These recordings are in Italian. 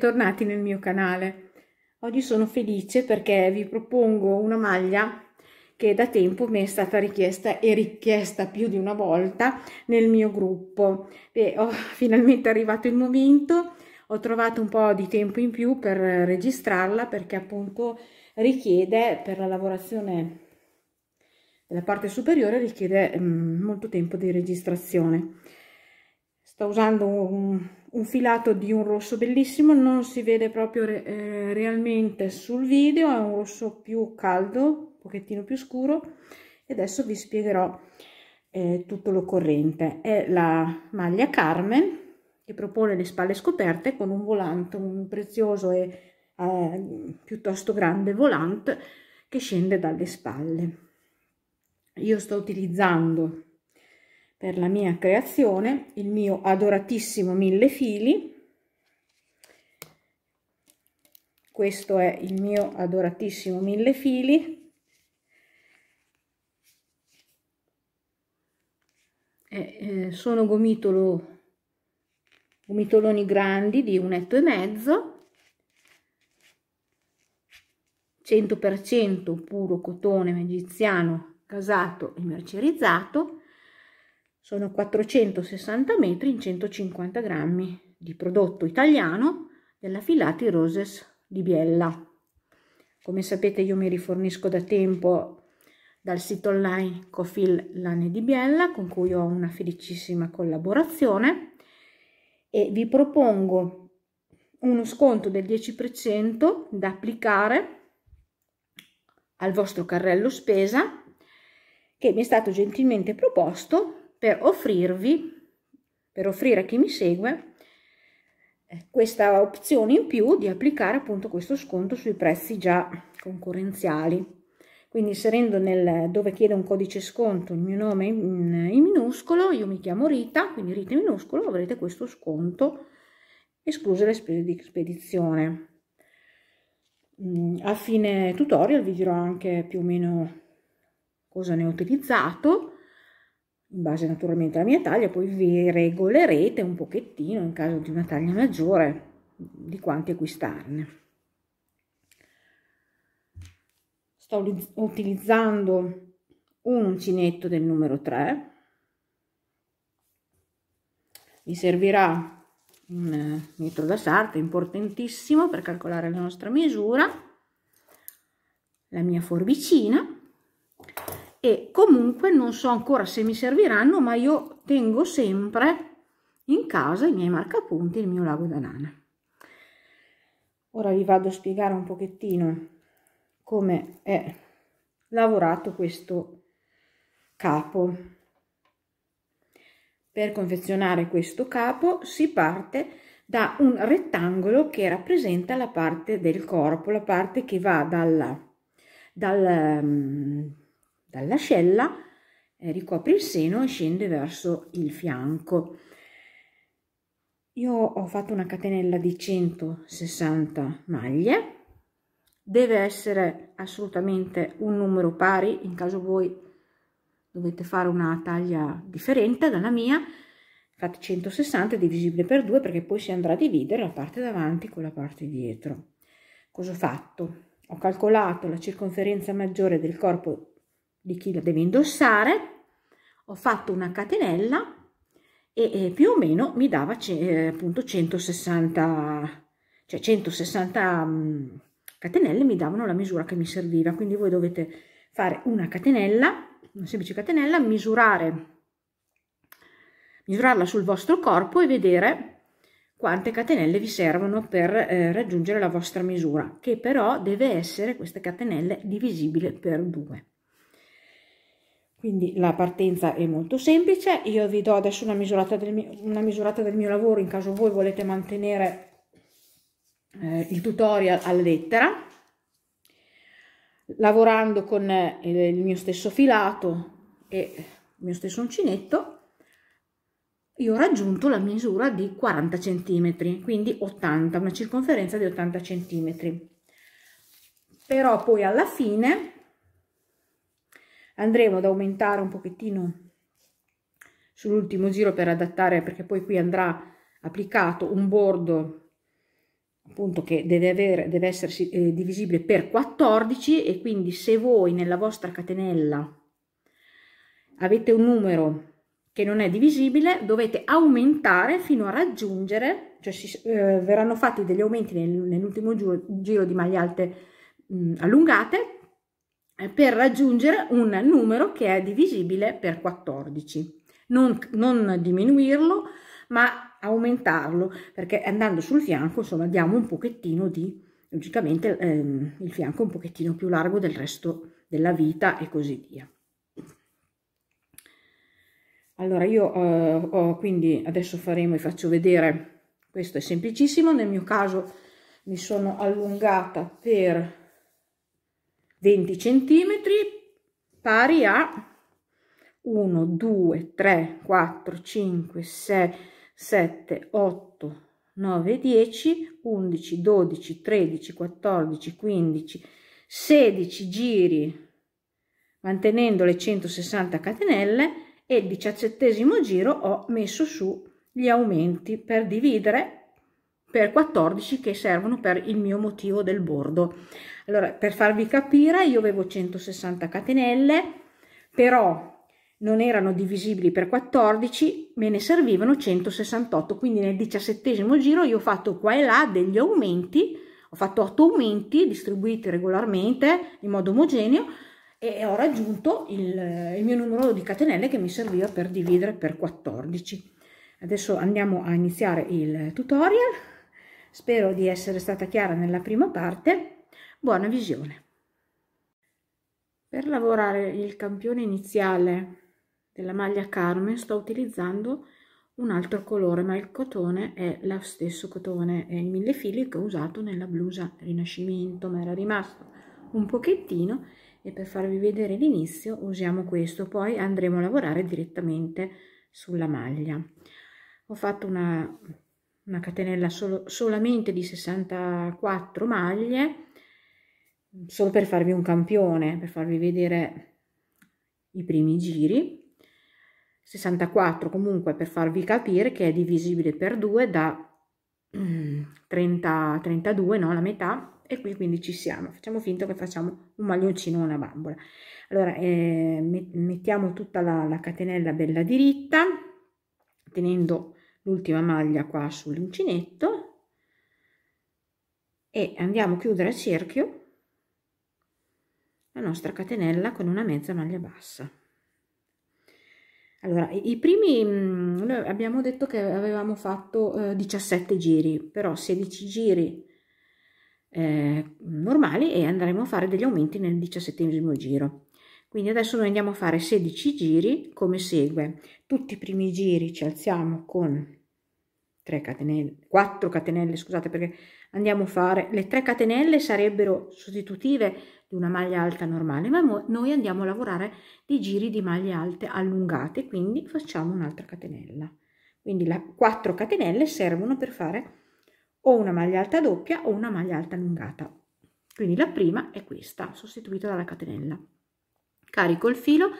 bentornati nel mio canale. Oggi sono felice perché vi propongo una maglia che da tempo mi è stata richiesta e richiesta più di una volta nel mio gruppo. E ho finalmente arrivato il momento, ho trovato un po' di tempo in più per registrarla perché appunto richiede per la lavorazione della parte superiore richiede mm, molto tempo di registrazione. Sto usando un un filato di un rosso bellissimo non si vede proprio re, eh, realmente sul video è un rosso più caldo un pochettino più scuro e adesso vi spiegherò eh, tutto l'occorrente è la maglia Carmen che propone le spalle scoperte con un volante un prezioso e eh, piuttosto grande volante che scende dalle spalle io sto utilizzando per la mia creazione, il mio adoratissimo mille fili. Questo è il mio adoratissimo mille fili. E, eh, sono gomitolo, gomitoloni grandi di un etto e mezzo. 100% puro cotone egiziano casato e mercerizzato sono 460 metri in 150 grammi di prodotto italiano della Filati Roses di Biella. Come sapete io mi rifornisco da tempo dal sito online Cofil Lane di Biella con cui ho una felicissima collaborazione e vi propongo uno sconto del 10% da applicare al vostro carrello spesa che mi è stato gentilmente proposto per offrirvi, per offrire a chi mi segue, eh, questa opzione in più di applicare appunto questo sconto sui prezzi già concorrenziali. Quindi inserendo nel dove chiede un codice sconto il mio nome in, in minuscolo, io mi chiamo Rita, quindi Rita in minuscolo, avrete questo sconto escluse le spese di spedizione. Mm, a fine tutorial vi dirò anche più o meno cosa ne ho utilizzato in base naturalmente alla mia taglia, poi vi regolerete un pochettino in caso di una taglia maggiore di quanti acquistarne. Sto utilizzando un uncinetto del numero 3, mi servirà un eh, metro da sarta importantissimo per calcolare la nostra misura, la mia forbicina e comunque non so ancora se mi serviranno, ma io tengo sempre in casa i miei marcapunti e il mio lago da nana Ora vi vado a spiegare un pochettino come è lavorato questo capo. Per confezionare questo capo si parte da un rettangolo che rappresenta la parte del corpo, la parte che va dalla, dal, ehm, dall'ascella, scella, eh, ricopre il seno e scende verso il fianco. Io ho fatto una catenella di 160 maglie, deve essere assolutamente un numero pari, in caso voi dovete fare una taglia differente dalla mia, fate 160 divisibile per 2 perché poi si andrà a dividere la parte davanti con la parte dietro. Cosa ho fatto? Ho calcolato la circonferenza maggiore del corpo di chi la deve indossare, ho fatto una catenella e, e eh, più o meno mi dava eh, appunto 160, cioè 160 mm, catenelle mi davano la misura che mi serviva, quindi voi dovete fare una catenella, una semplice catenella, misurare, misurarla sul vostro corpo e vedere quante catenelle vi servono per eh, raggiungere la vostra misura, che però deve essere questa catenelle divisibile per due. Quindi la partenza è molto semplice, io vi do adesso una misurata del mio, misurata del mio lavoro in caso voi volete mantenere eh, il tutorial alla lettera, lavorando con il, eh, il mio stesso filato e il mio stesso uncinetto, io ho raggiunto la misura di 40 centimetri quindi 80, una circonferenza di 80 centimetri Però poi alla fine andremo ad aumentare un pochettino sull'ultimo giro per adattare perché poi qui andrà applicato un bordo appunto che deve, avere, deve essersi eh, divisibile per 14 e quindi se voi nella vostra catenella avete un numero che non è divisibile dovete aumentare fino a raggiungere cioè si, eh, verranno fatti degli aumenti nel, nell'ultimo giro, giro, di maglie alte mh, mm, allungate per raggiungere un numero che è divisibile per 14. Non, non diminuirlo, ma aumentarlo, perché andando sul fianco, insomma, diamo un pochettino di, logicamente, ehm, il fianco un pochettino più largo del resto della vita e così via. Allora io eh, ho, quindi adesso faremo e faccio vedere, questo è semplicissimo, nel mio caso mi sono allungata per 20 centimetri pari a 1, 2, 3, 4, 5, 6, 7, 8, 9, 10, 11, 12, 13, 14, 15, 16 giri mantenendo le 160 catenelle e il diciassettesimo giro ho messo su gli aumenti per dividere per 14 che servono per il mio motivo del bordo. Allora, per farvi capire, io avevo 160 catenelle, però non erano divisibili per 14, me ne servivano 168, quindi nel diciassettesimo giro io ho fatto qua e là degli aumenti, ho fatto 8 aumenti distribuiti regolarmente in modo omogeneo e ho raggiunto il, il mio numero di catenelle che mi serviva per dividere per 14. Adesso andiamo a iniziare il tutorial, spero di essere stata chiara nella prima parte Buona visione. Per lavorare il campione iniziale della maglia Carmen sto utilizzando un altro colore, ma il cotone è lo stesso cotone è il mille fili che ho usato nella blusa Rinascimento, ma era rimasto un pochettino e per farvi vedere l'inizio usiamo questo, poi andremo a lavorare direttamente sulla maglia. Ho fatto una, una catenella solo, solamente di 64 maglie solo per farvi un campione, per farvi vedere i primi giri. 64 comunque per farvi capire che è divisibile per 2 da 30, 32, no? la metà, e qui quindi ci siamo. Facciamo finta che facciamo un maglioncino o una bambola. Allora, eh, mettiamo tutta la, la catenella bella diritta, tenendo l'ultima maglia qua sull'uncinetto, e andiamo a chiudere il cerchio la nostra catenella con una mezza maglia bassa allora i primi mm, noi abbiamo detto che avevamo fatto eh, 17 giri però 16 giri eh, normali e andremo a fare degli aumenti nel diciassettesimo giro quindi adesso noi andiamo a fare 16 giri come segue tutti i primi giri ci alziamo con 3 catenelle, 4 catenelle, scusate, perché andiamo a fare le 3 catenelle sarebbero sostitutive di una maglia alta normale, ma noi andiamo a lavorare dei giri di maglie alte allungate, quindi facciamo un'altra catenella. Quindi le 4 catenelle servono per fare o una maglia alta doppia o una maglia alta allungata. Quindi la prima è questa, sostituita dalla catenella. Carico il filo,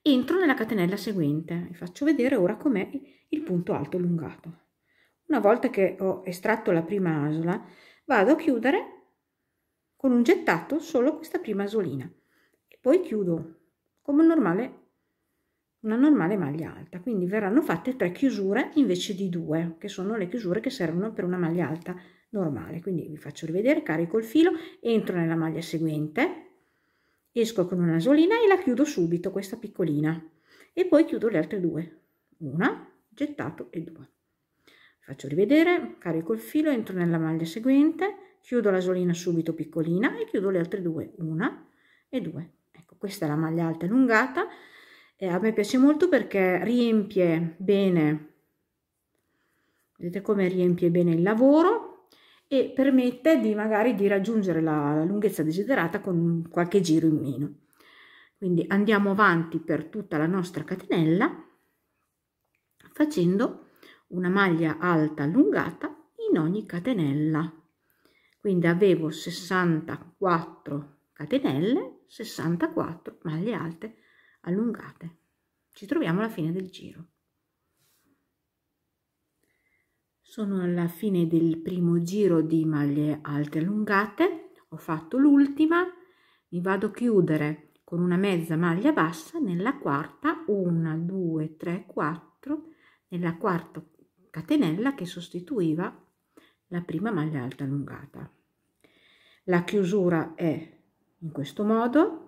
entro nella catenella seguente. Vi faccio vedere ora com'è il punto alto allungato. Una volta che ho estratto la prima asola, vado a chiudere con un gettato solo questa prima asolina e poi chiudo come un normale, una normale maglia alta. Quindi verranno fatte tre chiusure invece di due, che sono le chiusure che servono per una maglia alta normale. Quindi vi faccio rivedere, carico il filo, entro nella maglia seguente, esco con una un'asolina e la chiudo subito, questa piccolina, e poi chiudo le altre due, una, gettato e due. Faccio rivedere, carico il filo, entro nella maglia seguente, chiudo la solina subito piccolina e chiudo le altre due, una e due. Ecco, questa è la maglia alta allungata. Eh, a me piace molto perché riempie bene, vedete come riempie bene il lavoro e permette di magari di raggiungere la lunghezza desiderata con qualche giro in meno. Quindi andiamo avanti per tutta la nostra catenella facendo una maglia alta allungata in ogni catenella. Quindi avevo 64 catenelle, 64 maglie alte allungate. Ci troviamo alla fine del giro. Sono alla fine del primo giro di maglie alte allungate, ho fatto l'ultima, mi vado a chiudere con una mezza maglia bassa nella quarta, 1, 2, 3, 4, nella quarta catenella che sostituiva la prima maglia alta allungata. La chiusura è in questo modo.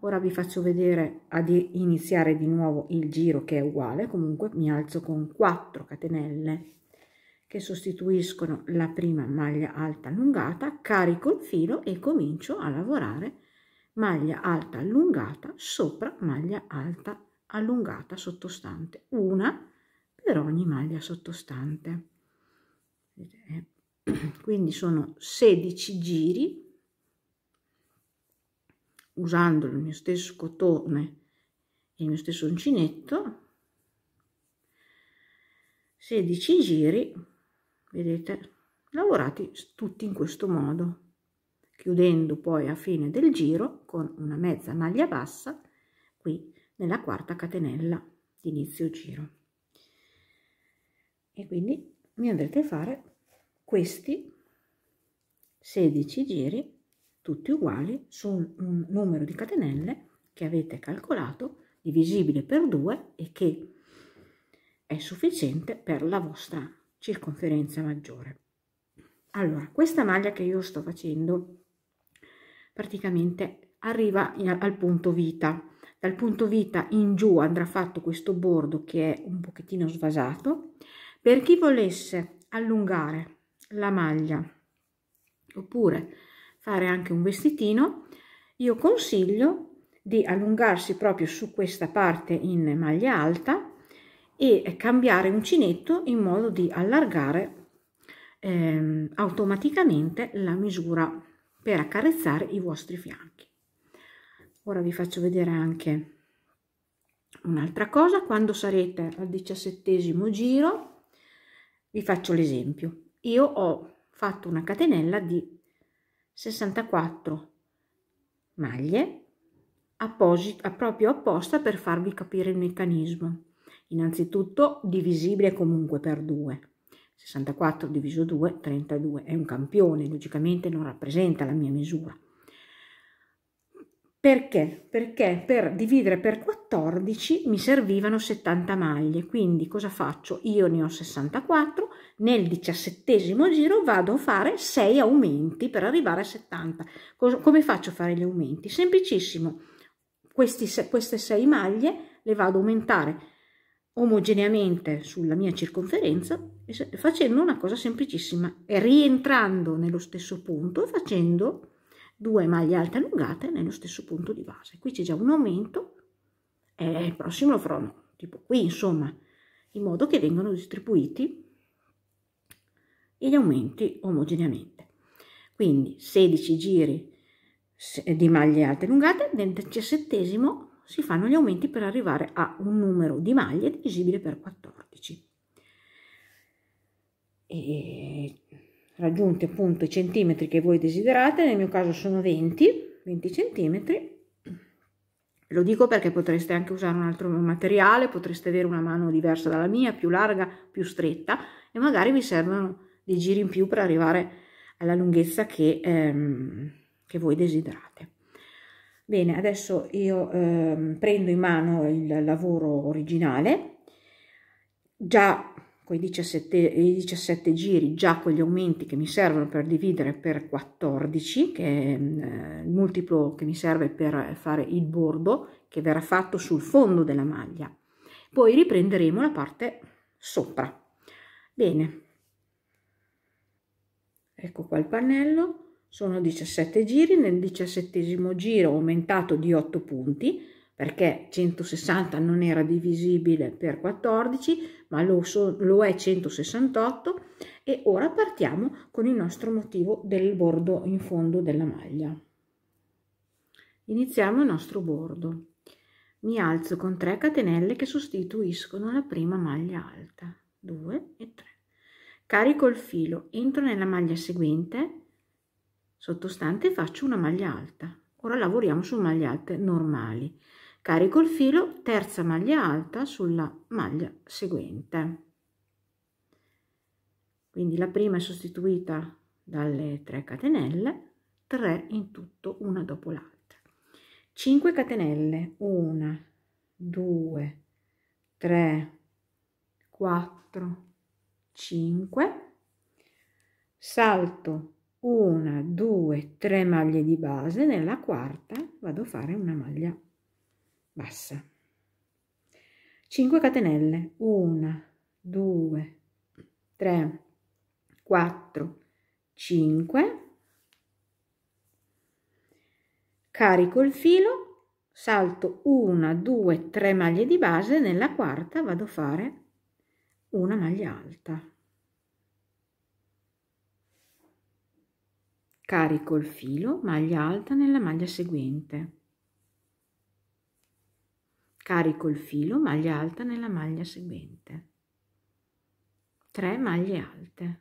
Ora vi faccio vedere ad iniziare di nuovo il giro che è uguale, comunque mi alzo con 4 catenelle che sostituiscono la prima maglia alta allungata, carico il filo e comincio a lavorare maglia alta allungata sopra maglia alta allungata sottostante. Una per ogni maglia sottostante. Eh, quindi sono 16 giri usando il mio stesso cotone e il mio stesso uncinetto 16 giri vedete lavorati tutti in questo modo chiudendo poi a fine del giro con una mezza maglia bassa qui nella quarta catenella di inizio giro e quindi mi andrete a fare questi 16 giri tutti uguali su un numero di catenelle che avete calcolato divisibile per 2 e che è sufficiente per la vostra circonferenza maggiore. Allora, questa maglia che io sto facendo praticamente arriva in, al punto vita. Dal punto vita in giù andrà fatto questo bordo che è un pochettino svasato per chi volesse allungare la maglia oppure fare anche un vestitino, io consiglio di allungarsi proprio su questa parte in maglia alta e cambiare uncinetto in modo di allargare eh, automaticamente la misura per accarezzare i vostri fianchi. Ora vi faccio vedere anche un'altra cosa, quando sarete al diciassettesimo giro vi faccio l'esempio. Io ho fatto una catenella di 64 maglie apposita, proprio apposta per farvi capire il meccanismo. Innanzitutto divisibile comunque per 2. 64 diviso 2, 32 è un campione, logicamente non rappresenta la mia misura. Perché? Perché per dividere per 14 mi servivano 70 maglie, quindi cosa faccio? Io ne ho 64, nel diciassettesimo giro vado a fare 6 aumenti per arrivare a 70. Cos come faccio a fare gli aumenti? Semplicissimo, Questi, queste 6 maglie le vado a aumentare omogeneamente sulla mia circonferenza facendo una cosa semplicissima, rientrando nello stesso punto e facendo due maglie alte allungate nello stesso punto di base qui c'è già un aumento e il prossimo lo farò no, tipo qui insomma in modo che vengano distribuiti gli aumenti omogeneamente quindi 16 giri di maglie alte allungate nel diciassettesimo si fanno gli aumenti per arrivare a un numero di maglie divisibile per 14 e raggiunti appunto i centimetri che voi desiderate, nel mio caso sono 20, 20 centimetri, lo dico perché potreste anche usare un altro materiale, potreste avere una mano diversa dalla mia, più larga, più stretta e magari vi servono dei giri in più per arrivare alla lunghezza che, ehm, che voi desiderate. Bene, adesso io ehm, prendo in mano il lavoro originale, già con i 17, i 17 giri, già con gli aumenti che mi servono per dividere per 14, che è mm, eh, il multiplo che mi serve per fare il bordo, che verrà fatto sul fondo della maglia. Poi riprenderemo la parte sopra. Bene, ecco qua il pannello, sono 17 giri, nel diciassettesimo giro ho aumentato di 8 punti, perché 160 non era divisibile per 14, ma lo, so, lo, è 168 e ora partiamo con il nostro motivo del bordo in fondo della maglia. Iniziamo il nostro bordo. Mi alzo con 3 catenelle che sostituiscono la prima maglia alta, 2 e 3. Carico il filo, entro nella maglia seguente, sottostante faccio una maglia alta. Ora lavoriamo su maglie alte normali Carico il filo, terza maglia alta sulla maglia seguente. Quindi la prima è sostituita dalle 3 catenelle, 3 in tutto una dopo l'altra. 5 catenelle, 1, 2, 3, 4, 5, salto 1 2 3 maglie di base, nella quarta vado a fare una maglia bassa 5 catenelle 1 2 3 4 5 carico il filo salto 1 2 3 maglie di base nella quarta vado a fare una maglia alta carico il filo maglia alta nella maglia seguente Carico il filo maglia alta nella maglia seguente. 3 maglie alte.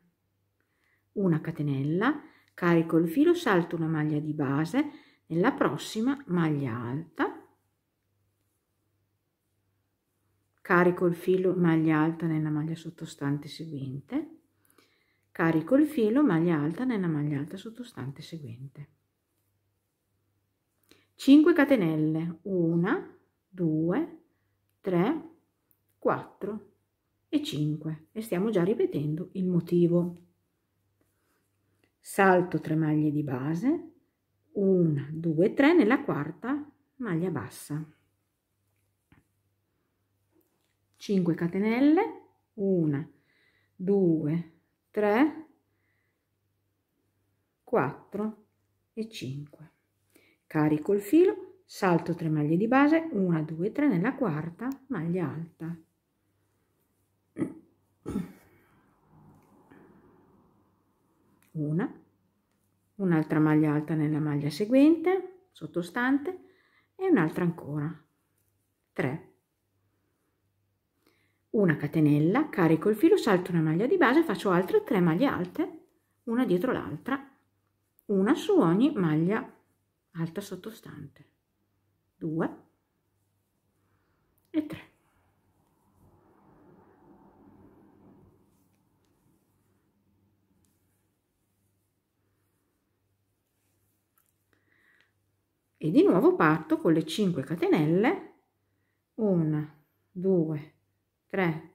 Una catenella, carico il filo, salto una maglia di base, nella prossima maglia alta, carico il filo maglia alta nella maglia sottostante seguente, carico il filo maglia alta nella maglia alta sottostante seguente. 5 catenelle, 1, 2, 3, 4 e 5 e stiamo già ripetendo il motivo. Salto 3 maglie di base, 1, 2, 3 nella quarta maglia bassa. 5 catenelle, 1, 2, 3, 4 e 5. Carico il filo salto 3 maglie di base 1 2 3 nella quarta maglia alta una un'altra maglia alta nella maglia seguente sottostante e un'altra ancora 3 una catenella carico il filo salto una maglia di base faccio altre 3 maglie alte una dietro l'altra una su ogni maglia alta sottostante 2 e 3. E di nuovo parto con le 5 catenelle 1 2 3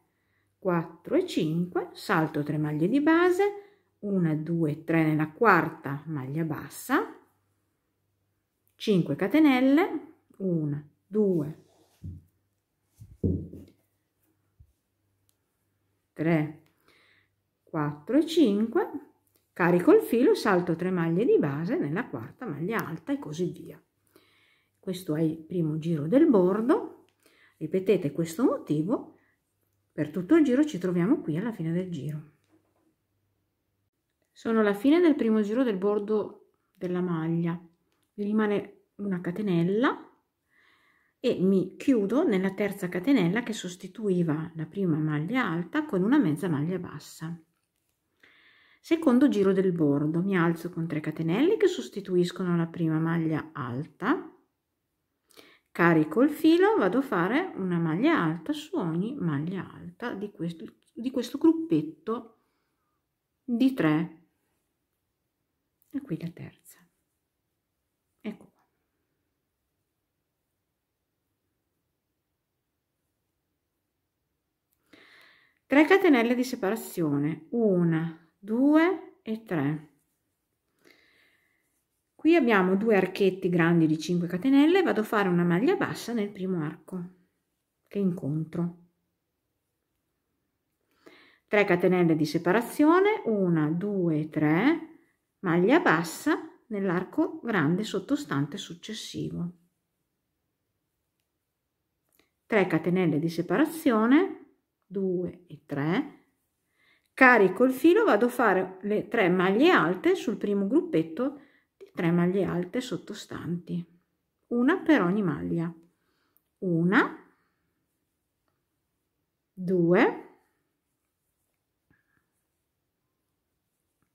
4 e 5 salto 3 maglie di base 1 2 3 nella quarta maglia bassa 5 catenelle una, due, tre, quattro e cinque, carico il filo, salto 3 maglie di base nella quarta maglia alta e così via. Questo è il primo giro del bordo, ripetete questo motivo, per tutto il giro ci troviamo qui alla fine del giro. Sono alla fine del primo giro del bordo della maglia, mi rimane una catenella e mi chiudo nella terza catenella che sostituiva la prima maglia alta con una mezza maglia bassa. Secondo giro del bordo, mi alzo con 3 catenelle che sostituiscono la prima maglia alta, carico il filo, vado a fare una maglia alta su ogni maglia alta di questo, di questo gruppetto di 3 e qui la terza. 3 catenelle di separazione 1 2 e 3 qui abbiamo due archetti grandi di 5 catenelle vado a fare una maglia bassa nel primo arco che incontro 3 catenelle di separazione 1 2 3 maglia bassa nell'arco grande sottostante successivo 3 catenelle di separazione 2 e 3 carico il filo vado a fare le 3 maglie alte sul primo gruppetto di 3 maglie alte sottostanti una per ogni maglia una 2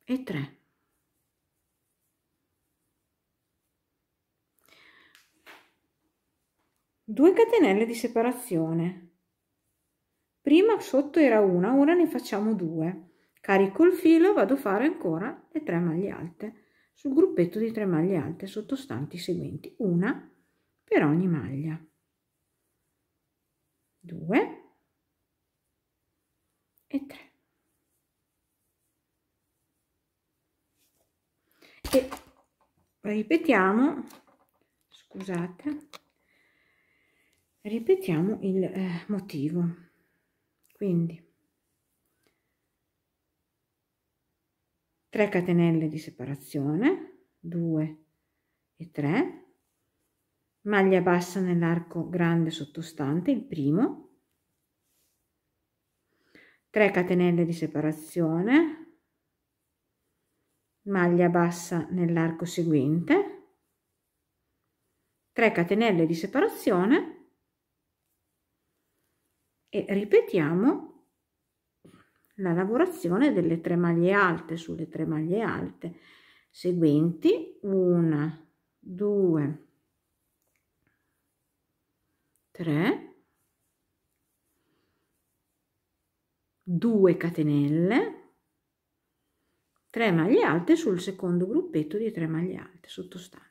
e 3 2 catenelle di separazione prima sotto era una ora ne facciamo due carico il filo vado a fare ancora le tre maglie alte sul gruppetto di tre maglie alte sottostanti seguenti una per ogni maglia 2 e 3 e ripetiamo scusate ripetiamo il eh, motivo quindi 3 catenelle di separazione 2 e 3 maglia bassa nell'arco grande sottostante il primo 3 catenelle di separazione maglia bassa nell'arco seguente 3 catenelle di separazione e ripetiamo la lavorazione delle tre maglie alte sulle tre maglie alte seguenti 1 2 3 2 catenelle 3 maglie alte sul secondo gruppetto di 3 maglie alte sottostanti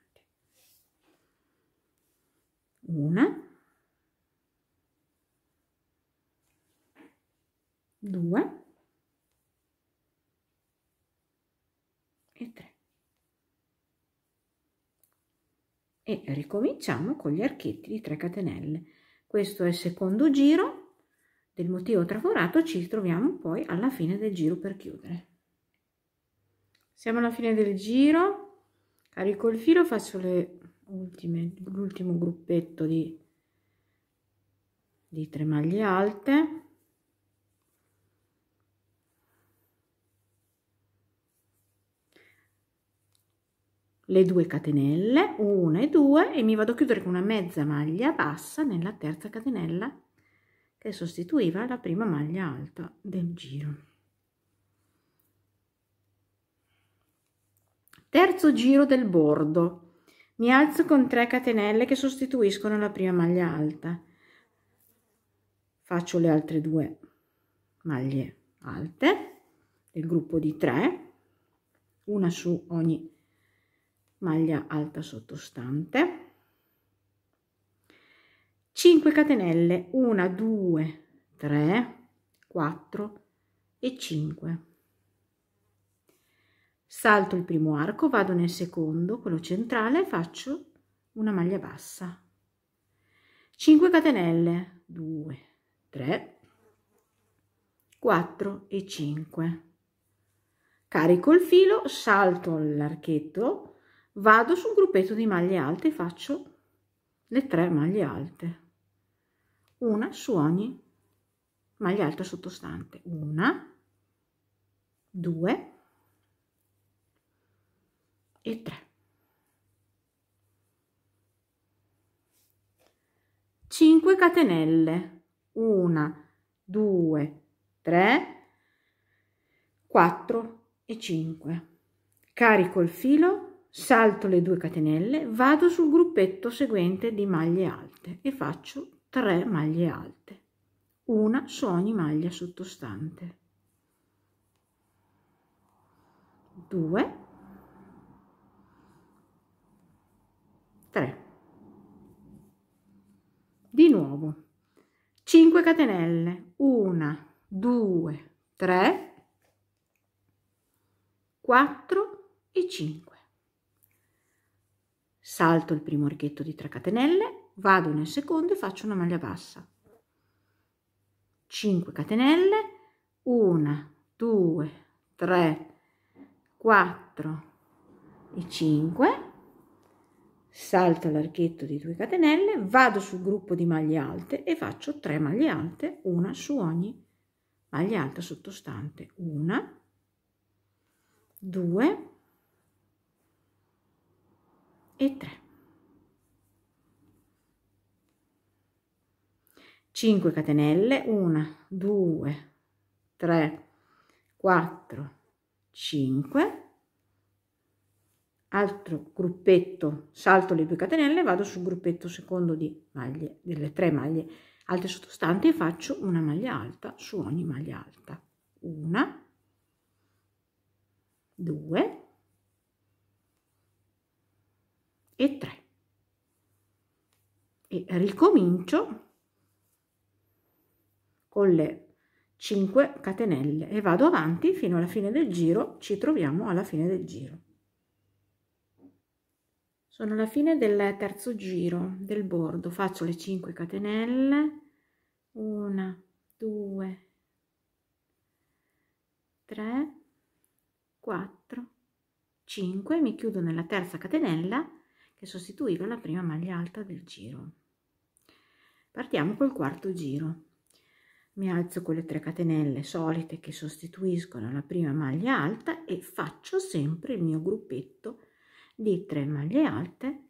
1 2 e 3 e ricominciamo con gli archetti di 3 catenelle questo è il secondo giro del motivo traforato ci troviamo poi alla fine del giro per chiudere siamo alla fine del giro carico il filo faccio le ultime l'ultimo gruppetto di di 3 maglie alte le due catenelle, una e due, e mi vado a chiudere con una mezza maglia bassa nella terza catenella che sostituiva la prima maglia alta del giro. Terzo giro del bordo. Mi alzo con 3 catenelle che sostituiscono la prima maglia alta. Faccio le altre due maglie alte del gruppo di 3, una su ogni maglia alta sottostante 5 catenelle 1 2 3 4 e 5 salto il primo arco vado nel secondo quello centrale faccio una maglia bassa 5 catenelle 2 3 4 e 5 carico il filo salto l'archetto vado sul gruppetto di maglie alte e faccio le tre maglie alte una su ogni maglia alta sottostante una due e tre 5 catenelle 1 2 3 4 e cinque carico il filo salto le due catenelle, vado sul gruppetto seguente di maglie alte e faccio 3 maglie alte, una su ogni maglia sottostante. 2 3 di nuovo 5 catenelle 1 2 3 4 e 5 salto il primo archetto di 3 catenelle, vado nel secondo e faccio una maglia bassa. 5 catenelle, 1, 2, 3, 4 e 5, salto l'archetto di 2 catenelle, vado sul gruppo di maglie alte e faccio 3 maglie alte, una su ogni maglia alta sottostante, una, due, e 3. 5 catenelle, 1, 2, 3, 4, 5, altro gruppetto, salto le due catenelle, vado sul gruppetto secondo di maglie, delle tre maglie alte sottostanti e faccio una maglia alta su ogni maglia alta. Una, due, e 3 e ricomincio con le 5 catenelle e vado avanti fino alla fine del giro ci troviamo alla fine del giro sono alla fine del terzo giro del bordo faccio le 5 catenelle 1 2 3 4 5 mi chiudo nella terza catenella che sostituiva la prima maglia alta del giro. Partiamo col quarto giro. Mi alzo con le tre catenelle solite che sostituiscono la prima maglia alta e faccio sempre il mio gruppetto di 3 maglie alte,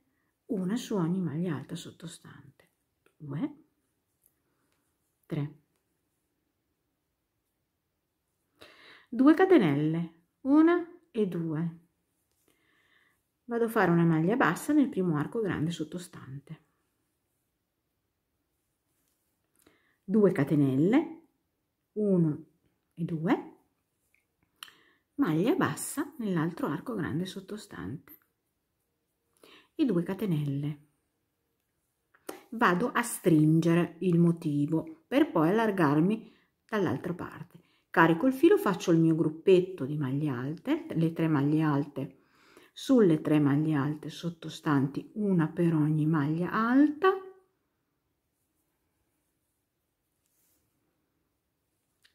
una su ogni maglia alta sottostante. 2, 3. 2 catenelle, 1 e 2 vado a fare una maglia bassa nel primo arco grande sottostante 2 catenelle 1 e 2 maglia bassa nell'altro arco grande sottostante e 2 catenelle vado a stringere il motivo per poi allargarmi dall'altra parte carico il filo faccio il mio gruppetto di maglie alte le tre maglie alte sulle tre maglie alte sottostanti una per ogni maglia alta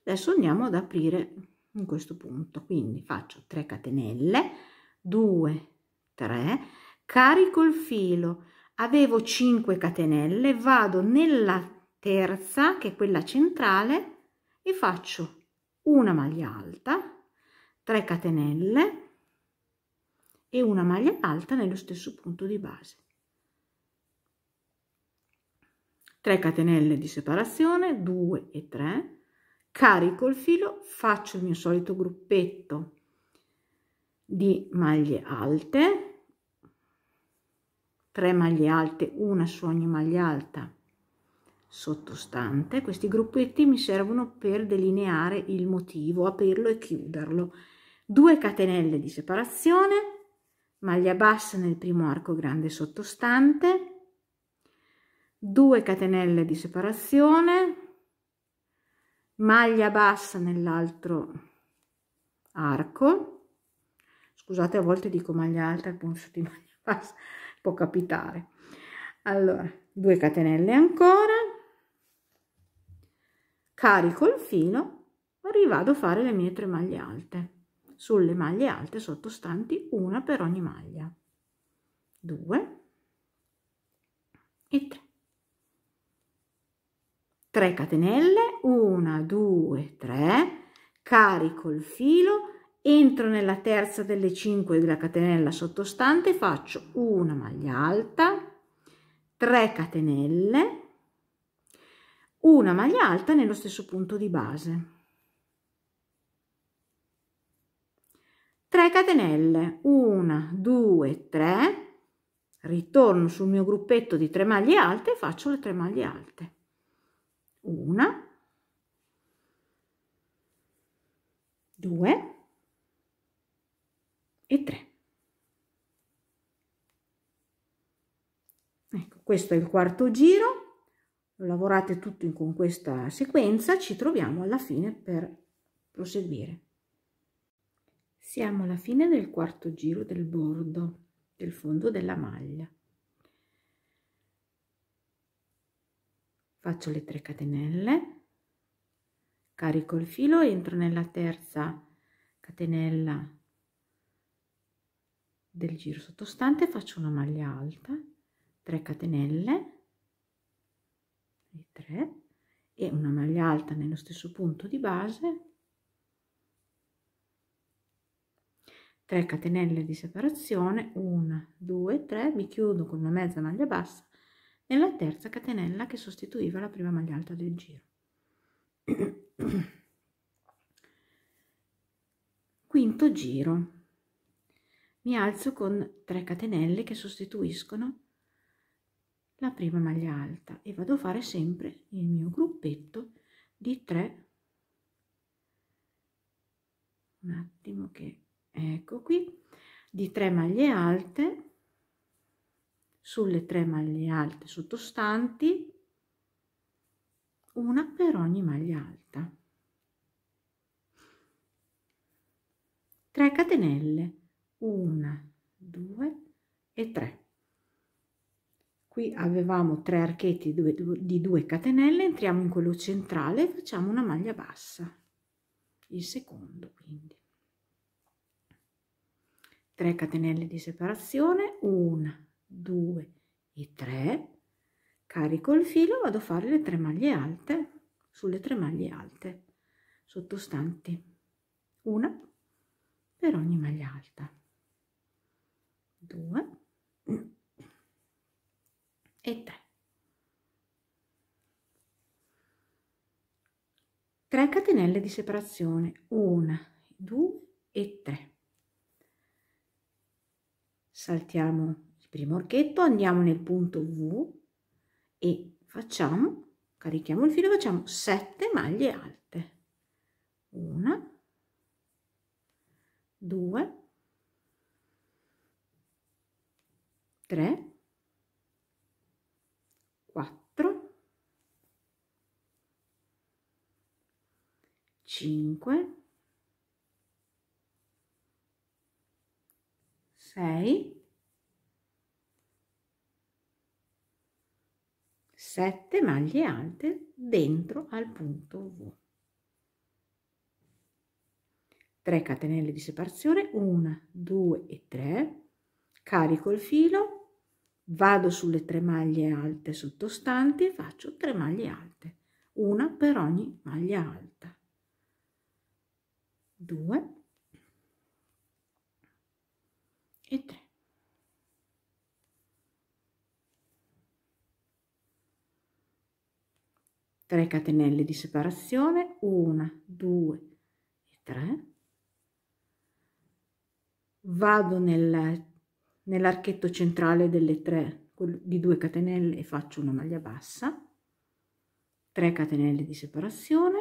adesso andiamo ad aprire in questo punto quindi faccio 3 catenelle 2 3 carico il filo avevo 5 catenelle vado nella terza che è quella centrale e faccio una maglia alta 3 catenelle e una maglia alta nello stesso punto di base. 3 catenelle di separazione, 2 e 3, carico il filo, faccio il mio solito gruppetto di maglie alte, 3 maglie alte, una su ogni maglia alta sottostante. Questi gruppetti mi servono per delineare il motivo, aprirlo e chiuderlo. 2 catenelle di separazione, maglia bassa nel primo arco grande sottostante, 2 catenelle di separazione, maglia bassa nell'altro arco, scusate a volte dico maglia alta e penso di maglia bassa, può capitare, allora 2 catenelle ancora, carico il filo, rivado a fare le mie tre maglie alte sulle maglie alte sottostanti una per ogni maglia 2 e 3 3 catenelle 1 2 3 carico il filo entro nella terza delle 5 della catenella sottostante faccio una maglia alta 3 catenelle una maglia alta nello stesso punto di base 3 catenelle 1 2 3 ritorno sul mio gruppetto di 3 maglie alte e faccio le 3 maglie alte una 2 e 3 ecco questo è il quarto giro lavorate tutto con questa sequenza ci troviamo alla fine per proseguire siamo alla fine del quarto giro del bordo del fondo della maglia. Faccio le 3 catenelle, carico il filo, entro nella terza catenella del giro sottostante, faccio una maglia alta, 3 catenelle, e 3 e una maglia alta nello stesso punto di base 3 catenelle di separazione 1 2 3 mi chiudo con una mezza maglia bassa nella terza catenella che sostituiva la prima maglia alta del giro quinto giro mi alzo con 3 catenelle che sostituiscono la prima maglia alta e vado a fare sempre il mio gruppetto di 3 un attimo che ecco qui di tre maglie alte sulle tre maglie alte sottostanti una per ogni maglia alta 3 catenelle 1 2 e 3 qui avevamo tre archetti di 2 catenelle entriamo in quello centrale e facciamo una maglia bassa il secondo quindi 3 catenelle di separazione 1 2 e 3 carico il filo vado a fare le tre maglie alte sulle tre maglie alte sottostanti una per ogni maglia alta 2 e 3 3 catenelle di separazione 1 2 e 3 saltiamo il primo archetto, andiamo nel punto v e facciamo carichiamo il filo facciamo 7 maglie alte una 2 3 4 5 6, 7 maglie alte dentro al punto V. 3 catenelle di separazione, 1, 2 e 3, carico il filo, vado sulle 3 maglie alte sottostanti e faccio 3 maglie alte, una per ogni maglia alta. 2, e 3 3 catenelle di separazione 1 2 e 3 vado nel, nell'archetto centrale delle 3 di 2 catenelle e faccio una maglia bassa 3 catenelle di separazione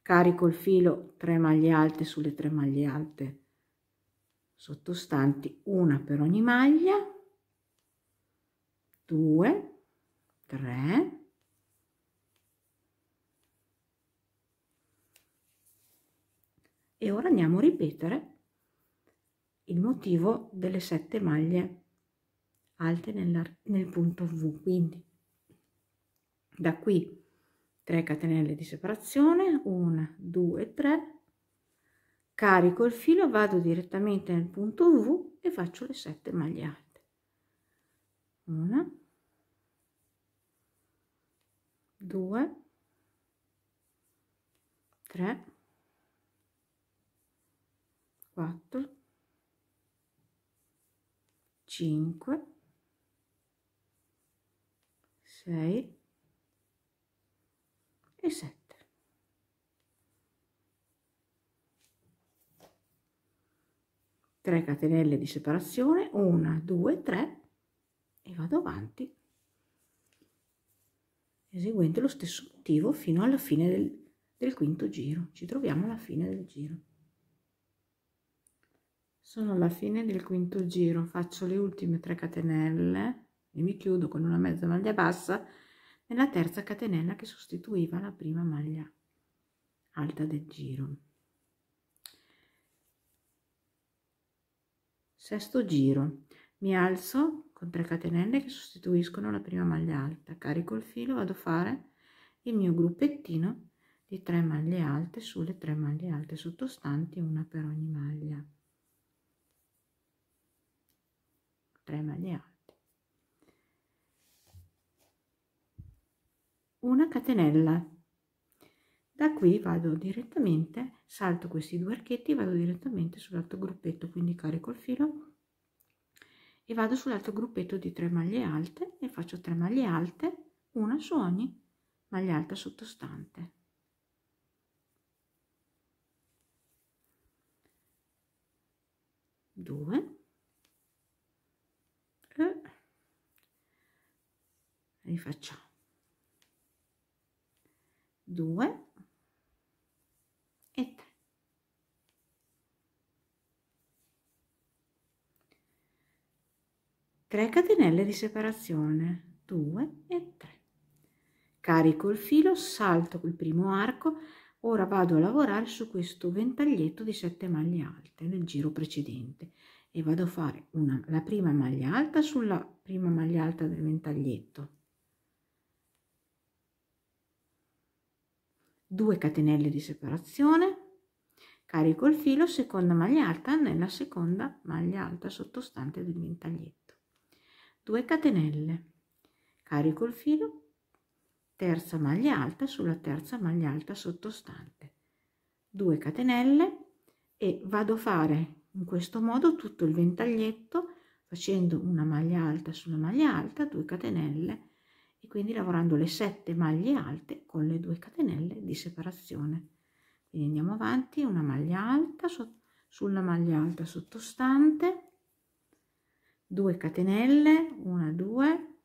carico il filo 3 maglie alte sulle 3 maglie alte sottostanti una per ogni maglia 2 3 e ora andiamo a ripetere il motivo delle sette maglie alte nel, nel punto V quindi da qui 3 catenelle di separazione 1 2 3 carico il filo vado direttamente nel punto V e faccio le sette maglie alte una due tre quattro cinque sei e 7 3 catenelle di separazione 1 2 3 e vado avanti eseguendo lo stesso motivo fino alla fine del, del quinto giro ci troviamo alla fine del giro sono alla fine del quinto giro faccio le ultime 3 catenelle e mi chiudo con una mezza maglia bassa nella terza catenella che sostituiva la prima maglia alta del giro sesto giro mi alzo con 3 catenelle che sostituiscono la prima maglia alta carico il filo vado a fare il mio gruppettino di 3 maglie alte sulle 3 maglie alte sottostanti una per ogni maglia 3 maglie alte una catenella da qui vado direttamente salto questi due archetti vado direttamente sull'altro gruppetto quindi carico il filo e vado sull'altro gruppetto di 3 maglie alte e faccio 3 maglie alte una su ogni maglia alta sottostante due e rifacciamo 2 3 catenelle di separazione 2 e 3 carico il filo salto il primo arco ora vado a lavorare su questo ventaglietto di 7 maglie alte nel giro precedente e vado a fare una, la prima maglia alta sulla prima maglia alta del ventaglietto 2 catenelle di separazione carico il filo seconda maglia alta nella seconda maglia alta sottostante del ventaglietto 2 catenelle carico il filo terza maglia alta sulla terza maglia alta sottostante 2 catenelle e vado a fare in questo modo tutto il ventaglietto facendo una maglia alta sulla maglia alta 2 catenelle e quindi lavorando le 7 maglie alte con le 2 catenelle di separazione quindi andiamo avanti una maglia alta sulla maglia alta sottostante 2 catenelle 1 2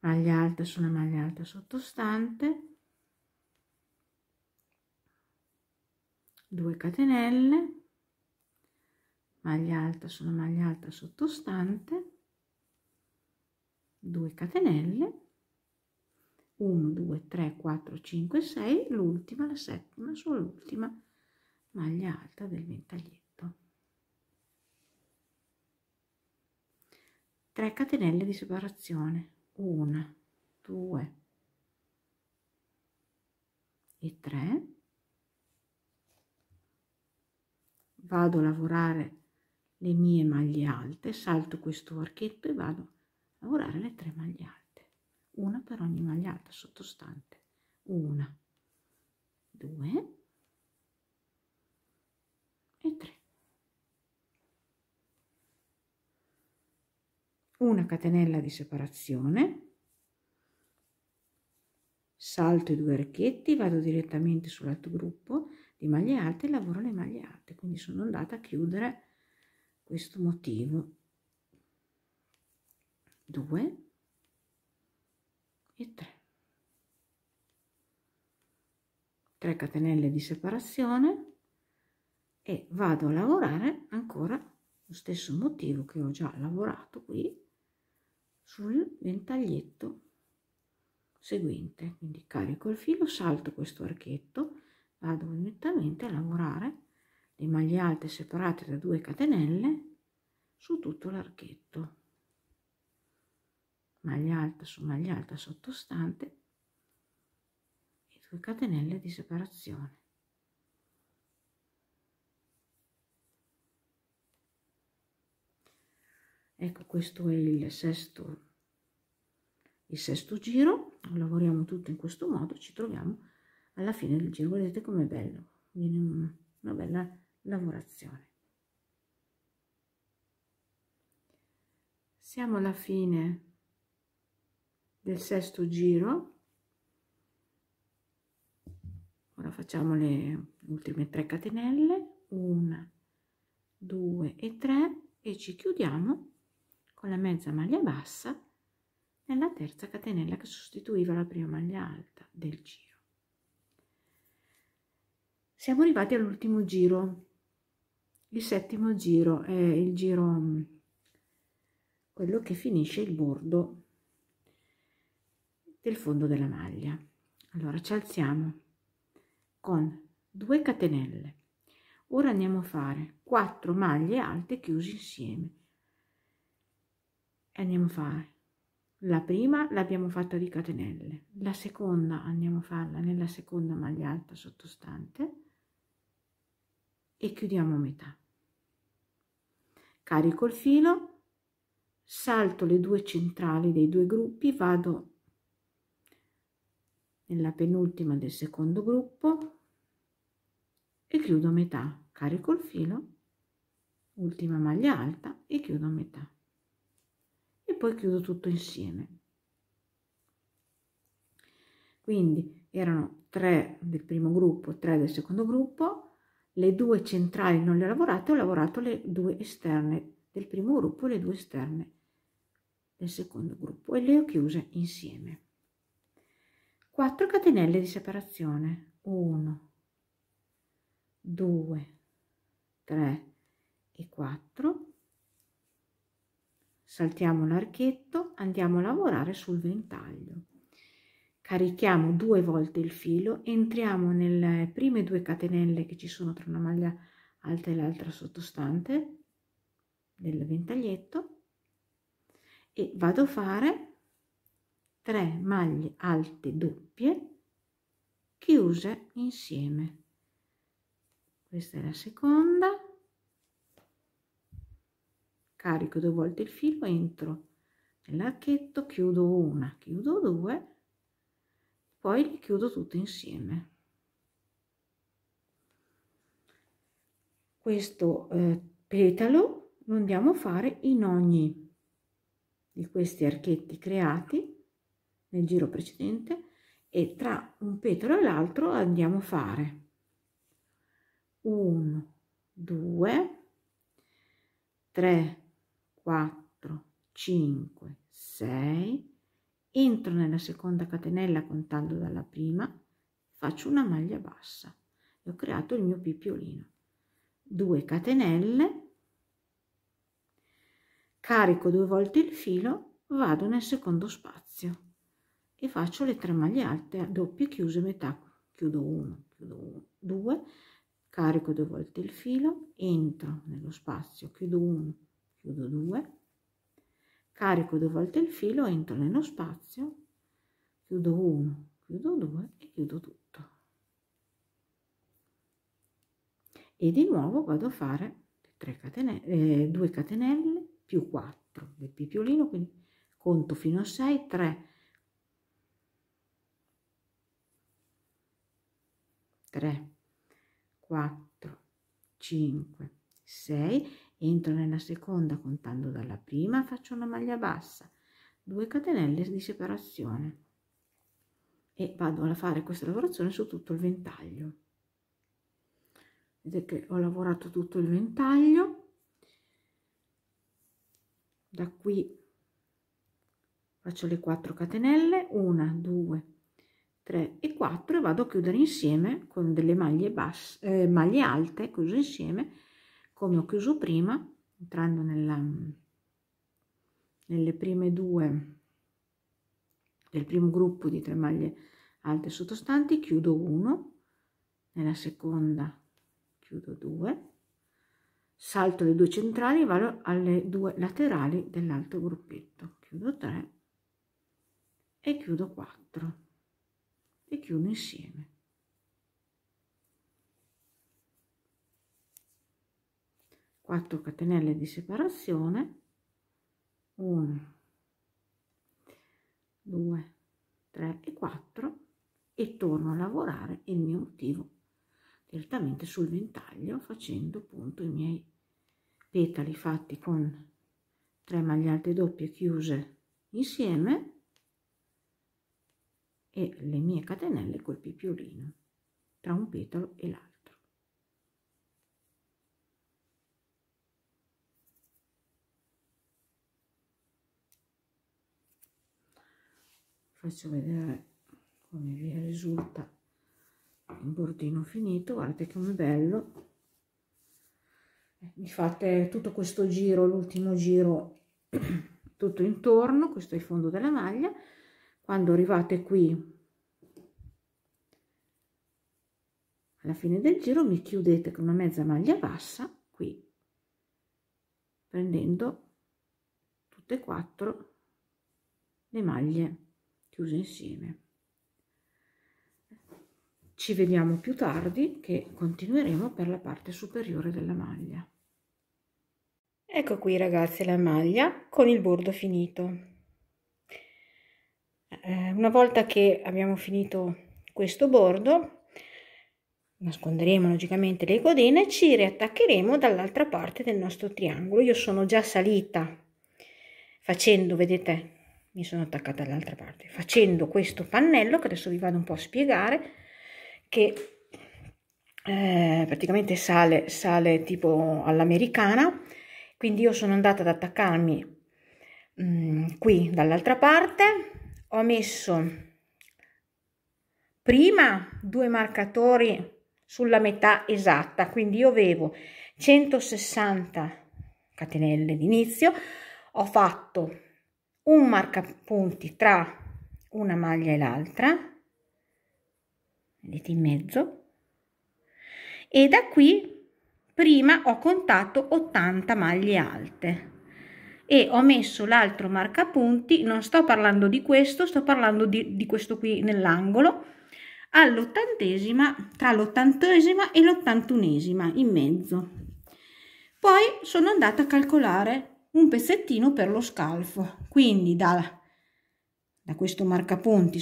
maglia alta sulla maglia alta sottostante 2 catenelle maglia alta sulla maglia alta sottostante 2 catenelle 1 2 3 4 5 6 l'ultima la settima sull'ultima maglia alta del ventaglio 3 catenelle di separazione 1 2 e 3 vado a lavorare le mie maglie alte salto questo archetto e vado a lavorare le tre maglie alte una per ogni maglia alta sottostante una due e tre una catenella di separazione salto i due archetti vado direttamente sull'altro gruppo di maglie alte e lavoro le maglie alte quindi sono andata a chiudere questo motivo 2 e 3 3 catenelle di separazione e vado a lavorare ancora lo stesso motivo che ho già lavorato qui sul ventaglietto seguente quindi carico il filo salto questo archetto vado lentamente a lavorare le maglie alte separate da due catenelle su tutto l'archetto maglia alta su maglia alta sottostante e 2 catenelle di separazione ecco questo è il sesto il sesto giro lavoriamo tutto in questo modo ci troviamo alla fine del giro vedete com'è bello viene una bella lavorazione siamo alla fine del sesto giro ora facciamo le ultime 3 catenelle 1 2 e 3 e ci chiudiamo con la mezza maglia bassa nella terza catenella che sostituiva la prima maglia alta del giro. Siamo arrivati all'ultimo giro. Il settimo giro è il giro mm, quello che finisce il bordo del fondo della maglia. Allora ci alziamo con 2 catenelle. Ora andiamo a fare 4 maglie alte chiuse insieme e andiamo a fare. La prima l'abbiamo fatta di catenelle, la seconda andiamo a farla nella seconda maglia alta sottostante e chiudiamo a metà. Carico il filo, salto le due centrali dei due gruppi, vado nella penultima del secondo gruppo e chiudo a metà. Carico il filo, ultima maglia alta e chiudo a metà poi chiudo tutto insieme. Quindi erano tre del primo gruppo, tre del secondo gruppo, le due centrali non le ho lavorate, ho lavorato le due esterne del primo gruppo e le due esterne del secondo gruppo e le ho chiuse insieme. 4 catenelle di separazione 1 2 3 e 4 saltiamo l'archetto andiamo a lavorare sul ventaglio carichiamo due volte il filo entriamo nelle prime due catenelle che ci sono tra una maglia alta e l'altra sottostante del ventaglietto e vado a fare 3 maglie alte doppie chiuse insieme questa è la seconda carico due volte il filo, entro nell'archetto, chiudo una, chiudo due, poi li chiudo tutte insieme. Questo eh, petalo lo andiamo a fare in ogni di questi archetti creati nel giro precedente e tra un petalo e l'altro andiamo a fare 1, 2, 3, 4, 5, 6, entro nella seconda catenella contando dalla prima, faccio una maglia bassa e ho creato il mio pippiolino. 2 catenelle, carico due volte il filo, vado nel secondo spazio e faccio le tre maglie alte doppie chiuse metà, chiudo 1, chiudo 2, carico due volte il filo, entro nello spazio, chiudo 1, chiudo 2 carico due volte il filo entro nello spazio chiudo 1 chiudo 2 e chiudo tutto e di nuovo vado a fare 3 catenelle, eh, 2 catenelle più 4 del pipiolino quindi conto fino a 6 3 3 4 5 6 entro nella seconda contando dalla prima faccio una maglia bassa 2 catenelle di separazione e vado a fare questa lavorazione su tutto il ventaglio vedete che ho lavorato tutto il ventaglio da qui faccio le 4 catenelle 1 2 3 e 4 e vado a chiudere insieme con delle maglie basse eh, maglie alte chiuso insieme come ho chiuso prima entrando nella, nelle prime due del primo gruppo di tre maglie alte sottostanti chiudo 1 nella seconda chiudo 2 salto le due centrali vado alle due laterali dell'altro gruppetto chiudo 3 e chiudo 4 e chiudo insieme 4 catenelle di separazione 1 2 3 e 4 e torno a lavorare il mio motivo direttamente sul ventaglio facendo appunto i miei petali fatti con 3 alte doppie chiuse insieme e le mie catenelle col pipiolino tra un petalo e l'altro faccio vedere come vi risulta il bordino finito guardate che come bello eh, mi fate tutto questo giro l'ultimo giro tutto intorno questo è il fondo della maglia quando arrivate qui alla fine del giro mi chiudete con una mezza maglia bassa qui prendendo tutte e quattro le maglie chiuse insieme. Ci vediamo più tardi che continueremo per la parte superiore della maglia. Ecco qui ragazzi la maglia con il bordo finito. Eh, una volta che abbiamo finito questo bordo, nasconderemo logicamente le codine, ci riattaccheremo dall'altra parte del nostro triangolo. Io sono già salita facendo, vedete, mi sono attaccata dall'altra parte facendo questo pannello che adesso vi vado un po' a spiegare che eh, praticamente sale, sale tipo all'americana quindi io sono andata ad attaccarmi mh, mm, qui dall'altra parte ho messo prima due marcatori sulla metà esatta quindi io avevo 160 catenelle d'inizio ho fatto un marcapunti tra una maglia e l'altra vedete in mezzo e da qui prima ho contato 80 maglie alte e ho messo l'altro marcapunti non sto parlando di questo sto parlando di, di questo qui nell'angolo all'ottantesima tra l'ottantesima e l'ottantunesima in mezzo poi sono andata a calcolare un pezzettino per lo scalfo quindi da, da questo marcaponti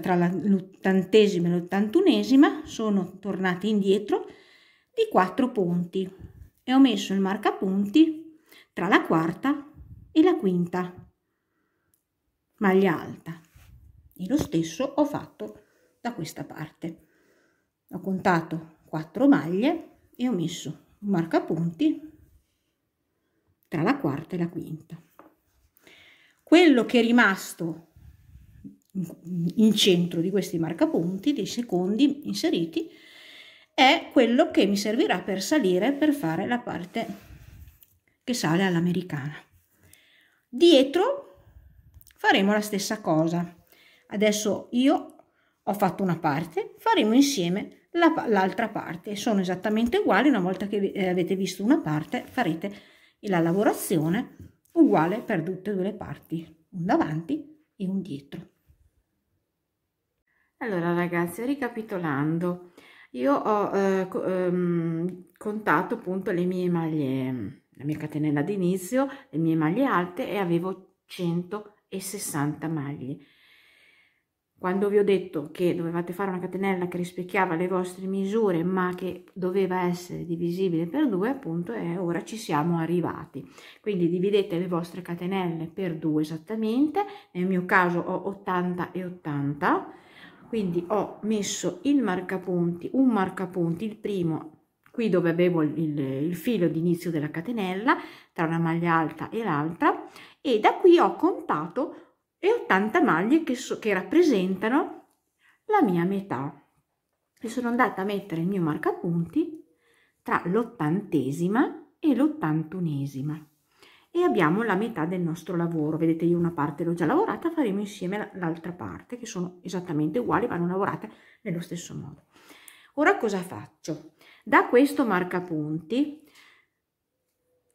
tra l'ottantesima e l'ottantunesima sono tornati indietro di 4 ponti e ho messo il marcapunti tra la quarta e la quinta maglia alta e lo stesso ho fatto da questa parte ho contato 4 maglie e ho messo un marcapunti tra la quarta e la quinta. Quello che è rimasto in centro di questi marcapunti, dei secondi inseriti, è quello che mi servirà per salire per fare la parte che sale all'americana. Dietro faremo la stessa cosa. Adesso io ho fatto una parte, faremo insieme l'altra la, parte. Sono esattamente uguali, una volta che eh, avete visto una parte farete e la lavorazione uguale per tutte e due le parti, un davanti e un dietro. Allora ragazzi, ricapitolando, io ho eh, co ehm, contato appunto le mie maglie, la mia catenella d'inizio, le mie maglie alte e avevo 160 maglie quando vi ho detto che dovevate fare una catenella che rispecchiava le vostre misure ma che doveva essere divisibile per due appunto e ora ci siamo arrivati quindi dividete le vostre catenelle per due esattamente nel mio caso ho 80 e 80 quindi ho messo il marcapunti un marcapunti il primo qui dove avevo il, il filo d'inizio della catenella tra una maglia alta e l'altra e da qui ho contato e 80 maglie che, so, che rappresentano la mia metà. E sono andata a mettere il mio marcapunti tra l'ottantesima e l'ottantunesima e abbiamo la metà del nostro lavoro. Vedete, io una parte l'ho già lavorata, faremo insieme l'altra parte, che sono esattamente uguali, vanno lavorate nello stesso modo. Ora cosa faccio? Da questo marcapunti,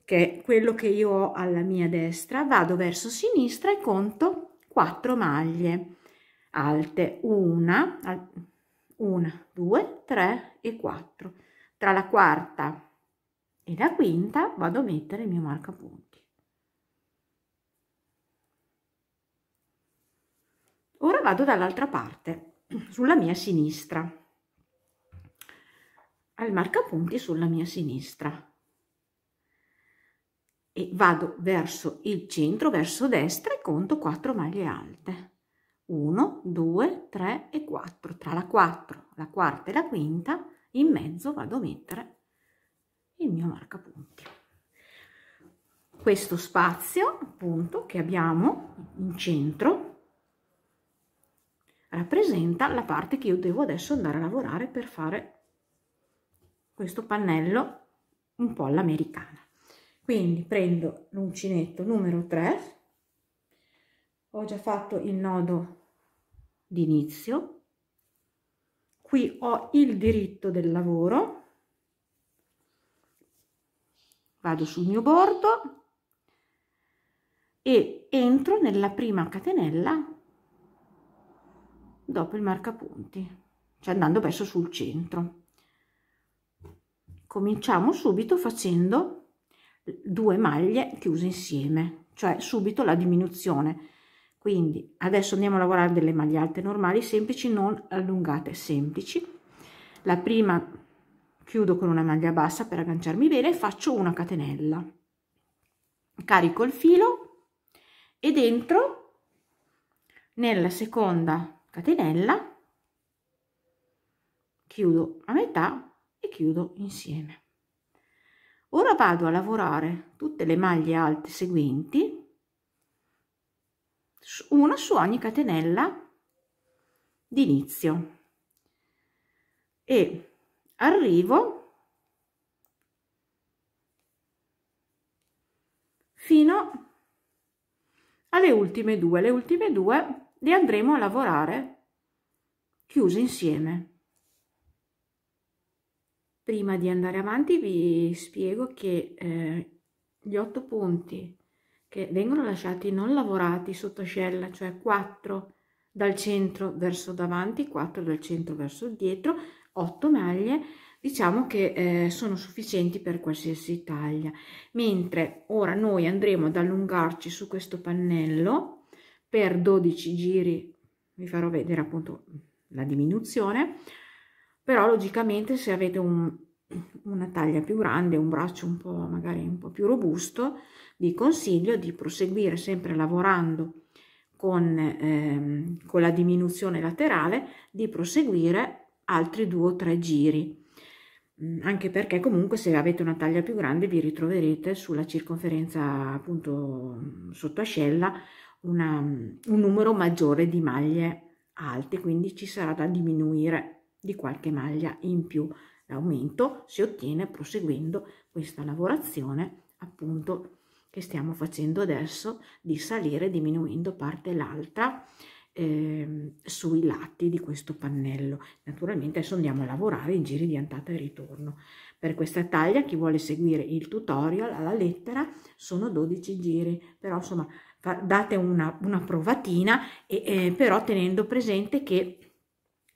che è quello che io ho alla mia destra, vado verso sinistra e conto 4 maglie alte, una, una, due, tre e quattro. Tra la quarta e la quinta vado a mettere il mio marca punti Ora vado dall'altra parte, sulla mia sinistra, al marca punti sulla mia sinistra e vado verso il centro, verso destra e conto 4 maglie alte. 1, 2, 3 e 4. Tra la 4, la quarta e la quinta in mezzo vado a mettere il mio marcapunti. Questo spazio appunto che abbiamo in centro rappresenta la parte che io devo adesso andare a lavorare per fare questo pannello un po' all'americana quindi prendo l'uncinetto numero 3 ho già fatto il nodo di inizio qui ho il diritto del lavoro vado sul mio bordo e entro nella prima catenella dopo il marcapunti cioè andando verso sul centro cominciamo subito facendo due maglie chiuse insieme cioè subito la diminuzione quindi adesso andiamo a lavorare delle maglie alte normali semplici non allungate semplici la prima chiudo con una maglia bassa per agganciarmi bene e faccio una catenella carico il filo e dentro nella seconda catenella chiudo a metà e chiudo insieme ora vado a lavorare tutte le maglie alte seguenti una su ogni catenella di inizio e arrivo fino alle ultime due le ultime due le andremo a lavorare chiuse insieme prima di andare avanti vi spiego che eh, gli otto punti che vengono lasciati non lavorati sotto ascella, cioè 4 dal centro verso davanti, 4 dal centro verso dietro, 8 maglie, diciamo che eh, sono sufficienti per qualsiasi taglia. Mentre ora noi andremo ad allungarci su questo pannello per 12 giri, vi farò vedere appunto la diminuzione, però logicamente se avete un, una taglia più grande, un braccio un po' magari un po' più robusto, vi consiglio di proseguire sempre lavorando con, ehm, con la diminuzione laterale, di proseguire altri due o tre giri mm, anche perché comunque se avete una taglia più grande vi ritroverete sulla circonferenza appunto sotto ascella una, un numero maggiore di maglie alte quindi ci sarà da diminuire di qualche maglia in più l'aumento si ottiene proseguendo questa lavorazione appunto che stiamo facendo adesso di salire diminuendo parte l'alta eh, sui lati di questo pannello naturalmente adesso andiamo a lavorare in giri di andata e ritorno per questa taglia chi vuole seguire il tutorial alla lettera sono 12 giri però insomma date una, una provatina e, eh, però tenendo presente che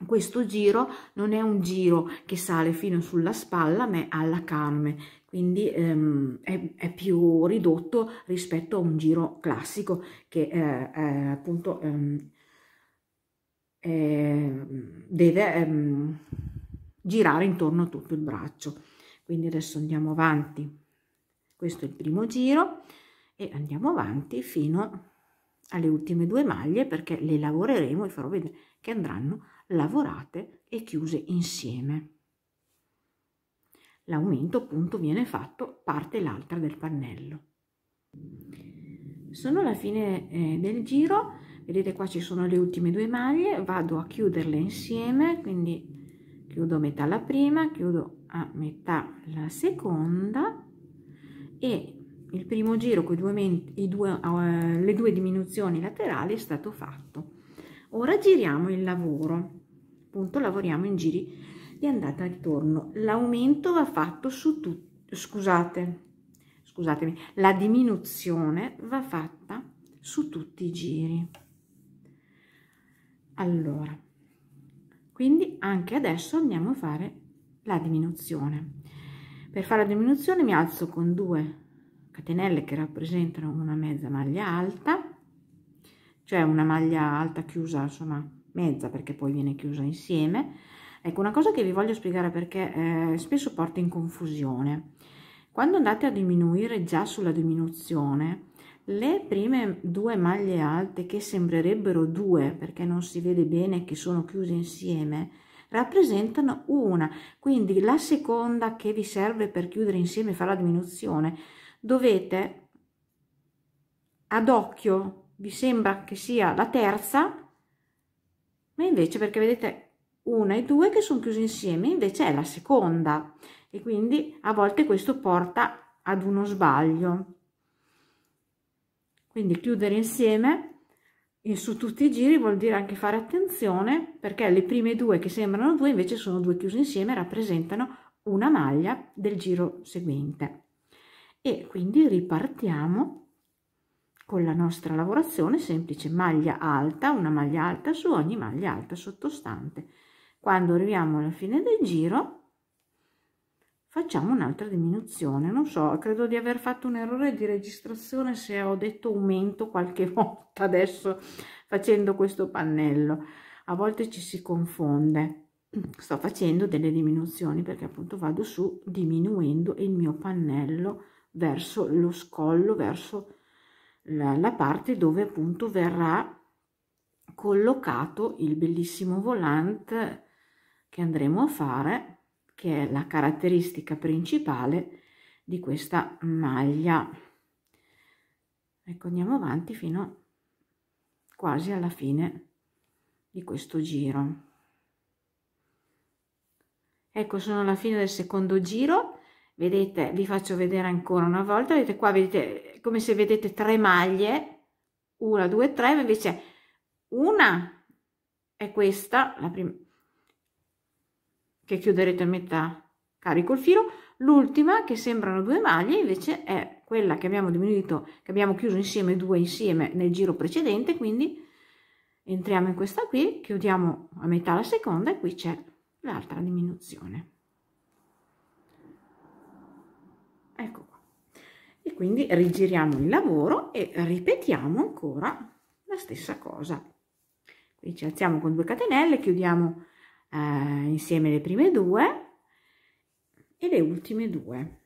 questo giro non è un giro che sale fino sulla spalla ma è alla carne quindi ehm, è, è, più ridotto rispetto a un giro classico che eh, è, appunto ehm, deve ehm, girare intorno a tutto il braccio quindi adesso andiamo avanti questo è il primo giro e andiamo avanti fino alle ultime due maglie perché le lavoreremo e farò vedere che andranno a lavorate e chiuse insieme. L'aumento appunto viene fatto parte l'altra del pannello. Sono alla fine eh, del giro, vedete qua ci sono le ultime due maglie, vado a chiuderle insieme, quindi chiudo metà la prima, chiudo a metà la seconda e il primo giro con i due, i due, uh, le due diminuzioni laterali è stato fatto. Ora giriamo il lavoro appunto lavoriamo in giri di andata e ritorno. L'aumento va fatto su tutto, scusate, scusatemi, la diminuzione va fatta su tutti i giri. Allora, quindi anche adesso andiamo a fare la diminuzione. Per fare la diminuzione mi alzo con due catenelle che rappresentano una mezza maglia alta, cioè una maglia alta chiusa, insomma, mezza perché poi viene chiusa insieme ecco una cosa che vi voglio spiegare perché eh, spesso porta in confusione quando andate a diminuire già sulla diminuzione le prime due maglie alte che sembrerebbero due perché non si vede bene che sono chiuse insieme rappresentano una quindi la seconda che vi serve per chiudere insieme e fare la diminuzione dovete ad occhio vi sembra che sia la terza ma invece perché vedete una e due che sono chiuse insieme invece è la seconda e quindi a volte questo porta ad uno sbaglio quindi chiudere insieme su tutti i giri vuol dire anche fare attenzione perché le prime due che sembrano due invece sono due chiuse insieme rappresentano una maglia del giro seguente e quindi ripartiamo con la nostra lavorazione semplice maglia alta, una maglia alta su ogni maglia alta sottostante. Quando arriviamo alla fine del giro facciamo un'altra diminuzione. Non so, credo di aver fatto un errore di registrazione se ho detto aumento qualche volta adesso facendo questo pannello. A volte ci si confonde. Sto facendo delle diminuzioni perché appunto vado su diminuendo il mio pannello verso lo scollo, verso la, la parte dove appunto verrà collocato il bellissimo volante che andremo a fare che è la caratteristica principale di questa maglia ecco andiamo avanti fino quasi alla fine di questo giro ecco sono alla fine del secondo giro vedete vi faccio vedere ancora una volta vedete qua vedete come se vedete tre maglie una due tre invece una è questa la prima che chiuderete a metà carico il filo l'ultima che sembrano due maglie invece è quella che abbiamo diminuito che abbiamo chiuso insieme due insieme nel giro precedente quindi entriamo in questa qui chiudiamo a metà la seconda e qui c'è l'altra diminuzione ecco qua. E quindi rigiriamo il lavoro e ripetiamo ancora la stessa cosa. Quindi ci alziamo con due catenelle, chiudiamo eh, insieme le prime due e le ultime due.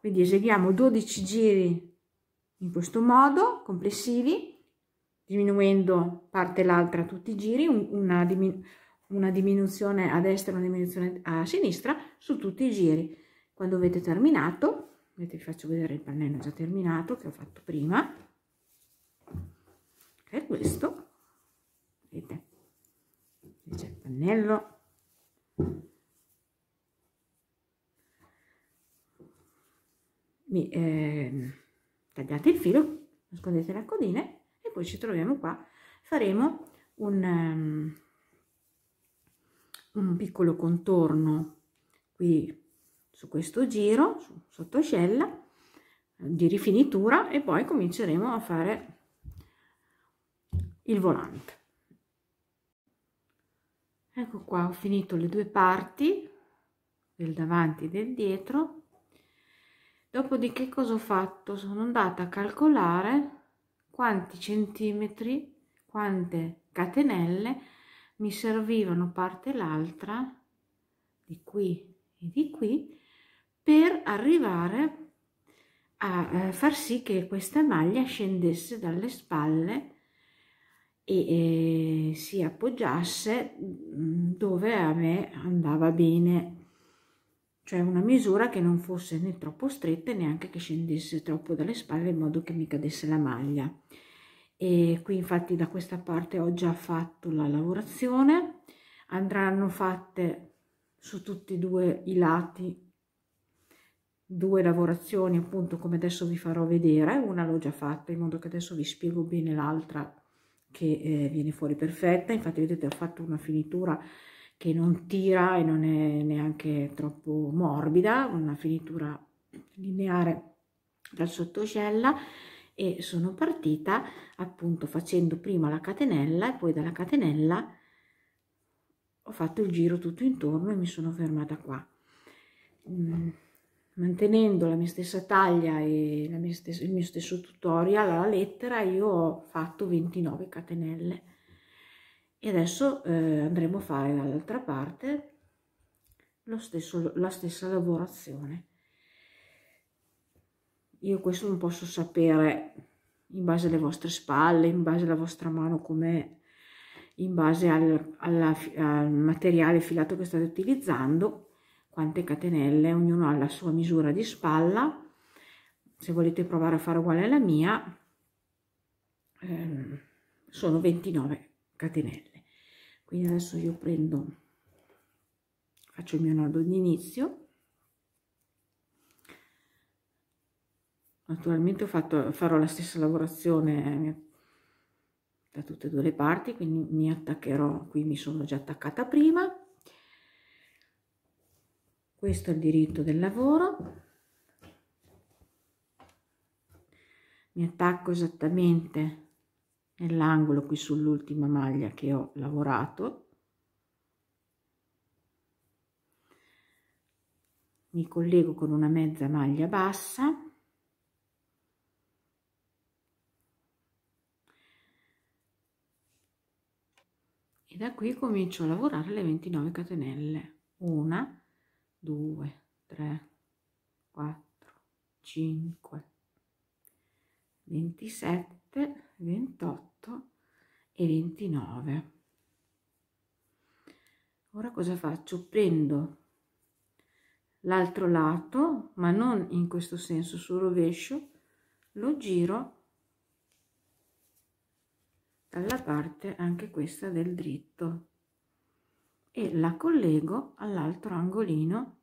Quindi eseguiamo 12 giri in questo modo, complessivi, diminuendo parte l'altra tutti i giri, una, diminu una diminuzione a destra e una diminuzione a sinistra su tutti i giri quando avete terminato, vi faccio vedere il pannello già terminato che ho fatto prima, che è questo, vedete, c'è il pannello, Mi, eh, tagliate il filo, nascondete le codine e poi ci troviamo qua, faremo un, um, un piccolo contorno qui su questo giro, su sottoscella di rifinitura e poi cominceremo a fare il volante. Ecco qua, ho finito le due parti del davanti e del dietro. Dopodiché cosa ho fatto? Sono andata a calcolare quanti centimetri, quante catenelle mi servivano parte l'altra di qui e di qui per arrivare a eh, far sì che questa maglia scendesse dalle spalle e, e si appoggiasse mm, dove a me andava bene cioè una misura che non fosse né troppo stretta neanche che scendesse troppo dalle spalle in modo che mi cadesse la maglia e qui infatti da questa parte ho già fatto la lavorazione andranno fatte su tutti e due i lati due lavorazioni appunto come adesso vi farò vedere una l'ho già fatta in modo che adesso vi spiego bene l'altra che eh, viene fuori perfetta infatti vedete ho fatto una finitura che non tira e non è neanche troppo morbida una finitura lineare dal sottoscella e sono partita appunto facendo prima la catenella e poi dalla catenella ho fatto il giro tutto intorno e mi sono fermata qua mm mantenendo la mia stessa taglia e mia stessa, il mio stesso tutorial alla lettera, io ho fatto 29 catenelle. E adesso eh, andremo a fare dall'altra parte lo stesso, la stessa lavorazione. Io questo non posso sapere in base alle vostre spalle, in base alla vostra mano, come in base al, alla, al materiale filato che state utilizzando, quante catenelle, ognuno ha la sua misura di spalla, se volete provare a fare uguale alla mia, ehm, sono 29 catenelle. Quindi adesso io prendo, faccio il mio nodo di inizio, naturalmente fatto, farò la stessa lavorazione eh, da tutte e due le parti, quindi mi attaccherò, qui mi sono già attaccata prima, questo è il diritto del lavoro mi attacco esattamente nell'angolo qui sull'ultima maglia che ho lavorato mi collego con una mezza maglia bassa e da qui comincio a lavorare le 29 catenelle una 2, 3, 4, 5, 27, 28 e 29. Ora cosa faccio? Prendo l'altro lato, ma non in questo senso, sul rovescio, lo giro dalla parte anche questa del dritto e la collego all'altro angolino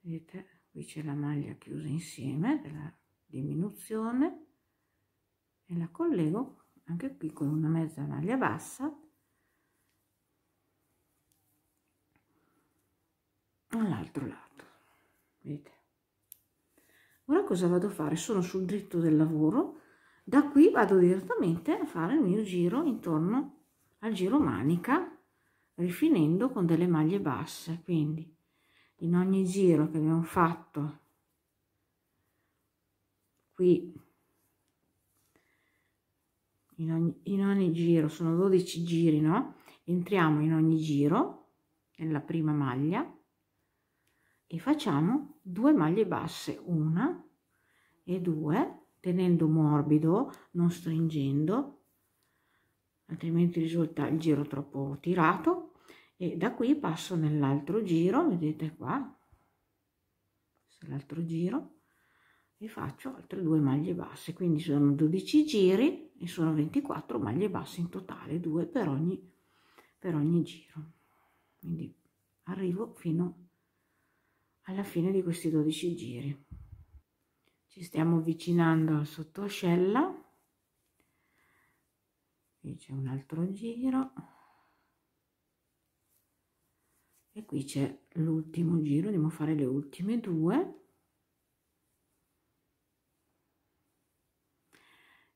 vedete qui c'è la maglia chiusa insieme della diminuzione e la collego anche qui con una mezza maglia bassa all'altro lato vedete ora cosa vado a fare sono sul dritto del lavoro da qui vado direttamente a fare il mio giro intorno al giro manica rifinendo con delle maglie basse quindi in ogni giro che abbiamo fatto qui in ogni, in ogni giro sono 12 giri no entriamo in ogni giro nella prima maglia e facciamo due maglie basse una e due tenendo morbido non stringendo altrimenti risulta il giro troppo tirato e da qui passo nell'altro giro vedete qua l'altro giro e faccio altre due maglie basse quindi sono 12 giri e sono 24 maglie basse in totale due per ogni per ogni giro quindi arrivo fino alla fine di questi 12 giri ci stiamo avvicinando al sottoscella qui c'è un altro giro e qui c'è l'ultimo giro andiamo a fare le ultime due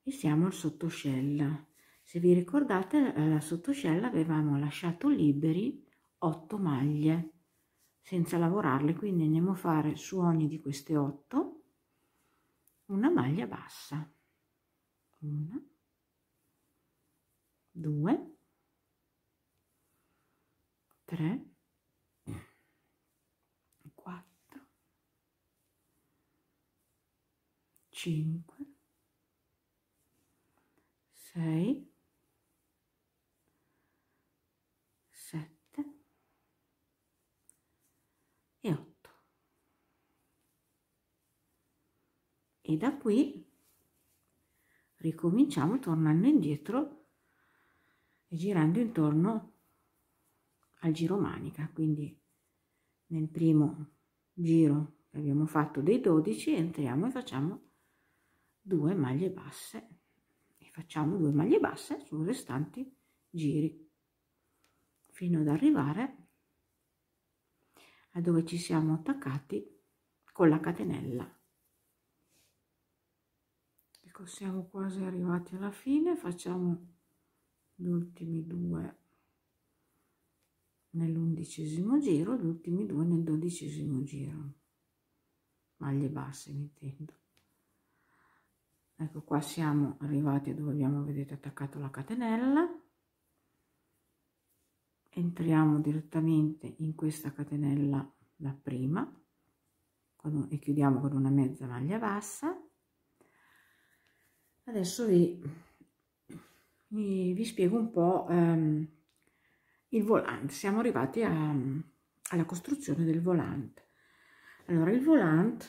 e siamo al sottoscella se vi ricordate eh, la sottoscella avevamo lasciato liberi 8 maglie senza lavorarle quindi andiamo a fare su ogni di queste 8 una maglia bassa una 2, 3, 4, 5, 6, 7 e 8. E da qui ricominciamo tornando indietro girando intorno al giro manica quindi nel primo giro che abbiamo fatto dei 12 entriamo e facciamo due maglie basse e facciamo due maglie basse sui restanti giri fino ad arrivare a dove ci siamo attaccati con la catenella ecco siamo quasi arrivati alla fine facciamo gli ultimi due nell'undicesimo giro, gli ultimi due nel dodicesimo giro, maglie basse mi intendo. Ecco qua siamo arrivati dove abbiamo, vedete, attaccato la catenella. Entriamo direttamente in questa catenella la prima un, e chiudiamo con una mezza maglia bassa. Adesso vi vi, vi spiego un po' ehm, il volante. Siamo arrivati a, alla costruzione del volante. Allora, il volante,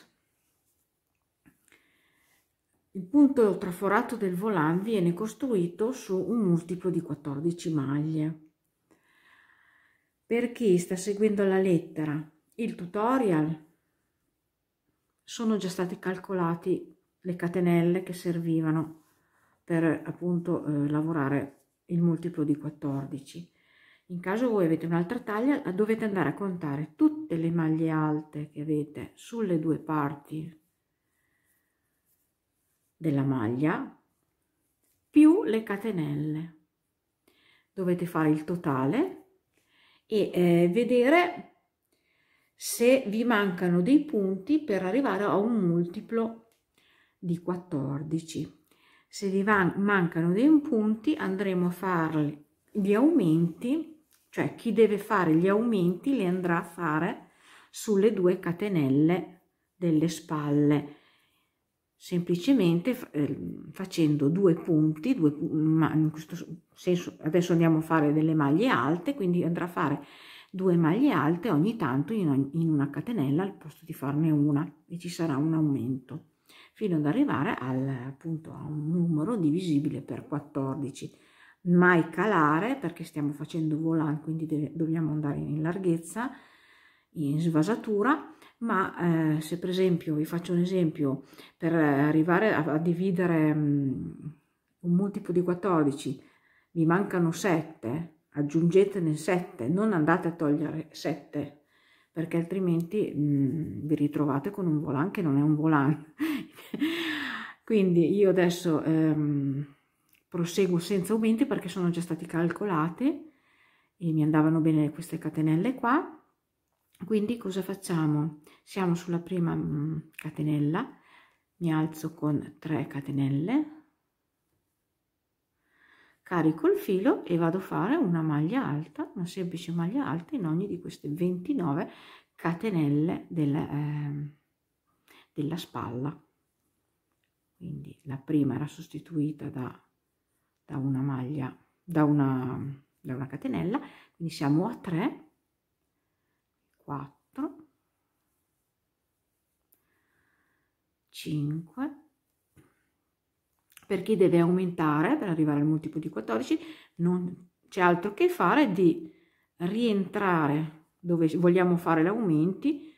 il punto traforato del volante viene costruito su un multiplo di 14 maglie. Per chi sta seguendo la lettera il tutorial, sono già state calcolate le catenelle che servivano per appunto eh, lavorare il multiplo di 14. In caso voi avete un'altra taglia, dovete andare a contare tutte le maglie alte che avete sulle due parti della maglia più le catenelle. Dovete fare il totale e eh, vedere se vi mancano dei punti per arrivare a un multiplo di 14 se vi mancano dei punti andremo a fare gli aumenti, cioè chi deve fare gli aumenti li andrà a fare sulle due catenelle delle spalle, semplicemente ehm, facendo due punti, due, in questo senso adesso andiamo a fare delle maglie alte, quindi andrà a fare due maglie alte ogni tanto in, in una catenella al posto di farne una e ci sarà un aumento fino ad arrivare al, appunto a un numero divisibile per 14. Mai calare perché stiamo facendo volant, quindi deve, dobbiamo andare in larghezza, in svasatura, ma eh, se per esempio, vi faccio un esempio, per arrivare a, a dividere um, un multiplo di 14 vi mancano 7, aggiungetene 7, non andate a togliere 7 perché altrimenti mh, mm, vi ritrovate con un volant che non è un volant. Quindi io adesso ehm, proseguo senza aumenti perché sono già stati calcolate e mi andavano bene queste catenelle qua. Quindi cosa facciamo? Siamo sulla prima mh, mm, catenella, mi alzo con 3 catenelle, carico il filo e vado a fare una maglia alta una semplice maglia alta in ogni di queste 29 catenelle del, eh, della spalla quindi la prima era sostituita da, da una maglia da una, da una catenella quindi siamo a 3 4 5 per chi deve aumentare per arrivare al multiplo di 14 non c'è altro che fare di rientrare dove vogliamo fare gli aumenti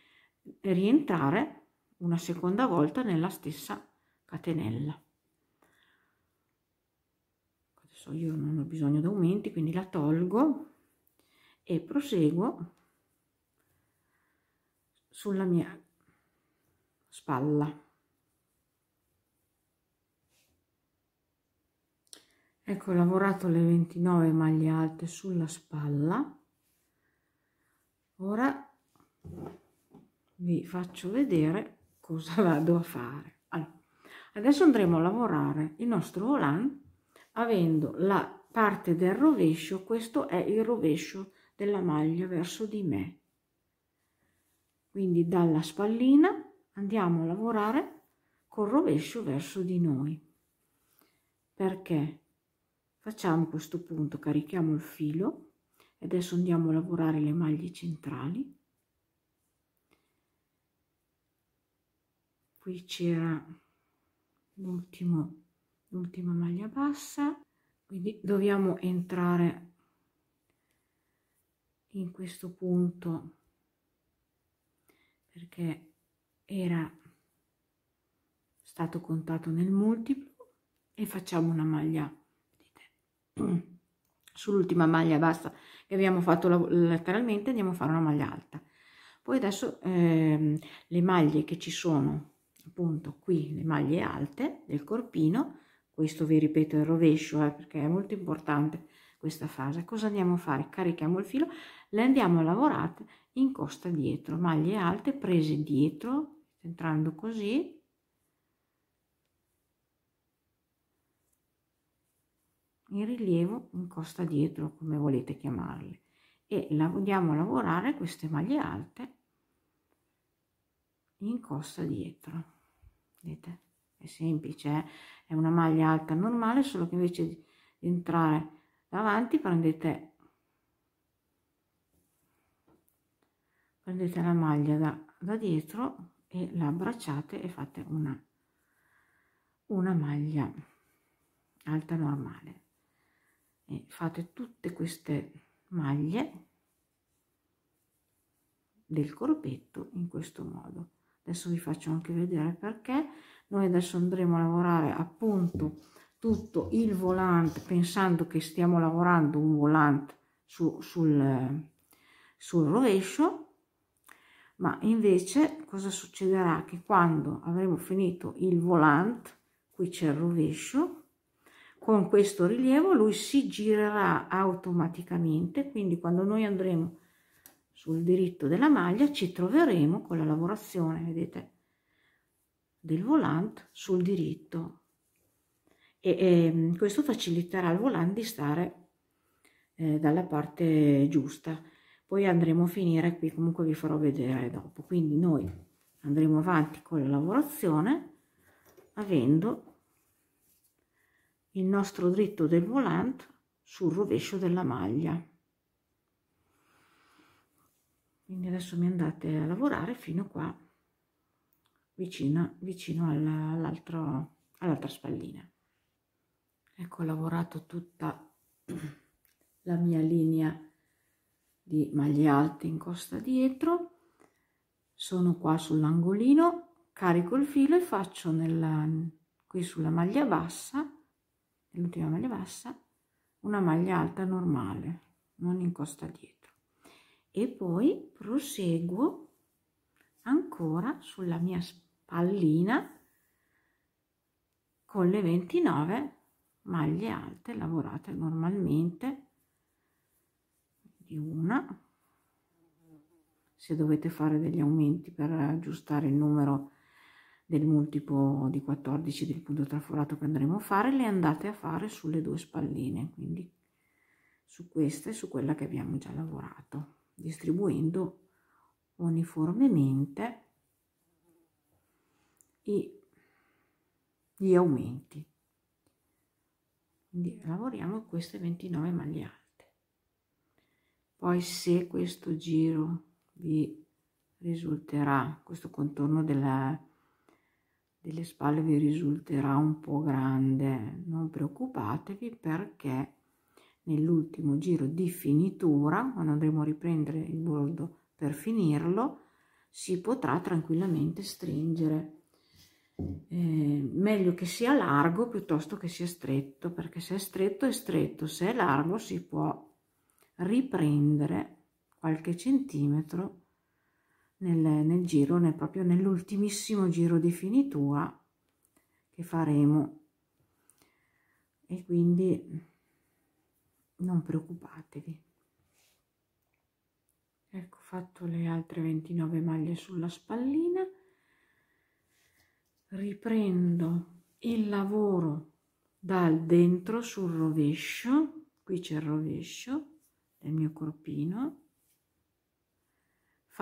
rientrare una seconda volta nella stessa catenella adesso io non ho bisogno di aumenti quindi la tolgo e proseguo sulla mia spalla ecco ho lavorato le 29 maglie alte sulla spalla ora vi faccio vedere cosa vado a fare allora, adesso andremo a lavorare il nostro volant avendo la parte del rovescio questo è il rovescio della maglia verso di me quindi dalla spallina andiamo a lavorare col rovescio verso di noi perché facciamo questo punto carichiamo il filo e adesso andiamo a lavorare le maglie centrali qui c'era l'ultimo l'ultima maglia bassa quindi dobbiamo entrare in questo punto perché era stato contato nel multiplo e facciamo una maglia sull'ultima maglia bassa che abbiamo fatto lateralmente andiamo a fare una maglia alta poi adesso ehm, le maglie che ci sono appunto qui le maglie alte del corpino questo vi ripeto il rovescio eh, perché è molto importante questa fase cosa andiamo a fare carichiamo il filo le andiamo a lavorare in costa dietro maglie alte prese dietro entrando così in rilievo, in costa dietro, come volete chiamarle, e la vogliamo lavorare queste maglie alte in costa dietro. Vedete? È semplice, eh? è una maglia alta normale, solo che invece di entrare davanti prendete, prendete la maglia da, da dietro e la abbracciate e fate una, una maglia alta normale e fate tutte queste maglie del corpetto in questo modo adesso vi faccio anche vedere perché noi adesso andremo a lavorare appunto tutto il volante pensando che stiamo lavorando un volante su, sul, sul rovescio ma invece cosa succederà che quando avremo finito il volante qui c'è il rovescio con questo rilievo lui si girerà automaticamente, quindi quando noi andremo sul diritto della maglia ci troveremo con la lavorazione, vedete, del volante sul diritto. E, e mm, questo faciliterà al volante di stare eh, dalla parte giusta. Poi andremo a finire qui, comunque vi farò vedere dopo. Quindi noi andremo avanti con la lavorazione avendo il nostro dritto del volant sul rovescio della maglia. Quindi adesso mi andate a lavorare fino qua, vicino, vicino all'altra all spallina. Ecco, ho lavorato tutta la mia linea di maglie alte in costa dietro. Sono qua sull'angolino, carico il filo e faccio nella, qui sulla maglia bassa l'ultima maglia bassa una maglia alta normale non in costa dietro e poi proseguo ancora sulla mia spallina con le 29 maglie alte lavorate normalmente di una se dovete fare degli aumenti per aggiustare il numero del multiplo di 14 del punto traforato che andremo a fare le andate a fare sulle due spalline quindi su questa e su quella che abbiamo già lavorato distribuendo uniformemente i, gli aumenti quindi lavoriamo queste 29 maglie alte poi se questo giro vi risulterà questo contorno della delle spalle vi risulterà un po' grande, non preoccupatevi perché nell'ultimo giro di finitura, quando andremo a riprendere il bordo per finirlo, si potrà tranquillamente stringere. Eh, meglio che sia largo piuttosto che sia stretto, perché se è stretto è stretto, se è largo si può riprendere qualche centimetro nel, nel giro, nel, proprio nell'ultimissimo giro di finitura che faremo. E quindi non preoccupatevi. Ecco fatto le altre 29 maglie sulla spallina. Riprendo il lavoro dal dentro sul rovescio, qui c'è il rovescio del mio corpino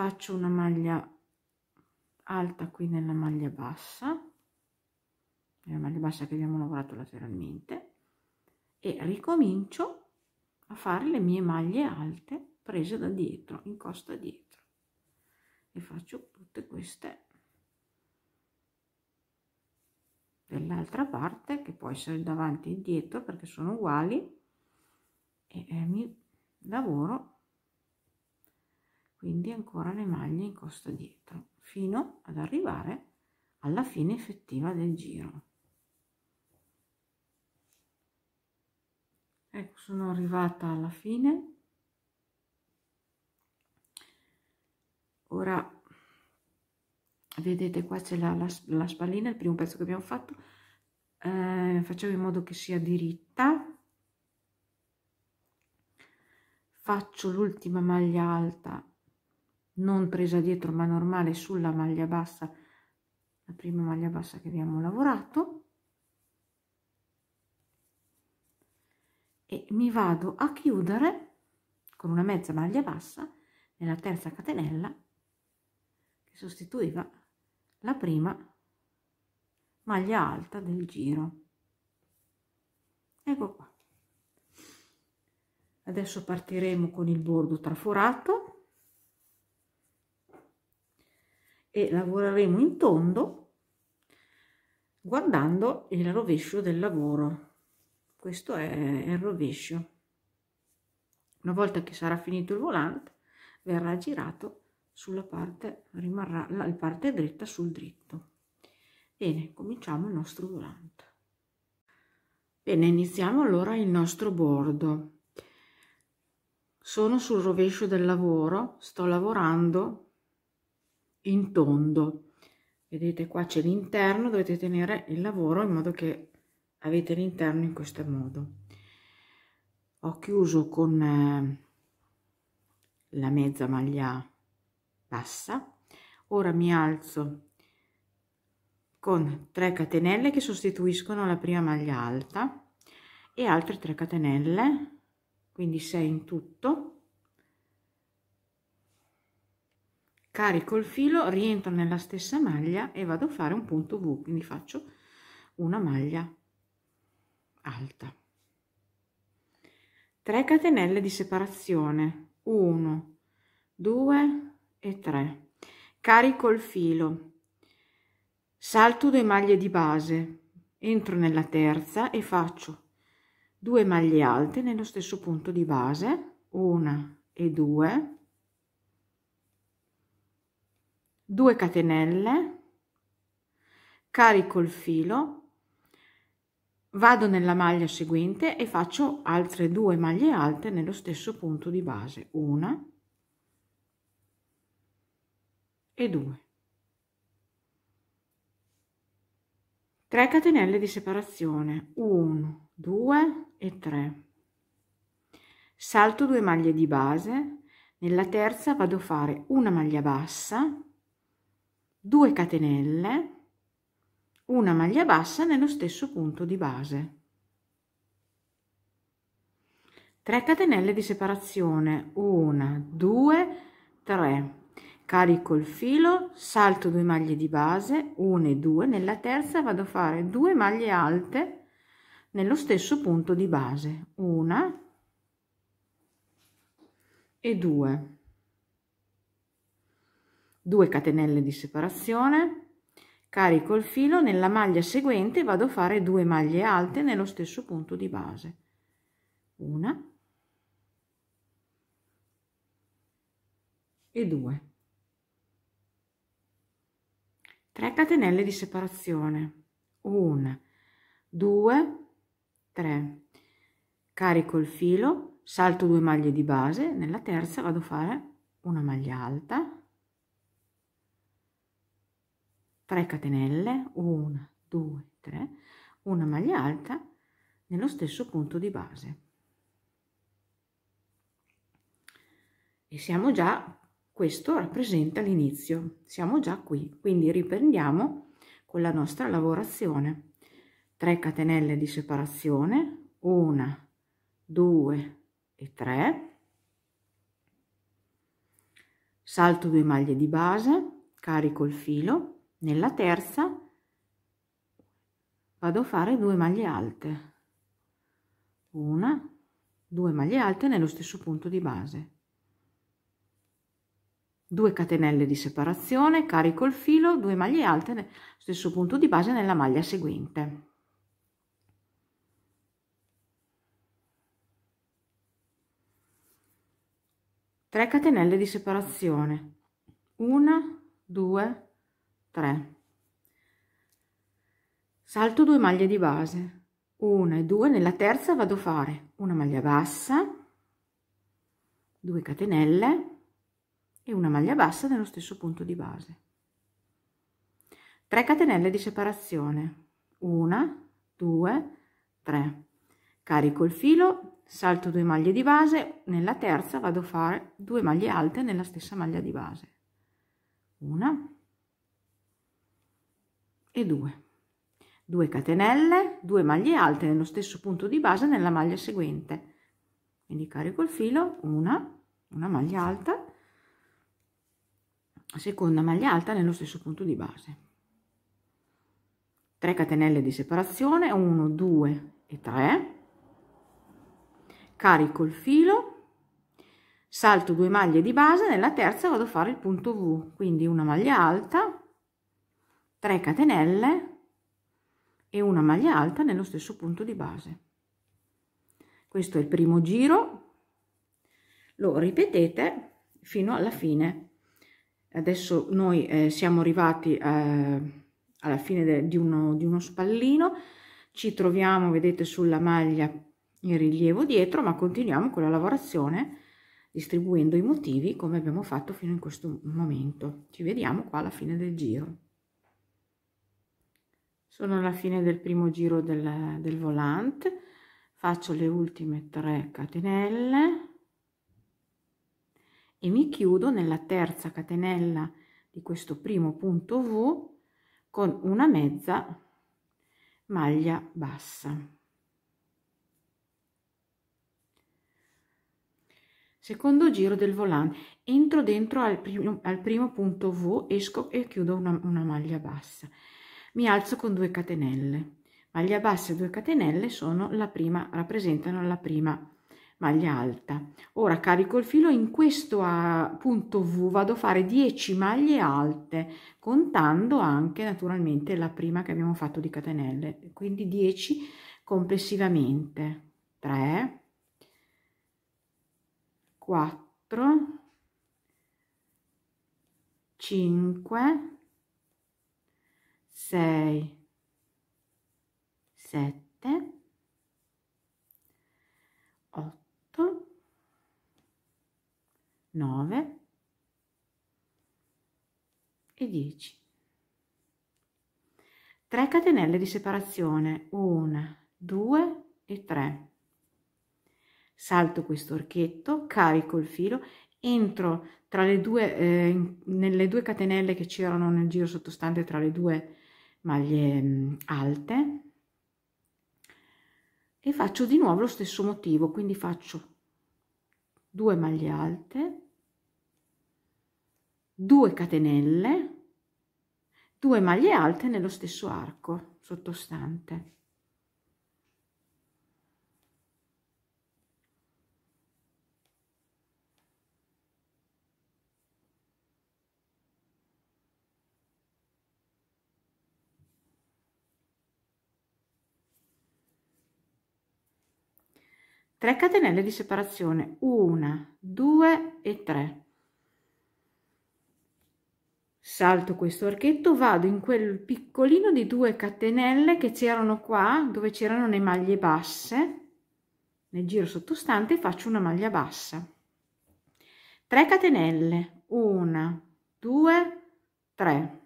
faccio una maglia alta qui nella maglia bassa nella maglia bassa che abbiamo lavorato lateralmente e ricomincio a fare le mie maglie alte prese da dietro in costa dietro e faccio tutte queste dell'altra parte che può essere davanti e dietro perché sono uguali e eh, mi lavoro quindi ancora le maglie in costa dietro fino ad arrivare alla fine effettiva del giro ecco sono arrivata alla fine ora vedete qua c'è la, la, la, spallina il primo pezzo che abbiamo fatto eh, facciamo in modo che sia diritta faccio l'ultima maglia alta non presa dietro ma normale sulla maglia bassa la prima maglia bassa che abbiamo lavorato e mi vado a chiudere con una mezza maglia bassa nella terza catenella che sostituiva la prima maglia alta del giro ecco qua adesso partiremo con il bordo traforato e lavoreremo in tondo guardando il rovescio del lavoro questo è il rovescio una volta che sarà finito il volante verrà girato sulla parte rimarrà la parte dritta sul dritto bene cominciamo il nostro volante bene iniziamo allora il nostro bordo sono sul rovescio del lavoro sto lavorando in tondo vedete qua c'è l'interno dovete tenere il lavoro in modo che avete l'interno in questo modo ho chiuso con eh, la mezza maglia bassa ora mi alzo con 3 catenelle che sostituiscono la prima maglia alta e altre 3 catenelle quindi 6 in tutto carico il filo rientro nella stessa maglia e vado a fare un punto v quindi faccio una maglia alta 3 catenelle di separazione 1 2 e 3 carico il filo salto due maglie di base entro nella terza e faccio due maglie alte nello stesso punto di base una e due 2 catenelle carico il filo vado nella maglia seguente e faccio altre due maglie alte nello stesso punto di base una e due. 3 catenelle di separazione 1 2 e 3 salto 2 maglie di base nella terza vado a fare una maglia bassa 2 catenelle, una maglia bassa nello stesso punto di base. 3 catenelle di separazione 1 2 3 carico il filo salto 2 maglie di base 1 e 2 nella terza vado a fare 2 maglie alte nello stesso punto di base 1 e 2 2 catenelle di separazione carico il filo nella maglia seguente vado a fare due maglie alte nello stesso punto di base una e 2 3 catenelle di separazione 1 2 3 carico il filo salto 2 maglie di base nella terza vado a fare una maglia alta 3 catenelle 1 2 3 una maglia alta nello stesso punto di base e siamo già questo rappresenta l'inizio siamo già qui quindi riprendiamo con la nostra lavorazione 3 catenelle di separazione 1 2 e 3 salto 2 maglie di base carico il filo nella terza vado a fare due maglie alte una due maglie alte nello stesso punto di base 2 catenelle di separazione carico il filo 2 maglie alte nello stesso punto di base nella maglia seguente catenelle di separazione 1 2 3 salto 2 maglie di base 1 e 2 nella terza vado a fare una maglia bassa 2 catenelle e una maglia bassa nello stesso punto di base 3 catenelle di separazione 1 2 3 carico il filo salto 2 maglie di base nella terza vado a fare 2 maglie alte nella stessa maglia di base 1 e 2 2 catenelle 2 maglie alte nello stesso punto di base nella maglia seguente quindi carico il filo una una maglia alta seconda maglia alta nello stesso punto di base 3 catenelle di separazione 1 2 e 3 carico il filo salto 2 maglie di base nella terza vado a fare il punto v quindi una maglia alta 3 catenelle e una maglia alta nello stesso punto di base questo è il primo giro lo ripetete fino alla fine adesso noi eh, siamo arrivati eh, alla fine di uno, di uno spallino ci troviamo vedete sulla maglia in rilievo dietro ma continuiamo con la lavorazione distribuendo i motivi come abbiamo fatto fino in questo momento ci vediamo qua alla fine del giro sono alla fine del primo giro del, del volante faccio le ultime 3 catenelle e mi chiudo nella terza catenella di questo primo punto v con una mezza maglia bassa secondo giro del volante entro dentro al primo, al primo punto v esco e chiudo una, una maglia bassa mi alzo con due catenelle. Maglia bassa e due catenelle sono la prima, rappresentano la prima maglia alta. Ora carico il filo in questo punto V vado a fare 10 maglie alte contando anche naturalmente la prima che abbiamo fatto di catenelle, quindi 10 complessivamente. 3 4 5 6 7 8 9 e 10 3 catenelle di separazione 1 2 e 3 salto questo orchetto carico il filo entro tra le due eh, nelle due catenelle che c'erano nel giro sottostante tra le due maglie mm, alte e faccio di nuovo lo stesso motivo quindi faccio due maglie alte 2 catenelle 2 maglie alte nello stesso arco sottostante 3 catenelle di separazione 1 2 e 3 salto questo archetto vado in quel piccolino di 2 catenelle che c'erano qua dove c'erano le maglie basse nel giro sottostante faccio una maglia bassa 3 catenelle 1 2 3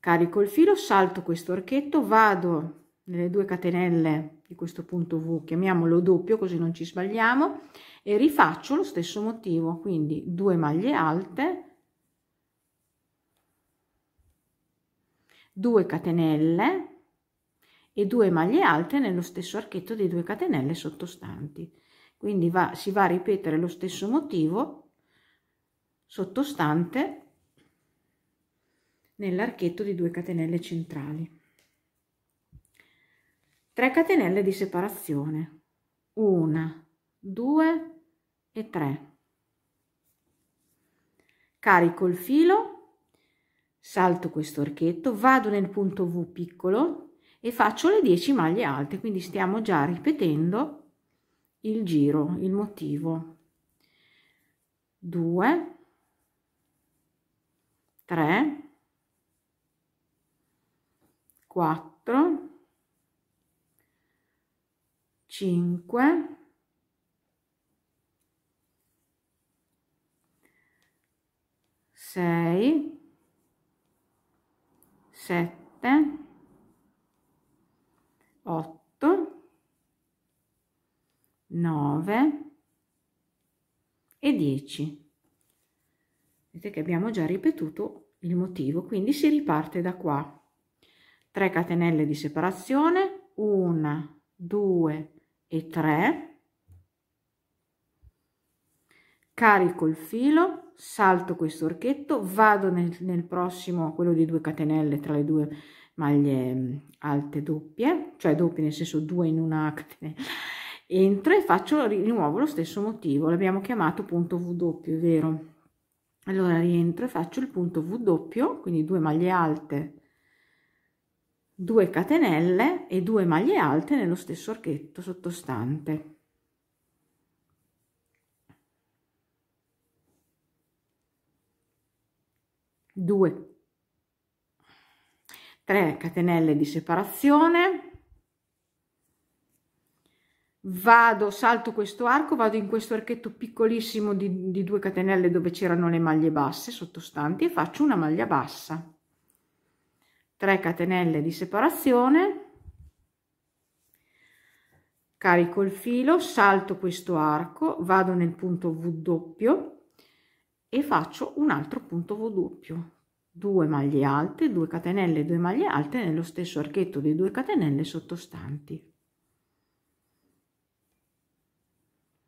carico il filo salto questo archetto vado nelle due catenelle di questo punto V, chiamiamolo doppio così non ci sbagliamo, e rifaccio lo stesso motivo, quindi due maglie alte, 2 catenelle e 2 maglie alte nello stesso archetto di 2 catenelle sottostanti. Quindi va, si va a ripetere lo stesso motivo sottostante nell'archetto di 2 catenelle centrali. 3 catenelle di separazione 1 2 e 3 carico il filo salto questo archetto vado nel punto v piccolo e faccio le 10 maglie alte quindi stiamo già ripetendo il giro il motivo 2 3 4 5 6 7 8 9 e 10 vedete che abbiamo già ripetuto il motivo quindi si riparte da qua 3 catenelle di separazione 1 2 e 3 carico il filo salto questo orchetto vado nel, nel prossimo quello di 2 catenelle tra le due maglie mm, alte doppie cioè doppie nel senso due in una catenella entro e faccio di nuovo lo stesso motivo l'abbiamo chiamato punto w è vero allora rientro e faccio il punto w quindi due maglie alte 2 catenelle e 2 maglie alte nello stesso archetto sottostante. Due, 3 catenelle di separazione vado salto questo arco vado in questo archetto piccolissimo di, di 2 catenelle dove c'erano le maglie basse sottostanti e faccio una maglia bassa 3 catenelle di separazione carico il filo salto questo arco vado nel punto v doppio e faccio un altro punto v doppio 2 maglie alte 2 catenelle 2 maglie alte nello stesso archetto di 2 catenelle sottostanti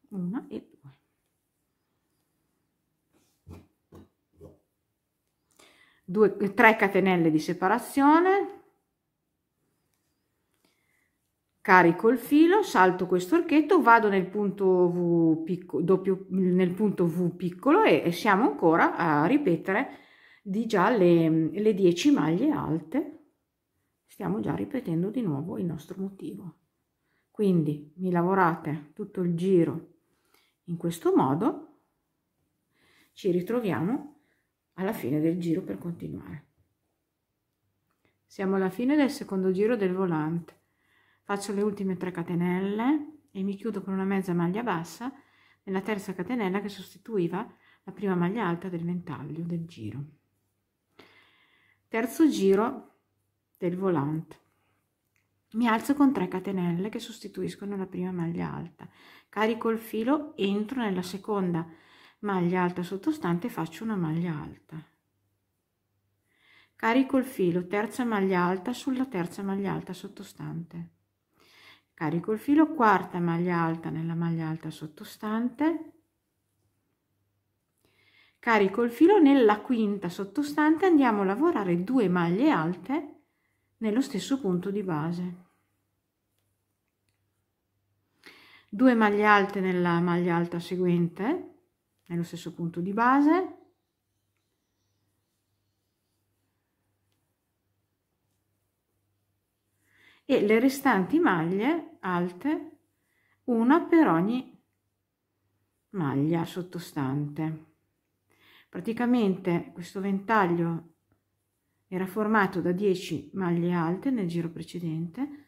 una e due 2, 3 catenelle di separazione, carico il filo, salto questo archetto, vado nel punto V piccolo, doppio, nel punto v piccolo e, e, siamo ancora a ripetere di già le, le 10 maglie alte, stiamo già ripetendo di nuovo il nostro motivo. Quindi mi lavorate tutto il giro in questo modo, ci ritroviamo alla fine del giro per continuare. Siamo alla fine del secondo giro del volante. Faccio le ultime 3 catenelle e mi chiudo con una mezza maglia bassa nella terza catenella che sostituiva la prima maglia alta del ventaglio del giro. Terzo giro del volante. Mi alzo con 3 catenelle che sostituiscono la prima maglia alta. Carico il filo, entro nella seconda maglia alta sottostante faccio una maglia alta carico il filo terza maglia alta sulla terza maglia alta sottostante carico il filo quarta maglia alta nella maglia alta sottostante carico il filo nella quinta sottostante andiamo a lavorare due maglie alte nello stesso punto di base 2 maglie alte nella maglia alta seguente nello stesso punto di base e le restanti maglie alte una per ogni maglia sottostante praticamente questo ventaglio era formato da 10 maglie alte nel giro precedente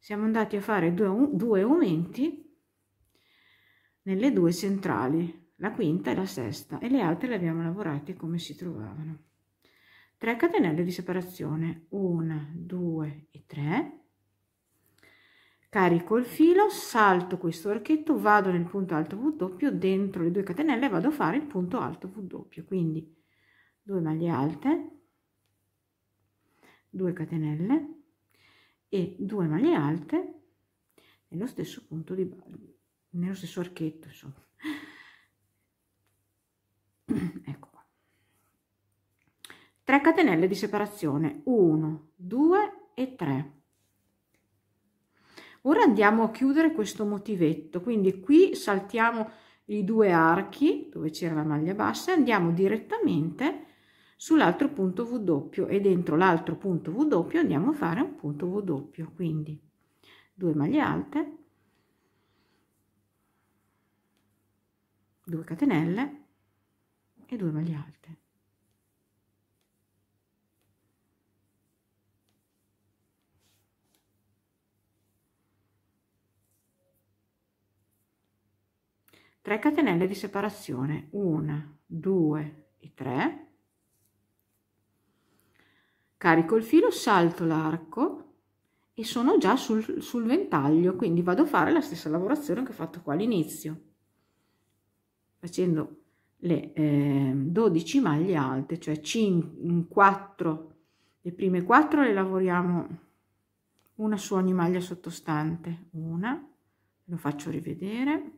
siamo andati a fare due, due aumenti nelle due centrali, la quinta e la sesta, e le altre le abbiamo lavorate come si trovavano. 3 catenelle di separazione, 1, 2 e 3. Carico il filo, salto questo archetto, vado nel punto alto W, dentro le due catenelle vado a fare il punto alto W, quindi 2 maglie alte, 2 catenelle e 2 maglie alte nello stesso punto di, base nello stesso archetto insomma ecco qua 3 catenelle di separazione 1 2 e 3 ora andiamo a chiudere questo motivetto quindi qui saltiamo i due archi dove c'era la maglia bassa e andiamo direttamente sull'altro punto v doppio e dentro l'altro punto v doppio andiamo a fare un punto v doppio quindi due maglie alte 2 catenelle e 2 maglie alte catenelle di separazione 1 2 e 3 carico il filo salto l'arco e sono già sul, sul ventaglio quindi vado a fare la stessa lavorazione che ho fatto qua all'inizio facendo le eh, 12 maglie alte, cioè 5, 4, le prime 4 le lavoriamo una su ogni maglia sottostante, una, lo faccio rivedere,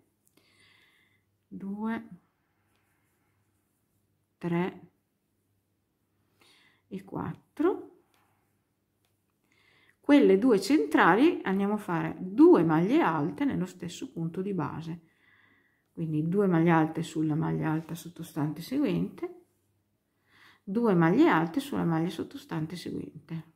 2, 3 e 4. Quelle due centrali andiamo a fare due maglie alte nello stesso punto di base quindi 2 maglie alte sulla maglia alta sottostante seguente 2 maglie alte sulla maglia sottostante seguente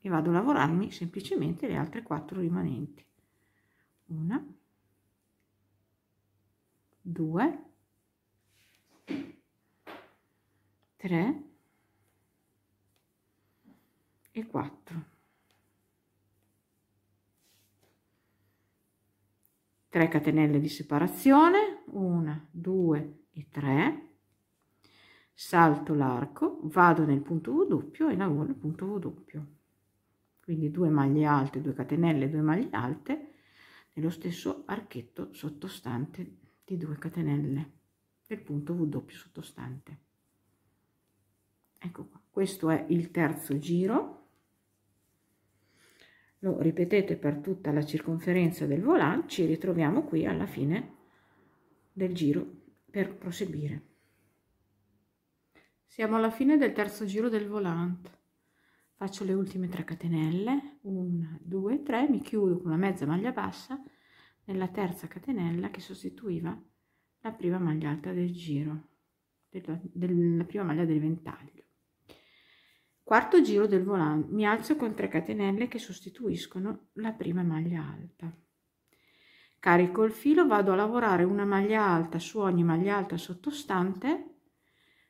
e vado a lavorarmi semplicemente le altre 4 rimanenti Una, 2 3 e quattro. 3 catenelle di separazione 1 2 e 3 salto l'arco vado nel punto v doppio e lavoro il punto v doppio quindi 2 maglie alte 2 catenelle 2 maglie alte nello stesso archetto sottostante di 2 catenelle del punto v doppio sottostante ecco qua questo è il terzo giro lo ripetete per tutta la circonferenza del volante, ci ritroviamo qui alla fine del giro per proseguire. Siamo alla fine del terzo giro del volante. Faccio le ultime 3 catenelle, 1, 2, 3, mi chiudo con una mezza maglia bassa nella terza catenella che sostituiva la prima maglia alta del giro, della, della prima maglia del ventaglio. Quarto giro del volante, mi alzo con 3 catenelle che sostituiscono la prima maglia alta. Carico il filo, vado a lavorare una maglia alta su ogni maglia alta sottostante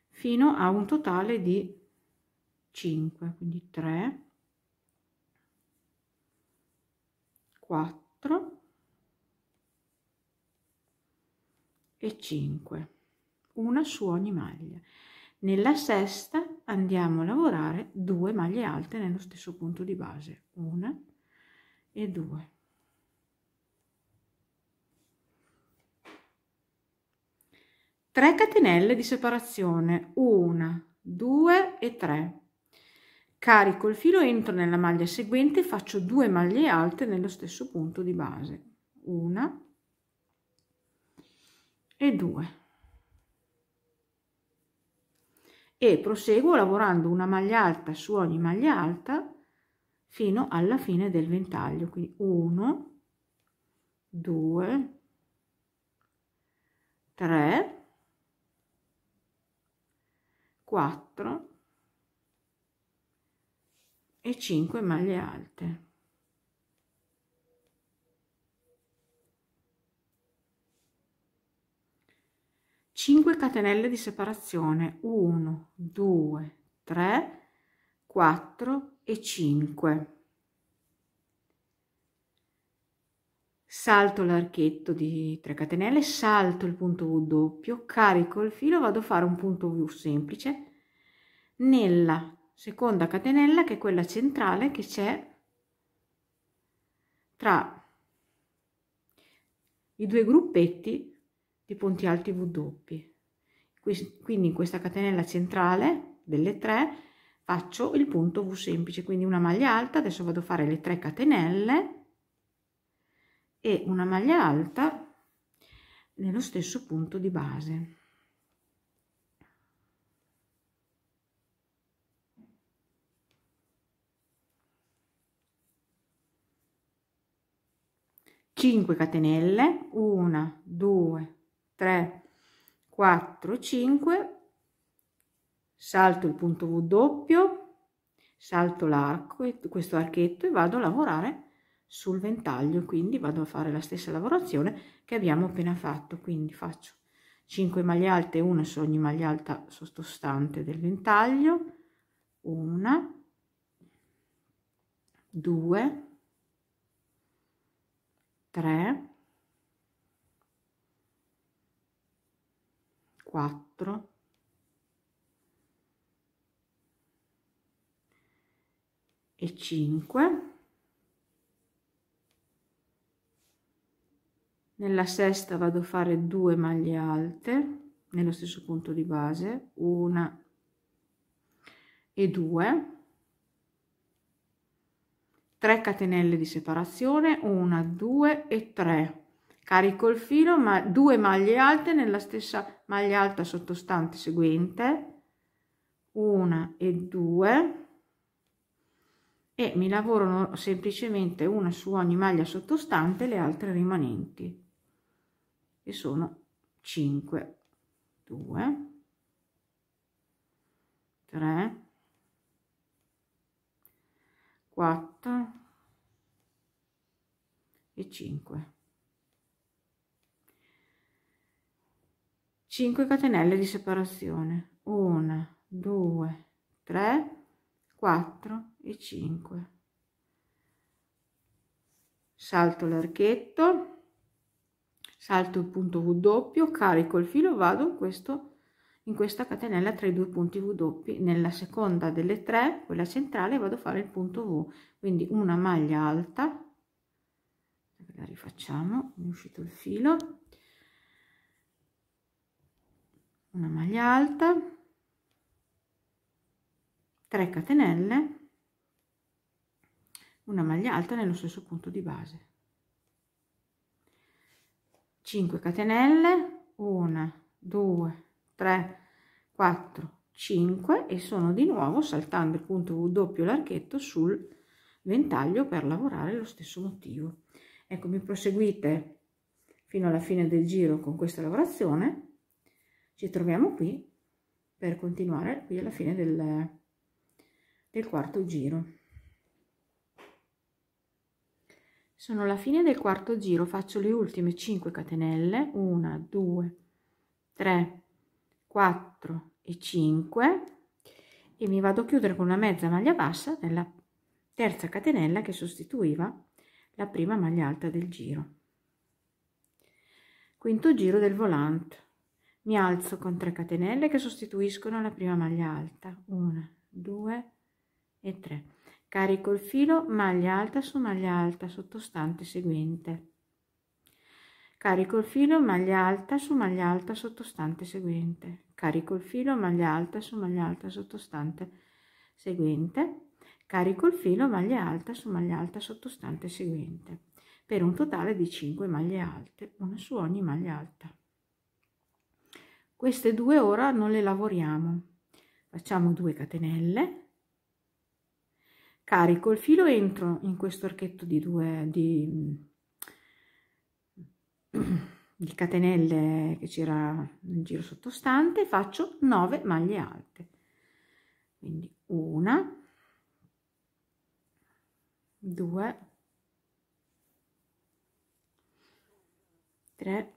fino a un totale di 5, quindi 3, 4 e 5, una su ogni maglia. Nella sesta andiamo a lavorare due maglie alte nello stesso punto di base, una e due. Tre catenelle di separazione, una, due e tre. Carico il filo, entro nella maglia seguente e faccio due maglie alte nello stesso punto di base, una e due. e proseguo lavorando una maglia alta su ogni maglia alta fino alla fine del ventaglio quindi 1 2 3 4 e 5 maglie alte 5 catenelle di separazione 1 2 3 4 e 5 salto l'archetto di 3 catenelle salto il punto v doppio carico il filo vado a fare un punto v semplice nella seconda catenella che è quella centrale che c'è tra i due gruppetti di punti alti V doppi. Quindi in questa catenella centrale delle tre faccio il punto V semplice, quindi una maglia alta, adesso vado a fare le 3 catenelle e una maglia alta nello stesso punto di base. Cinque catenelle, una, due, 3, 4, 5, salto il punto V doppio, salto l'arco, questo archetto e vado a lavorare sul ventaglio, quindi vado a fare la stessa lavorazione che abbiamo appena fatto, quindi faccio 5 maglie alte, una su ogni maglia alta sottostante del ventaglio, una, due, tre, 4 e 5 nella sesta vado a fare due maglie alte nello stesso punto di base una e due 3 catenelle di separazione 1 2 e 3 Carico il filo, ma due maglie alte nella stessa maglia alta sottostante seguente, una e due, e mi lavoro semplicemente una su ogni maglia sottostante, le altre rimanenti, e sono 5, 2, 3, 4 e 5. 5 catenelle di separazione 1 2 3 4 e 5 salto l'archetto salto il punto v doppio carico il filo vado in questo in questa catenella tra i due punti v doppi nella seconda delle tre quella centrale vado a fare il punto v quindi una maglia alta la rifacciamo è uscito il filo una maglia alta 3 catenelle una maglia alta nello stesso punto di base 5 catenelle 1 2 3 4 5 e sono di nuovo saltando il punto w doppio l'archetto sul ventaglio per lavorare lo stesso motivo eccomi proseguite fino alla fine del giro con questa lavorazione ci troviamo qui per continuare qui alla fine del, del quarto giro sono alla fine del quarto giro faccio le ultime 5 catenelle 1 2 3 4 e 5 e mi vado a chiudere con una mezza maglia bassa nella terza catenella che sostituiva la prima maglia alta del giro quinto giro del volante mi alzo con 3 catenelle che sostituiscono la prima maglia alta 1 2 e 3 carico il filo maglia alta su maglia alta sottostante seguente carico il filo maglia alta su maglia alta sottostante seguente carico il filo maglia alta su maglia alta sottostante seguente carico il filo maglia alta su maglia alta sottostante seguente per un totale di 5 maglie alte una su ogni maglia alta queste due ora non le lavoriamo facciamo 2 catenelle carico il filo entro in questo archetto di due di, di catenelle che c'era nel giro sottostante faccio 9 maglie alte quindi una 2 3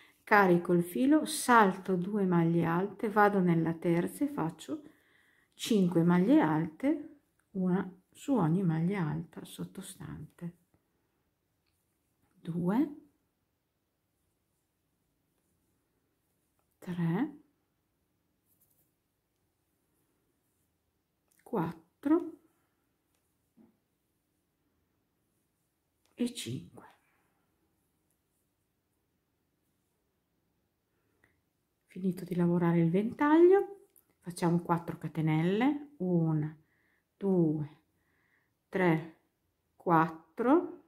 carico il filo salto 2 maglie alte vado nella terza e faccio 5 maglie alte una su ogni maglia alta sottostante 2 3 4 e 5 finito di lavorare il ventaglio facciamo 4 catenelle 1 2 3 4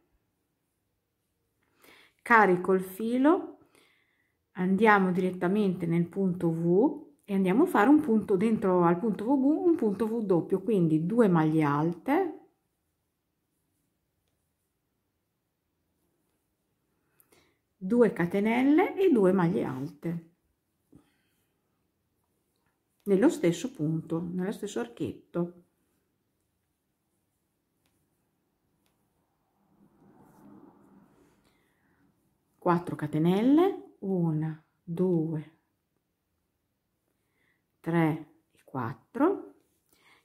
carico il filo andiamo direttamente nel punto v e andiamo a fare un punto dentro al punto vv un punto v doppio quindi due maglie alte due catenelle e due maglie alte nello stesso punto, nello stesso archetto. Quattro catenelle, una, due, tre e quattro.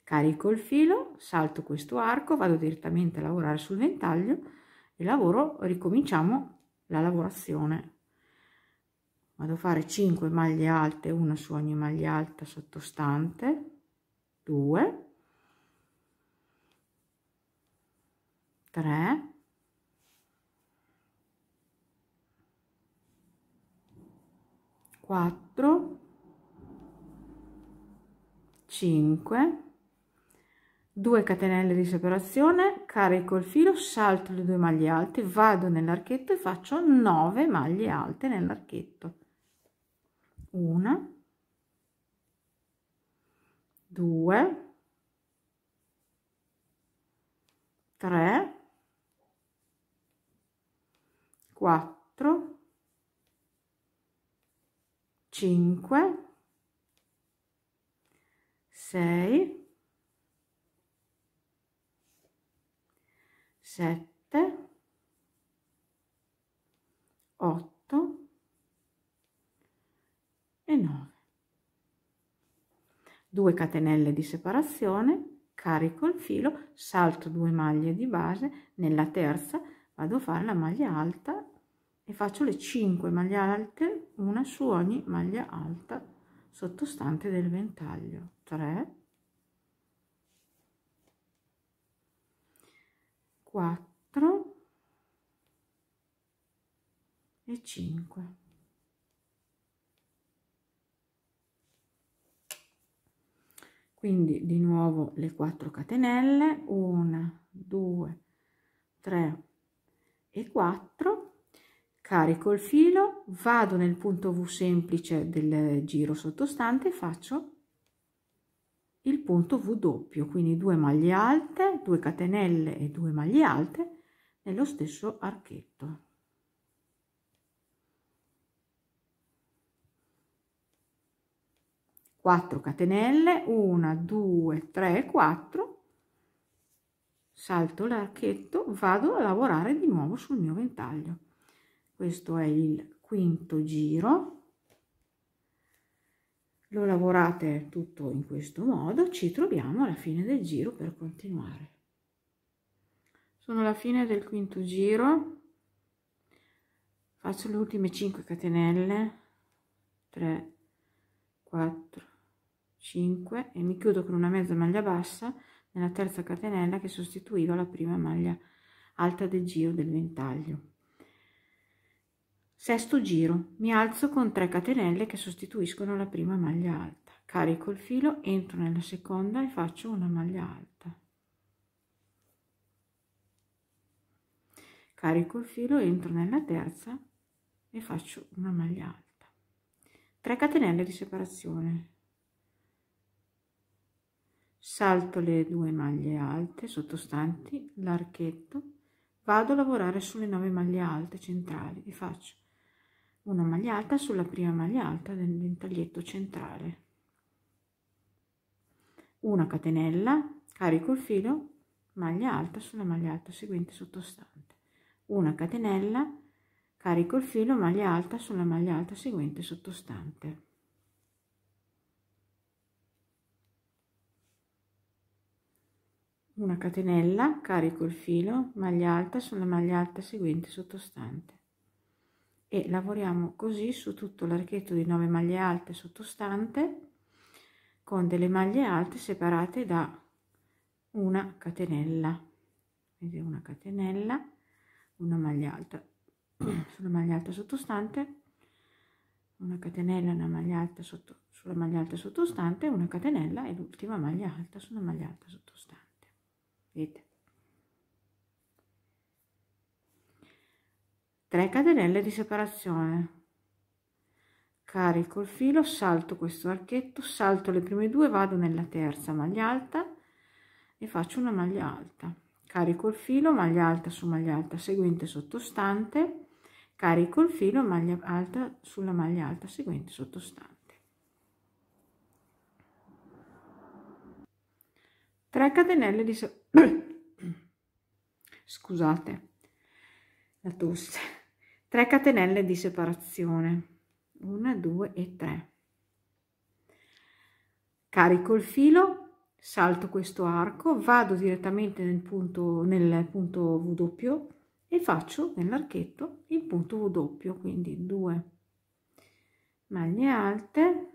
Carico il filo, salto questo arco, vado direttamente a lavorare sul ventaglio e lavoro, ricominciamo la lavorazione vado a fare 5 maglie alte una su ogni maglia alta sottostante 2 3 4 5 2 catenelle di separazione carico il filo salto le due maglie alte vado nell'archetto e faccio 9 maglie alte nell'archetto 1 2 3 4 5 6 7 8 e 9 2 catenelle di separazione carico il filo salto 2 maglie di base nella terza vado a fare la maglia alta e faccio le 5 maglie alte una su ogni maglia alta sottostante del ventaglio 3 4 e 5 quindi di nuovo le 4 catenelle 1 2 3 e 4 carico il filo vado nel punto v semplice del giro sottostante faccio il punto v doppio quindi 2 maglie alte 2 catenelle e 2 maglie alte nello stesso archetto 4 catenelle 1 2 3 4 salto l'archetto vado a lavorare di nuovo sul mio ventaglio questo è il quinto giro lo lavorate tutto in questo modo ci troviamo alla fine del giro per continuare sono alla fine del quinto giro faccio le ultime 5 catenelle 3 4 5 e mi chiudo con una mezza maglia bassa nella terza catenella che sostituiva la prima maglia alta del giro del ventaglio. Sesto giro, mi alzo con 3 catenelle che sostituiscono la prima maglia alta. Carico il filo, entro nella seconda e faccio una maglia alta. Carico il filo, entro nella terza e faccio una maglia alta. 3 catenelle di separazione, salto le due maglie alte sottostanti l'archetto vado a lavorare sulle 9 maglie alte centrali e faccio una maglia alta sulla prima maglia alta del ventaglietto centrale una catenella carico il filo maglia alta sulla maglia alta seguente sottostante una catenella carico il filo maglia alta sulla maglia alta seguente sottostante una catenella carico il filo maglia alta sulla maglia alta seguente sottostante e lavoriamo così su tutto l'archetto di 9 maglie alte sottostante con delle maglie alte separate da una catenella quindi una catenella una maglia alta sulla maglia alta sottostante una catenella una maglia alta sotto, sulla maglia alta sottostante una catenella e l'ultima maglia alta sulla maglia alta sottostante vedete 3 catenelle di separazione carico il filo salto questo archetto salto le prime due vado nella terza maglia alta e faccio una maglia alta carico il filo maglia alta su maglia alta seguente sottostante carico il filo maglia alta sulla maglia alta seguente sottostante 3 catenelle di, separazione scusate la tosse 3 catenelle di separazione 1 2 e 3 carico il filo salto questo arco vado direttamente nel punto nel punto w e faccio nell'archetto il punto w quindi 2 maglie alte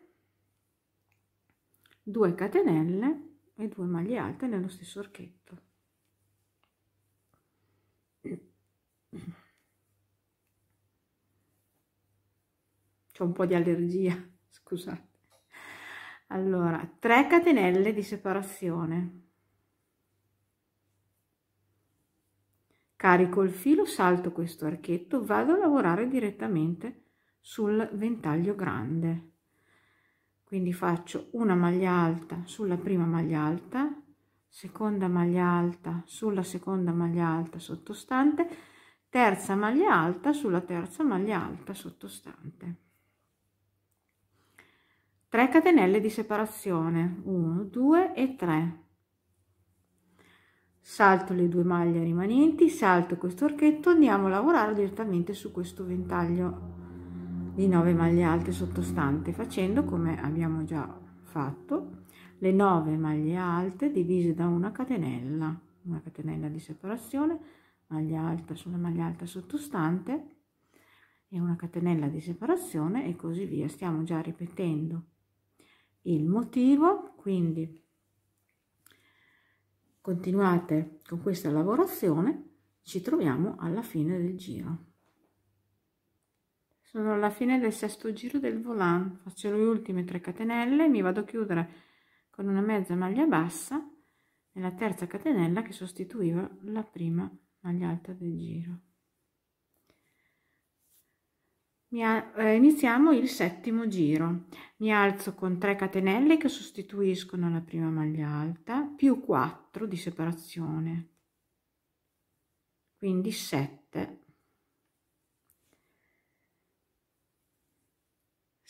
2 catenelle e due maglie alte nello stesso archetto c'è un po' di allergia scusate allora 3 catenelle di separazione carico il filo salto questo archetto vado a lavorare direttamente sul ventaglio grande quindi faccio una maglia alta sulla prima maglia alta seconda maglia alta sulla seconda maglia alta sottostante terza maglia alta sulla terza maglia alta sottostante 3 catenelle di separazione 1 2 e 3 salto le due maglie rimanenti salto questo orchetto andiamo a lavorare direttamente su questo ventaglio di 9 maglie alte sottostante facendo come abbiamo già fatto le 9 maglie alte divise da una catenella una catenella di separazione maglia alta sulla maglia alta sottostante e una catenella di separazione e così via stiamo già ripetendo il motivo quindi continuate con questa lavorazione ci troviamo alla fine del giro sono alla fine del sesto giro del volant faccio le ultime 3 catenelle mi vado a chiudere con una mezza maglia bassa nella terza catenella che sostituiva la prima maglia alta del giro eh, iniziamo il settimo giro mi alzo con 3 catenelle che sostituiscono la prima maglia alta più 4 di separazione quindi 7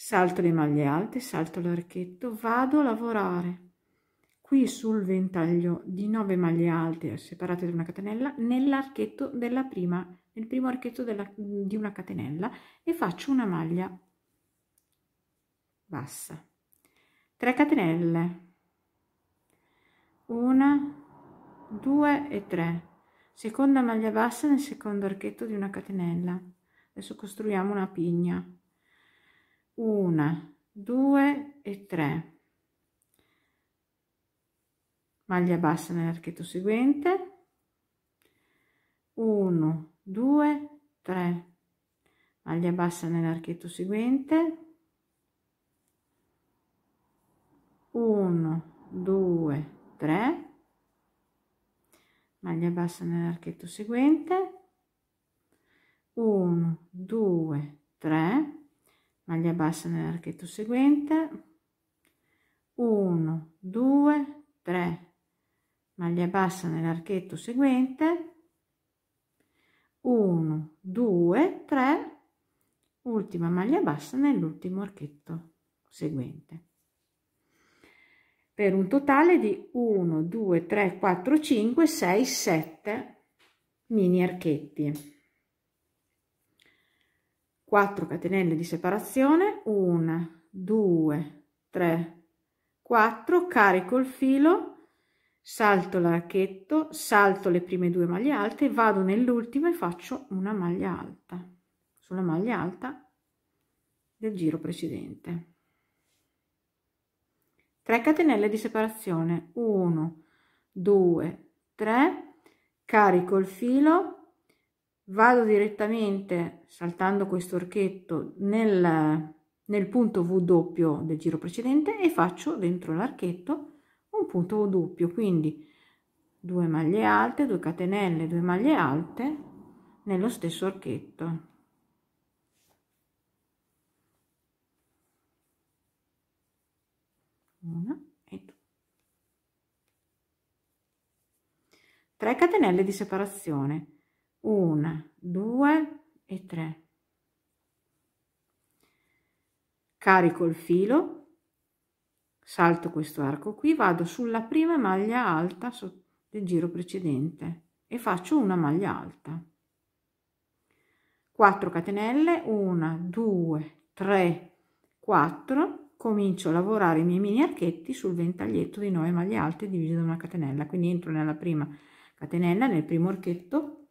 salto le maglie alte, salto l'archetto, vado a lavorare qui sul ventaglio di 9 maglie alte eh, separate da una catenella nell'archetto della prima, nel primo archetto della, di una catenella e faccio una maglia bassa. 3 catenelle, 1, 2 e 3, seconda maglia bassa nel secondo archetto di una catenella. Adesso costruiamo una pigna una due e tre maglia bassa nell'archetto seguente 1 2 3 maglia bassa nell'archetto seguente 1 2 3 maglia bassa nell'archetto seguente 1 2 3 maglia bassa nell'archetto seguente 1 2 3 maglia bassa nell'archetto seguente 1 2 3 ultima maglia bassa nell'ultimo archetto seguente per un totale di 1 2 3 4 5 6 7 mini archetti 4 catenelle di separazione 1 2 3 4 carico il filo salto l'archetto salto le prime due maglie alte vado nell'ultima e faccio una maglia alta sulla maglia alta del giro precedente 3 catenelle di separazione 1 2 3 carico il filo vado direttamente saltando questo archetto nel, nel punto V doppio del giro precedente e faccio dentro l'archetto un punto V doppio quindi 2 maglie alte 2 catenelle 2 maglie alte nello stesso archetto una e due 3 catenelle di separazione 1, 2 e 3. Carico il filo, salto questo arco qui, vado sulla prima maglia alta del giro precedente e faccio una maglia alta. 4 catenelle, 1, 2, 3, 4 comincio a lavorare i miei mini archetti sul ventaglietto di 9 maglie alte diviso da una catenella quindi entro nella prima catenella nel primo archetto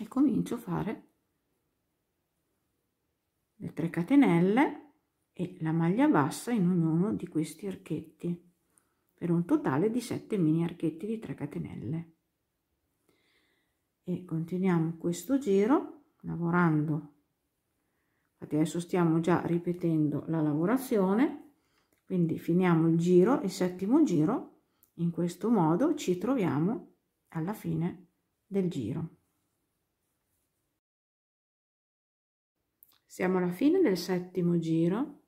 e comincio a fare le 3 catenelle e la maglia bassa in ognuno di questi archetti per un totale di 7 mini archetti di 3 catenelle e continuiamo questo giro lavorando infatti adesso stiamo già ripetendo la lavorazione quindi finiamo il giro il settimo giro in questo modo ci troviamo alla fine del giro siamo alla fine del settimo giro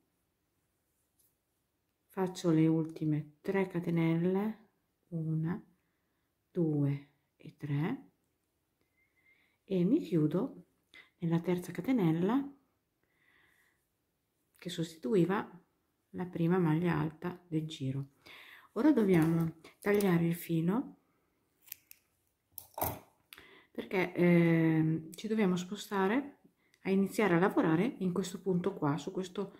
faccio le ultime 3 catenelle 1 2 e 3 e mi chiudo nella terza catenella che sostituiva la prima maglia alta del giro ora dobbiamo tagliare il filo perché eh, ci dobbiamo spostare a iniziare a lavorare in questo punto qua su questo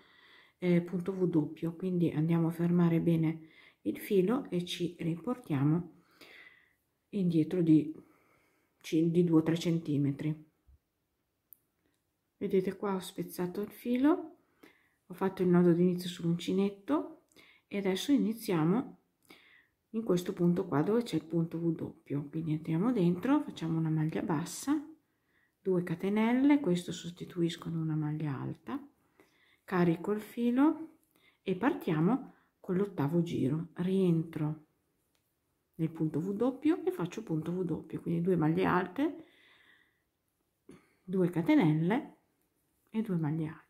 eh, punto w quindi andiamo a fermare bene il filo e ci riportiamo indietro di, di 2-3 centimetri vedete qua ho spezzato il filo ho fatto il nodo d'inizio sull'uncinetto e adesso iniziamo in questo punto qua dove c'è il punto W quindi entriamo dentro facciamo una maglia bassa 2 catenelle questo sostituiscono una maglia alta carico il filo e partiamo con l'ottavo giro rientro nel punto w e faccio punto w quindi 2 maglie alte 2 catenelle e 2 maglie alte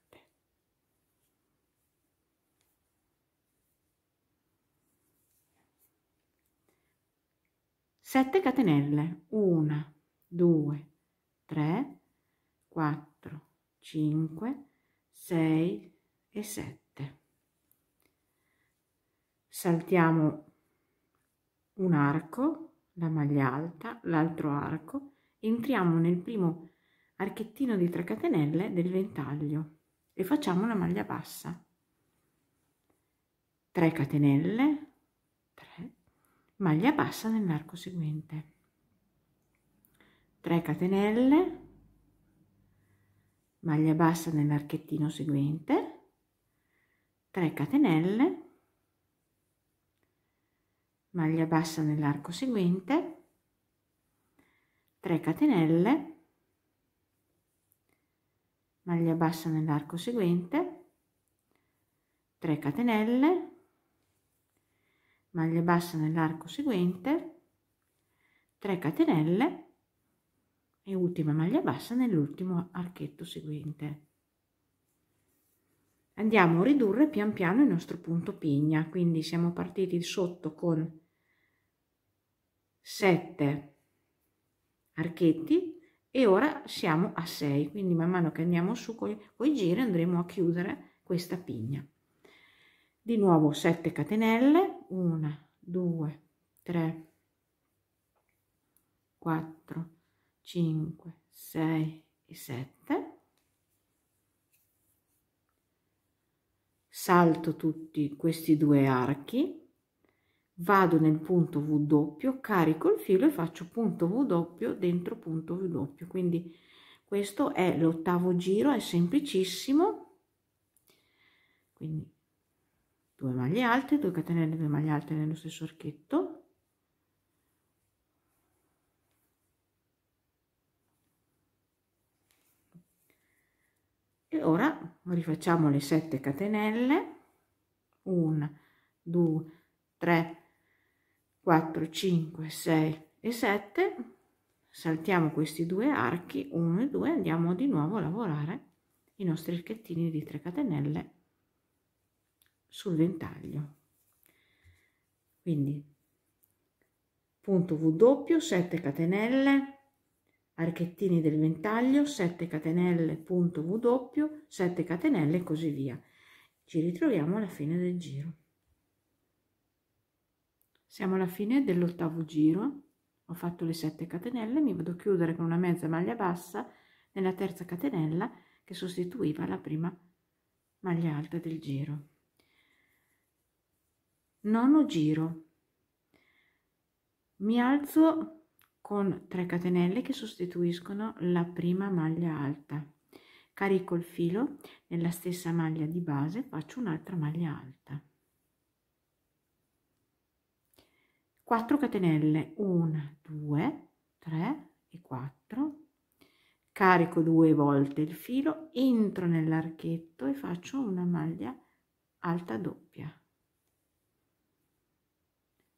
Sette catenelle 1 2 3, 4, 5, 6 e 7. Saltiamo un arco, la maglia alta, l'altro arco, entriamo nel primo archettino di 3 catenelle del ventaglio e facciamo una maglia bassa. 3 catenelle, 3, maglia bassa nell'arco seguente. 3 catenelle maglia bassa nell'archettino seguente 3 catenelle maglia bassa nell'arco seguente 3 catenelle maglia bassa nell'arco seguente 3 catenelle maglia bassa nell'arco seguente 3 catenelle e ultima maglia bassa nell'ultimo archetto seguente andiamo a ridurre pian piano il nostro punto pigna quindi siamo partiti sotto con 7 archetti e ora siamo a 6 quindi man mano che andiamo su con i giri andremo a chiudere questa pigna di nuovo 7 catenelle 1 2 3 4 5, 6 e 7. Salto tutti questi due archi, vado nel punto W, carico il filo e faccio punto W dentro punto W. Quindi questo è l'ottavo giro, è semplicissimo. Quindi 2 maglie alte, 2 catenelle, 2 maglie alte nello stesso archetto. e ora rifacciamo le 7 catenelle 1 2 3 4 5 6 e 7 saltiamo questi due archi 1 e 2 andiamo di nuovo a lavorare i nostri archettini di 3 catenelle sul ventaglio quindi punto w doppio 7 catenelle archettini del ventaglio, 7 catenelle punto W, 7 catenelle e così via. Ci ritroviamo alla fine del giro. Siamo alla fine dell'ottavo giro, ho fatto le 7 catenelle, mi vado a chiudere con una mezza maglia bassa nella terza catenella che sostituiva la prima maglia alta del giro. Nono giro. Mi alzo con 3 catenelle che sostituiscono la prima maglia alta carico il filo nella stessa maglia di base faccio un'altra maglia alta 4 catenelle 1 2 3 e 4 carico due volte il filo entro nell'archetto e faccio una maglia alta doppia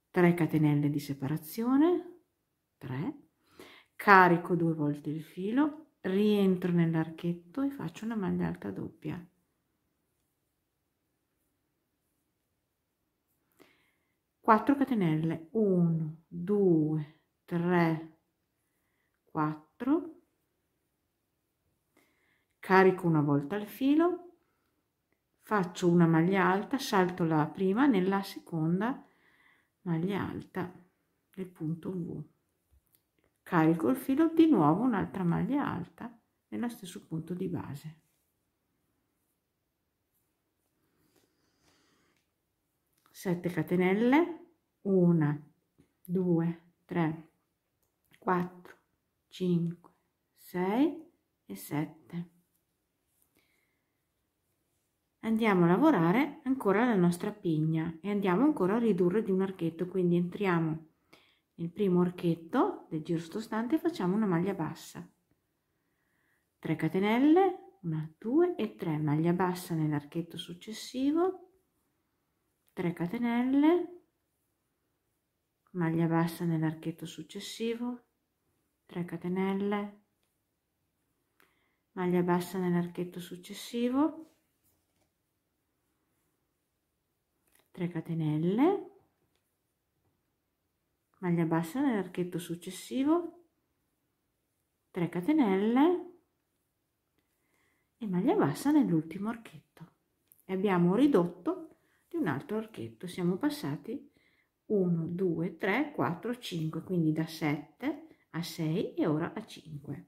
3 catenelle di separazione 3, carico due volte il filo, rientro nell'archetto e faccio una maglia alta doppia. Quattro catenelle, 1, 2, 3, 4, carico una volta il filo, faccio una maglia alta, salto la prima nella seconda maglia alta del punto V carico il filo di nuovo un'altra maglia alta nello stesso punto di base sette catenelle una due tre quattro cinque sei e sette andiamo a lavorare ancora la nostra pigna e andiamo ancora a ridurre di un archetto quindi entriamo nel primo archetto del giro sottostante facciamo una maglia bassa 3 catenelle 1 2 e 3 maglia bassa nell'archetto successivo 3 catenelle maglia bassa nell'archetto successivo 3 catenelle maglia bassa nell'archetto successivo 3 catenelle maglia bassa nell'archetto successivo 3 catenelle e maglia bassa nell'ultimo archetto e abbiamo ridotto di un altro archetto siamo passati 1 2 3 4 5 quindi da 7 a 6 e ora a 5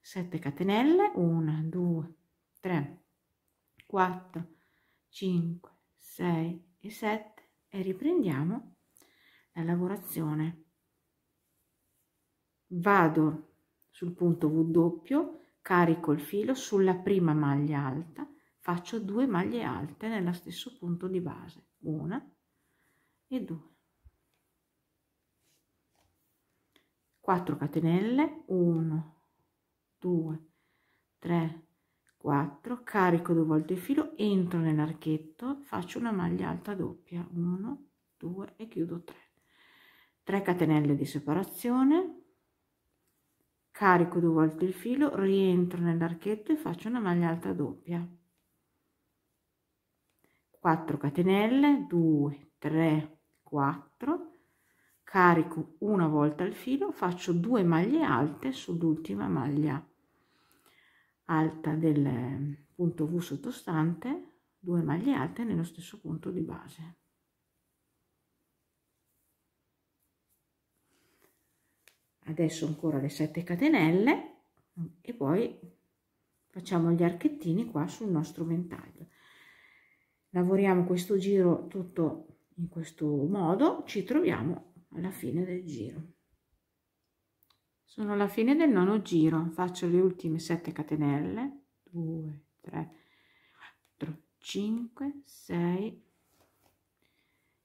7 catenelle 1 2 3 4 5 6 e 7 e riprendiamo la lavorazione vado sul punto w carico il filo sulla prima maglia alta faccio due maglie alte nello stesso punto di base una e due 4 catenelle 1 2 3 4 carico due volte il filo entro nell'archetto faccio una maglia alta doppia 1 2 e chiudo 3 3 catenelle di separazione carico due volte il filo rientro nell'archetto e faccio una maglia alta doppia 4 catenelle 2 3 4 carico una volta il filo faccio due maglie alte sull'ultima maglia alta del punto V sottostante, due maglie alte nello stesso punto di base. Adesso ancora le 7 catenelle e poi facciamo gli archettini qua sul nostro ventaglio. Lavoriamo questo giro tutto in questo modo, ci troviamo alla fine del giro. Sono alla fine del nono giro, faccio le ultime 7 catenelle, 2, 3, 4, 5, 6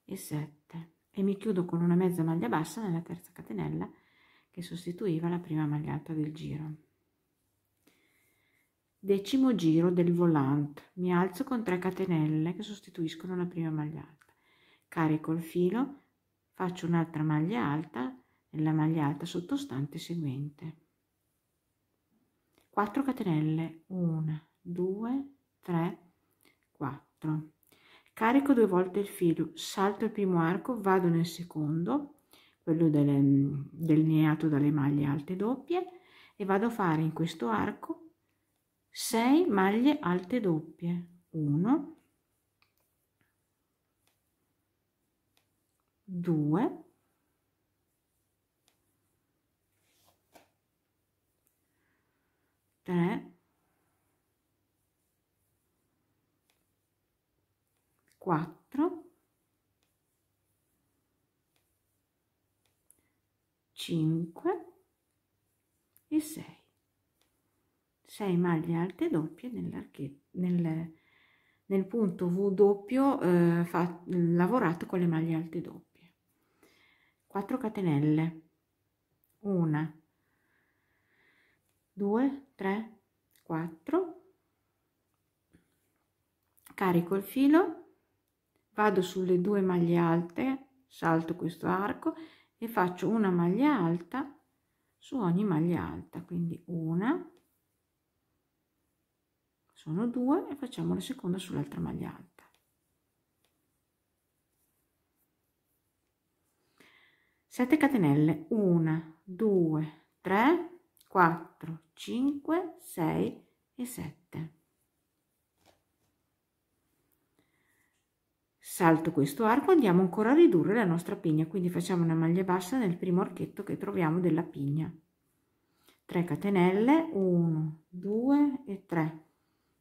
e 7 e mi chiudo con una mezza maglia bassa nella terza catenella che sostituiva la prima maglia alta del giro. Decimo giro del volante, mi alzo con 3 catenelle che sostituiscono la prima maglia alta, carico il filo, faccio un'altra maglia alta, nella maglia alta sottostante seguente 4 catenelle 1 2 3 4 carico due volte il filo salto il primo arco vado nel secondo quello del, mm, delineato dalle maglie alte doppie e vado a fare in questo arco 6 maglie alte doppie 1 2 eh? Quattro. Cinque. E sei. Sei maglie alte doppie nell'archetto nel nel punto V doppio eh, fa, lavorato con le maglie alte doppie 4 catenelle una, 2, 3, 4, carico il filo, vado sulle due maglie alte, salto questo arco e faccio una maglia alta su ogni maglia alta, quindi una, sono due e facciamo la seconda sull'altra maglia alta. Sette catenelle, una, due, tre, 4, 5, 6 e 7. Salto questo arco, andiamo ancora a ridurre la nostra pigna, quindi facciamo una maglia bassa nel primo archetto che troviamo della pigna. 3 catenelle, 1, 2 e 3.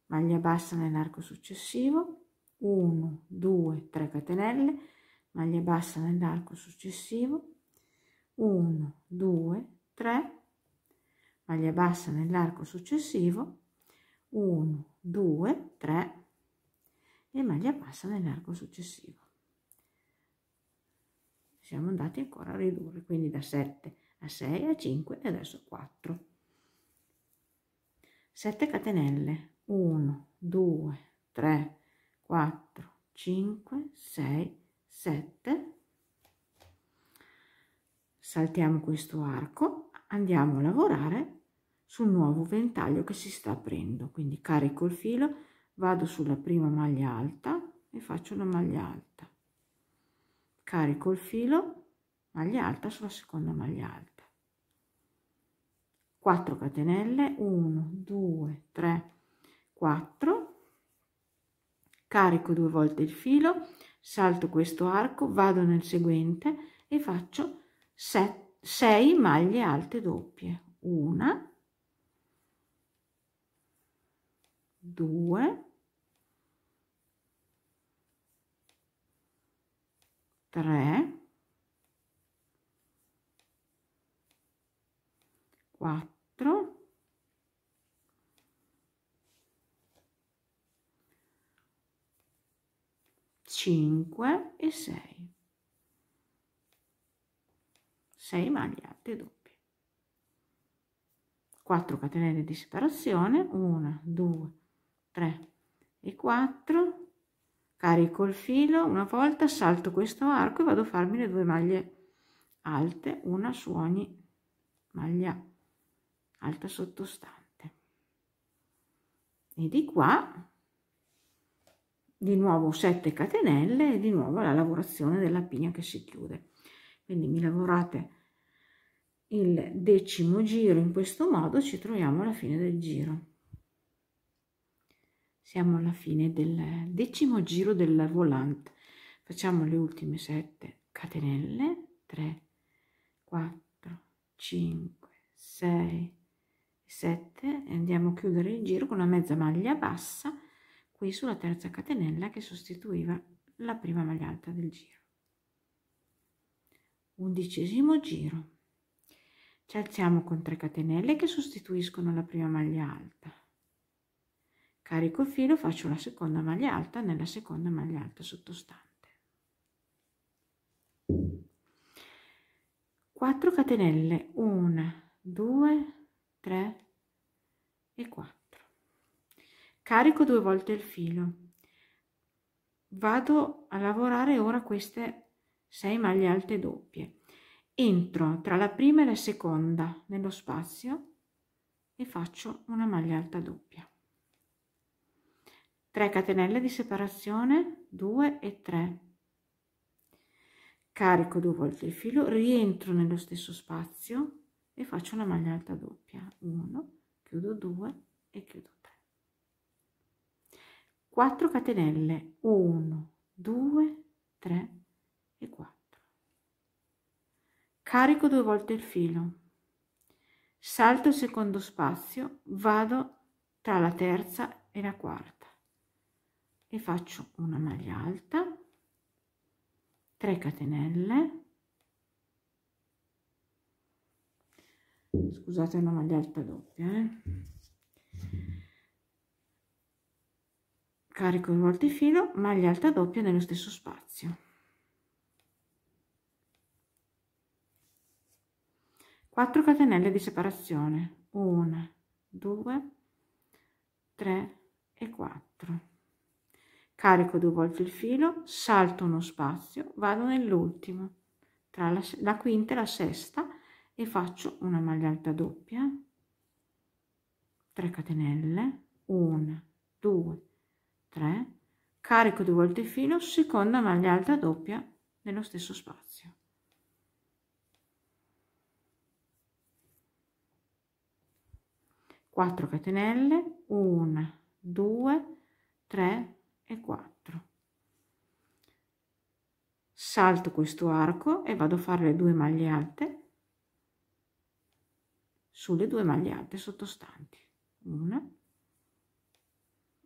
Maglia bassa nell'arco successivo, 1, 2, 3 catenelle, maglia bassa nell'arco successivo, 1, 2, 3 maglia bassa nell'arco successivo 1 2 3 e maglia bassa nell'arco successivo siamo andati ancora a ridurre quindi da 7 a 6 a 5 e adesso 4 7 catenelle 1 2 3 4 5 6 7 saltiamo questo arco andiamo a lavorare sul nuovo ventaglio che si sta aprendo quindi carico il filo vado sulla prima maglia alta e faccio una maglia alta carico il filo maglia alta sulla seconda maglia alta 4 catenelle 1 2 3 4 carico due volte il filo salto questo arco vado nel seguente e faccio 6 maglie alte doppie una 2 3 4 5 e 6 6 magliette doppie 4 catenelle di separazione 1 2 3 e 4 carico il filo una volta salto questo arco e vado a farmi le due maglie alte una su ogni maglia alta sottostante e di qua di nuovo 7 catenelle e di nuovo la lavorazione della pigna che si chiude quindi mi lavorate il decimo giro in questo modo ci troviamo alla fine del giro siamo alla fine del decimo giro del volante. Facciamo le ultime 7 catenelle. 3, 4, 5, 6, 7 e andiamo a chiudere il giro con una mezza maglia bassa qui sulla terza catenella che sostituiva la prima maglia alta del giro. Undicesimo giro. Ci alziamo con 3 catenelle che sostituiscono la prima maglia alta carico il filo faccio una seconda maglia alta nella seconda maglia alta sottostante 4 catenelle 1 2 3 e 4 carico due volte il filo vado a lavorare ora queste 6 maglie alte doppie entro tra la prima e la seconda nello spazio e faccio una maglia alta doppia 3 catenelle di separazione 2 e 3 carico due volte il filo rientro nello stesso spazio e faccio una maglia alta doppia 1 chiudo 2 e chiudo 3 4 catenelle 1 2 3 e 4 carico due volte il filo salto il secondo spazio vado tra la terza e la quarta e faccio una maglia alta 3 catenelle scusate una maglia alta doppia eh? carico il volte filo maglia alta doppia nello stesso spazio 4 catenelle di separazione 1 2 3 e 4 carico due volte il filo, salto uno spazio, vado nell'ultimo, tra la, la quinta e la sesta e faccio una maglia alta doppia, 3 catenelle, 1, 2, 3, carico due volte il filo, seconda maglia alta doppia nello stesso spazio. Quattro catenelle, 1, 2, 3, e 4 salto questo arco e vado a fare le due maglie alte sulle due maglie alte sottostanti una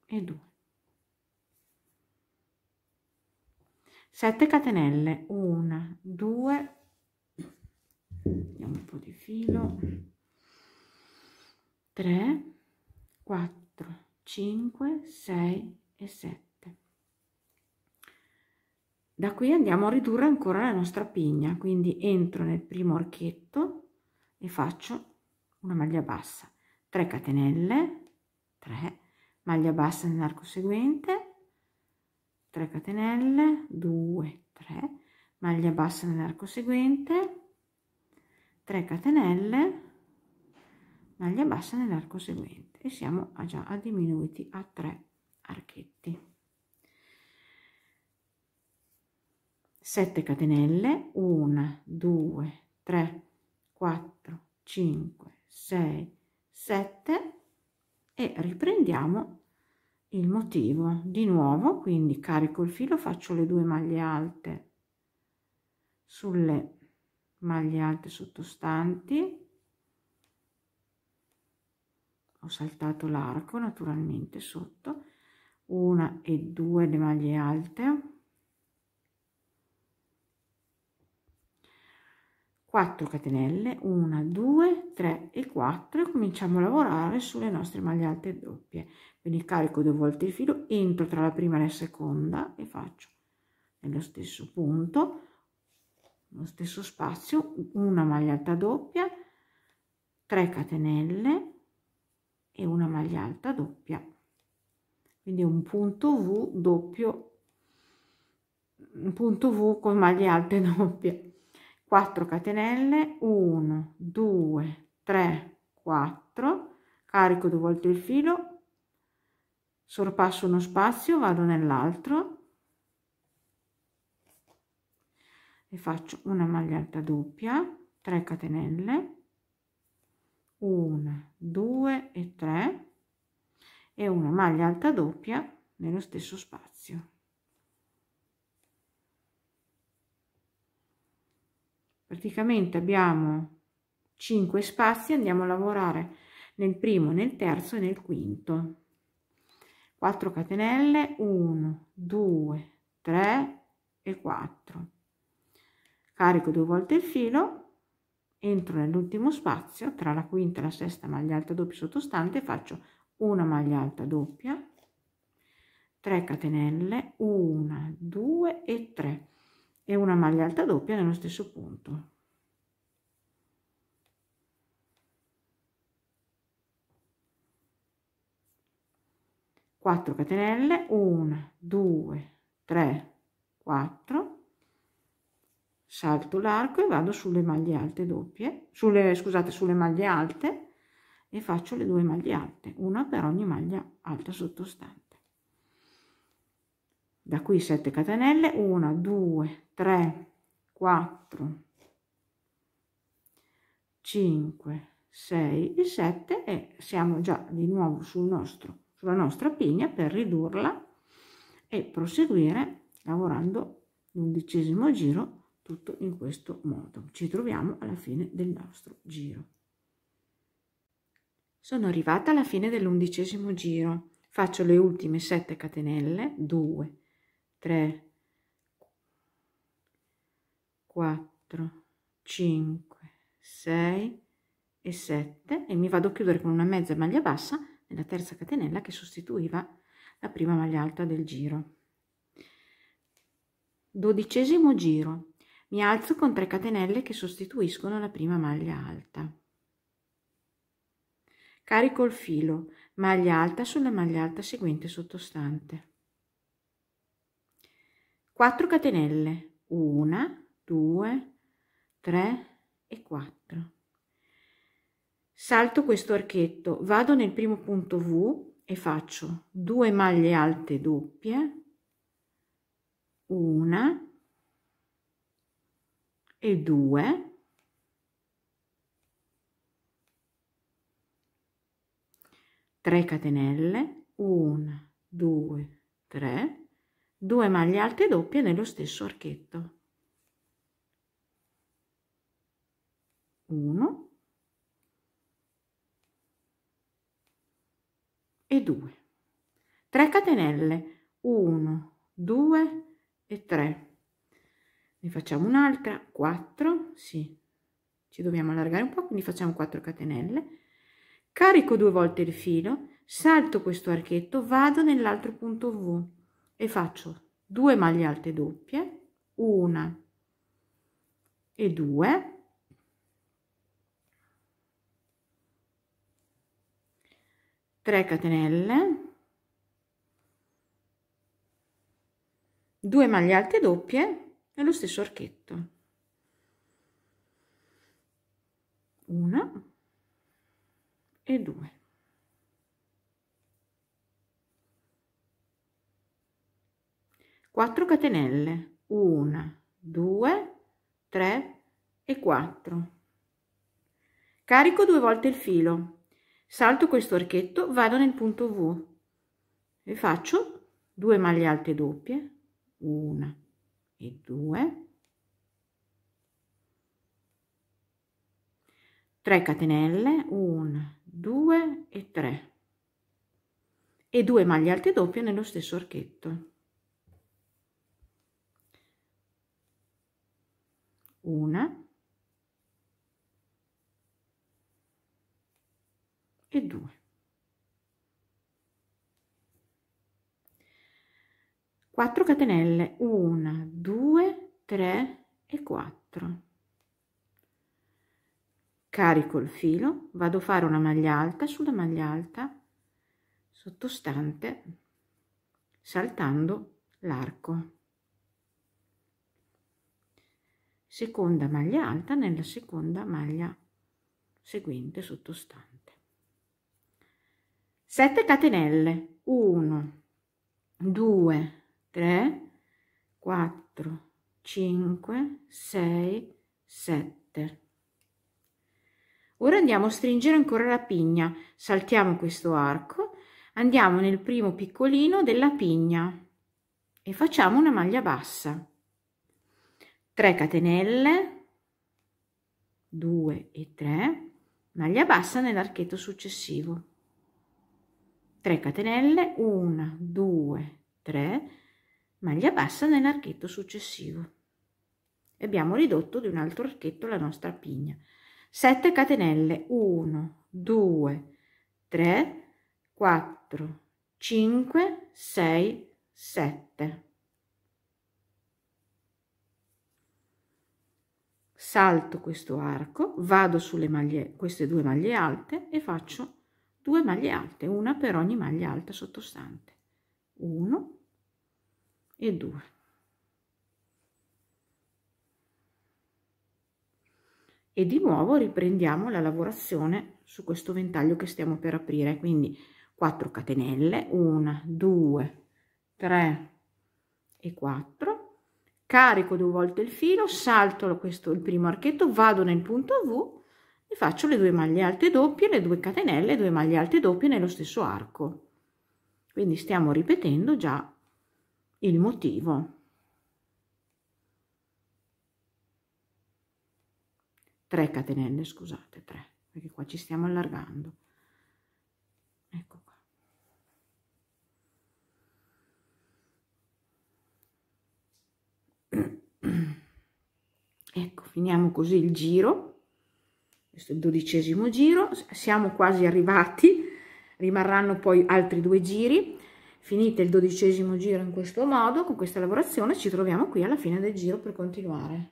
e due 7 catenelle 1 2 un po di filo 3 4 5 6 e 7 da qui andiamo a ridurre ancora la nostra pigna, quindi entro nel primo archetto e faccio una maglia bassa, 3 catenelle, 3, maglia bassa nell'arco seguente, 3 catenelle, 2, 3, maglia bassa nell'arco seguente, 3 catenelle, maglia bassa nell'arco seguente e siamo già a diminuiti a 3 archetti. 7 catenelle 1 2 3 4 5 6 7 e riprendiamo il motivo di nuovo quindi carico il filo faccio le due maglie alte sulle maglie alte sottostanti ho saltato l'arco naturalmente sotto una e due le maglie alte 4 catenelle 1 2 3 e 4 e cominciamo a lavorare sulle nostre maglie alte doppie quindi carico due volte il filo entro tra la prima e la seconda e faccio nello stesso punto lo stesso spazio una maglia alta doppia 3 catenelle e una maglia alta doppia quindi un punto v doppio un punto v con maglie alte doppie 4 catenelle 1 2 3 4 carico due volte il filo sorpasso uno spazio vado nell'altro e faccio una maglia alta doppia 3 catenelle 1 2 e 3 e una maglia alta doppia nello stesso spazio praticamente abbiamo 5 spazi andiamo a lavorare nel primo nel terzo e nel quinto 4 catenelle 1 2 3 e 4 carico due volte il filo entro nell'ultimo spazio tra la quinta e la sesta maglia alta doppia sottostante faccio una maglia alta doppia 3 catenelle 1 2 e 3 e una maglia alta doppia nello stesso punto quattro catenelle 1 2 3 4 salto l'arco e vado sulle maglie alte doppie sulle scusate sulle maglie alte e faccio le due maglie alte una per ogni maglia alta sottostante da qui 7 catenelle 1 2 3, 4, 5, 6 e 7 e siamo già di nuovo sul nostro, sulla nostra pigna per ridurla e proseguire lavorando l'undicesimo giro tutto in questo modo. Ci troviamo alla fine del nostro giro. Sono arrivata alla fine dell'undicesimo giro. Faccio le ultime 7 catenelle, 2, 3, 4, 5, 6 e 7 e mi vado a chiudere con una mezza maglia bassa nella terza catenella che sostituiva la prima maglia alta del giro. Dodicesimo giro. Mi alzo con 3 catenelle che sostituiscono la prima maglia alta. Carico il filo, maglia alta sulla maglia alta seguente sottostante. 4 catenelle, 1, 2, 3 e 4. Salto questo archetto, vado nel primo punto V e faccio 2 maglie alte doppie, una e 2, Tre catenelle, 1, 2, 3, due maglie alte doppie nello stesso archetto. 1 e 2 3 catenelle 1 2 e 3 ne facciamo un'altra 4 sì ci dobbiamo allargare un po quindi facciamo 4 catenelle carico due volte il filo salto questo archetto vado nell'altro punto v e faccio due maglie alte doppie una e due 3 catenelle 2 maglie alte doppie nello stesso archetto 1 e 2 Quattro catenelle 1 2 3 e 4 carico due volte il filo salto questo archetto vado nel punto v e faccio due maglie alte doppie una e due 3 catenelle 1 2 e 3 e 2 maglie alte doppie nello stesso archetto 1 e 2 4 catenelle 1 2 3 e 4 carico il filo vado a fare una maglia alta sulla maglia alta sottostante saltando l'arco seconda maglia alta nella seconda maglia seguente sottostante 7 catenelle 1 2 3 4 5 6 7 ora andiamo a stringere ancora la pigna saltiamo questo arco andiamo nel primo piccolino della pigna e facciamo una maglia bassa 3 catenelle 2 e 3 maglia bassa nell'archetto successivo 3 catenelle 1 2 3 maglia bassa nell'archetto successivo e abbiamo ridotto di un altro archetto la nostra pigna 7 catenelle 1 2 3 4 5 6 7 salto questo arco vado sulle maglie queste due maglie alte e faccio 2 maglie alte, una per ogni maglia alta sottostante, 1 e 2. E di nuovo riprendiamo la lavorazione su questo ventaglio che stiamo per aprire, quindi 4 catenelle, 1, 2, 3 e 4, carico due volte il filo, salto questo, il primo archetto, vado nel punto V e faccio le due maglie alte doppie, le due catenelle, due maglie alte doppie nello stesso arco. Quindi stiamo ripetendo già il motivo. 3 catenelle, scusate, 3, perché qua ci stiamo allargando. Ecco qua. Ecco, finiamo così il giro questo è il dodicesimo giro, siamo quasi arrivati, rimarranno poi altri due giri, finite il dodicesimo giro in questo modo, con questa lavorazione ci troviamo qui alla fine del giro per continuare.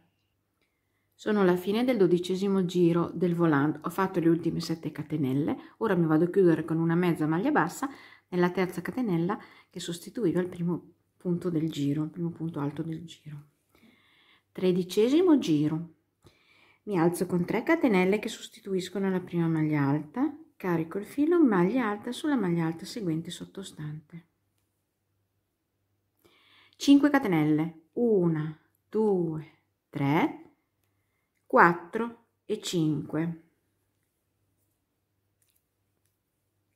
Sono alla fine del dodicesimo giro del volante, ho fatto le ultime 7 catenelle, ora mi vado a chiudere con una mezza maglia bassa nella terza catenella che sostituiva il primo punto del giro, il primo punto alto del giro. Tredicesimo giro, mi alzo con 3 catenelle che sostituiscono la prima maglia alta carico il filo maglia alta sulla maglia alta seguente sottostante 5 catenelle 1 2 3 4 e 5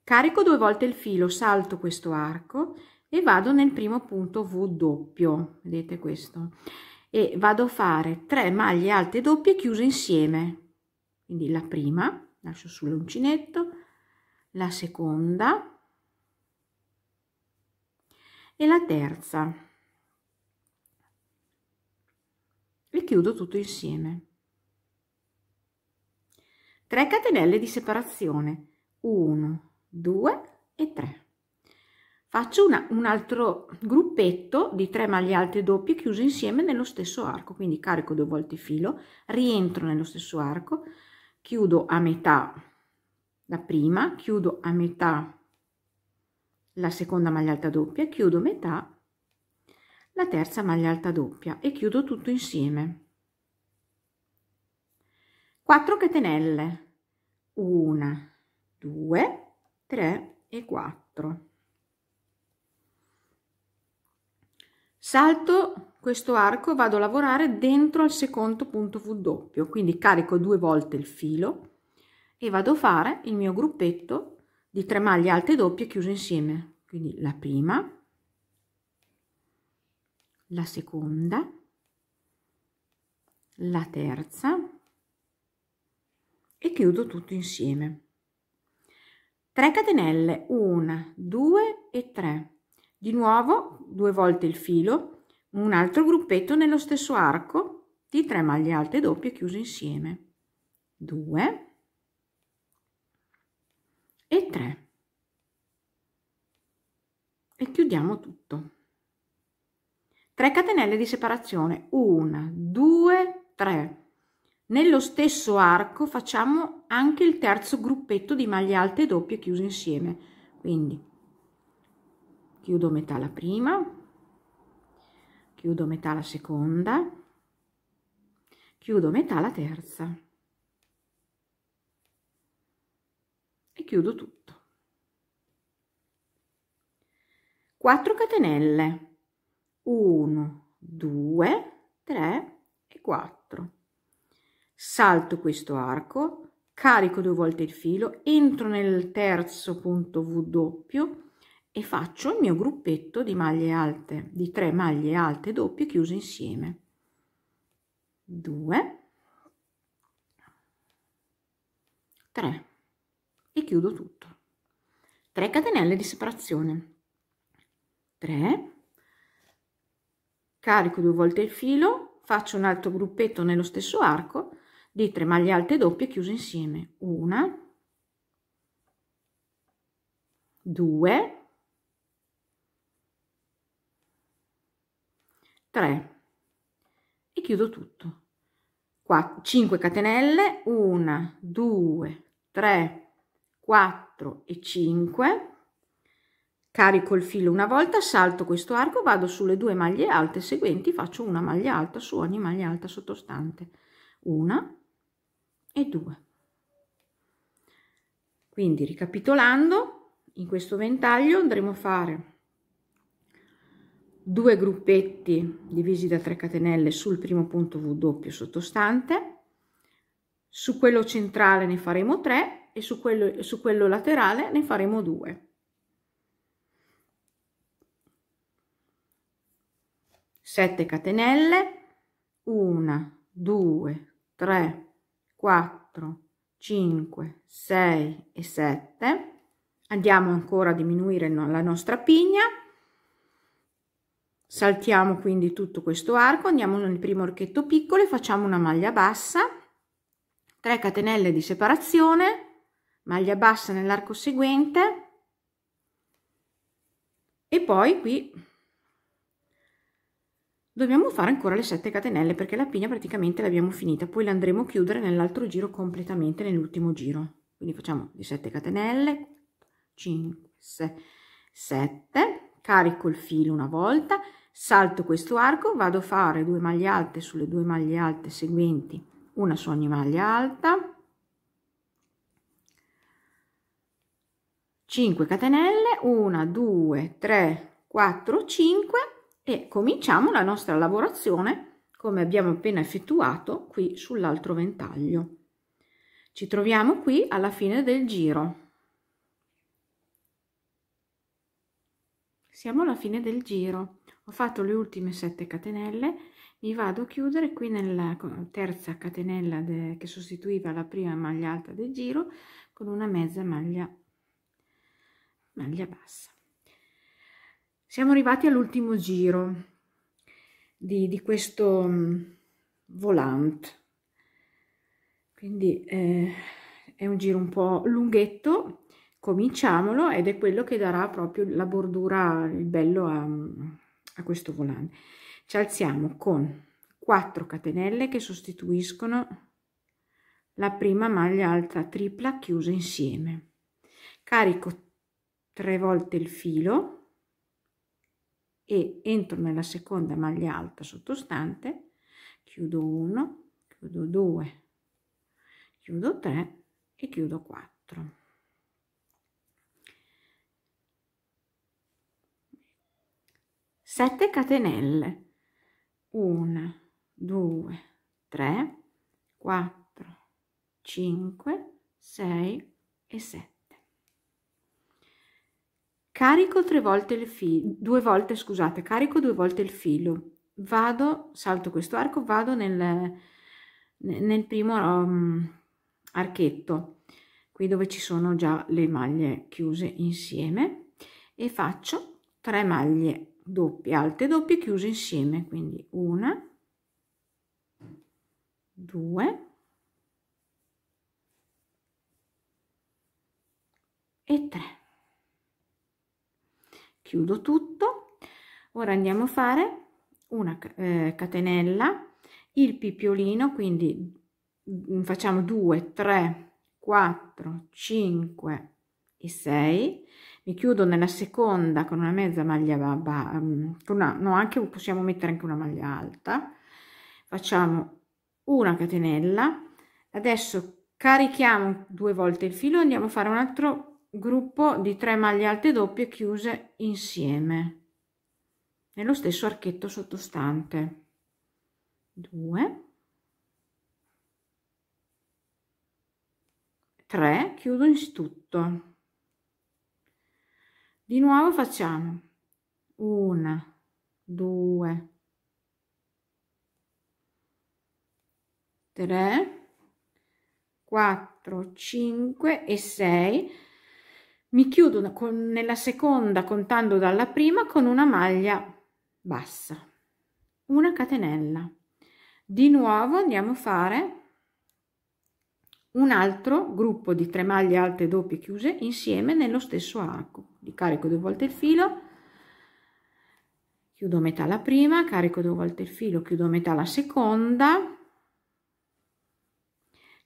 carico due volte il filo salto questo arco e vado nel primo punto v doppio vedete questo e vado a fare 3 maglie alte doppie chiuse insieme quindi la prima lascio sull'uncinetto la seconda e la terza e chiudo tutto insieme 3 catenelle di separazione 1 2 e 3 faccio una, un altro gruppetto di 3 maglie alte doppie chiuse insieme nello stesso arco quindi carico due volte filo rientro nello stesso arco chiudo a metà la prima chiudo a metà la seconda maglia alta doppia chiudo metà la terza maglia alta doppia e chiudo tutto insieme 4 catenelle 1 2 3 e 4 Salto questo arco vado a lavorare dentro al secondo punto doppio quindi carico due volte il filo e vado a fare il mio gruppetto di 3 maglie alte doppie chiuse insieme, quindi la prima, la seconda, la terza e chiudo tutto insieme. 3 catenelle, 1, 2 e 3 di nuovo due volte il filo, un altro gruppetto nello stesso arco di 3 maglie alte doppie chiuse insieme. 2 e 3. E chiudiamo tutto. 3 catenelle di separazione. 1, 2, 3. Nello stesso arco facciamo anche il terzo gruppetto di maglie alte doppie chiuse insieme. Quindi chiudo metà la prima chiudo metà la seconda chiudo metà la terza e chiudo tutto 4 catenelle 1 2 3 e 4 salto questo arco carico due volte il filo entro nel terzo punto v doppio e faccio il mio gruppetto di maglie alte di 3 maglie alte doppie chiuse insieme 2 3 e chiudo tutto 3 catenelle di separazione 3 carico due volte il filo faccio un altro gruppetto nello stesso arco di 3 maglie alte doppie chiuse insieme 1 2 3 e chiudo tutto 4, 5 catenelle 1 2 3 4 e 5 carico il filo una volta salto questo arco vado sulle due maglie alte seguenti faccio una maglia alta su ogni maglia alta sottostante una e due quindi ricapitolando in questo ventaglio andremo a fare due gruppetti divisi da 3 catenelle sul primo punto W sottostante, su quello centrale ne faremo 3 e su quello, su quello laterale ne faremo 2. Sette catenelle, 1, 2, 3, 4, 5, 6 e 7. Andiamo ancora a diminuire la nostra pigna saltiamo quindi tutto questo arco andiamo nel primo archetto piccolo e facciamo una maglia bassa 3 catenelle di separazione maglia bassa nell'arco seguente e poi qui dobbiamo fare ancora le 7 catenelle perché la pigna praticamente l'abbiamo finita poi la andremo a chiudere nell'altro giro completamente nell'ultimo giro quindi facciamo di 7 catenelle 5 6 7 carico il filo una volta salto questo arco vado a fare due maglie alte sulle due maglie alte seguenti una su ogni maglia alta 5 catenelle 1 2 3 4 5 e cominciamo la nostra lavorazione come abbiamo appena effettuato qui sull'altro ventaglio ci troviamo qui alla fine del giro siamo alla fine del giro ho fatto le ultime 7 catenelle mi vado a chiudere qui nella terza catenella de, che sostituiva la prima maglia alta del giro con una mezza maglia maglia bassa siamo arrivati all'ultimo giro di, di questo mm, volant quindi eh, è un giro un po' lunghetto cominciamolo ed è quello che darà proprio la bordura, il bello a, a questo volante. Ci alziamo con 4 catenelle che sostituiscono la prima maglia alta tripla chiusa insieme. Carico tre volte il filo e entro nella seconda maglia alta sottostante, chiudo 1, chiudo 2, chiudo 3 e chiudo 4. 7 catenelle 1 2 3 4 5 6 e 7 carico tre volte il filo due volte scusate carico due volte il filo vado salto questo arco vado nel nel primo um, archetto qui dove ci sono già le maglie chiuse insieme e faccio 3 maglie doppie alte doppie chiuse insieme quindi una due e tre chiudo tutto ora andiamo a fare una eh, catenella il pippiolino quindi mm, facciamo 2 3 4 5 e 6 mi chiudo nella seconda con una mezza maglia baba um, una, no anche possiamo mettere anche una maglia alta facciamo una catenella adesso carichiamo due volte il filo andiamo a fare un altro gruppo di 3 maglie alte doppie chiuse insieme nello stesso archetto sottostante 2 3 chiudo in tutto di nuovo facciamo una due tre quattro cinque e sei mi chiudo con, nella seconda contando dalla prima con una maglia bassa una catenella di nuovo andiamo a fare un altro gruppo di tre maglie alte doppie chiuse insieme nello stesso arco carico due volte il filo chiudo metà la prima carico due volte il filo chiudo metà la seconda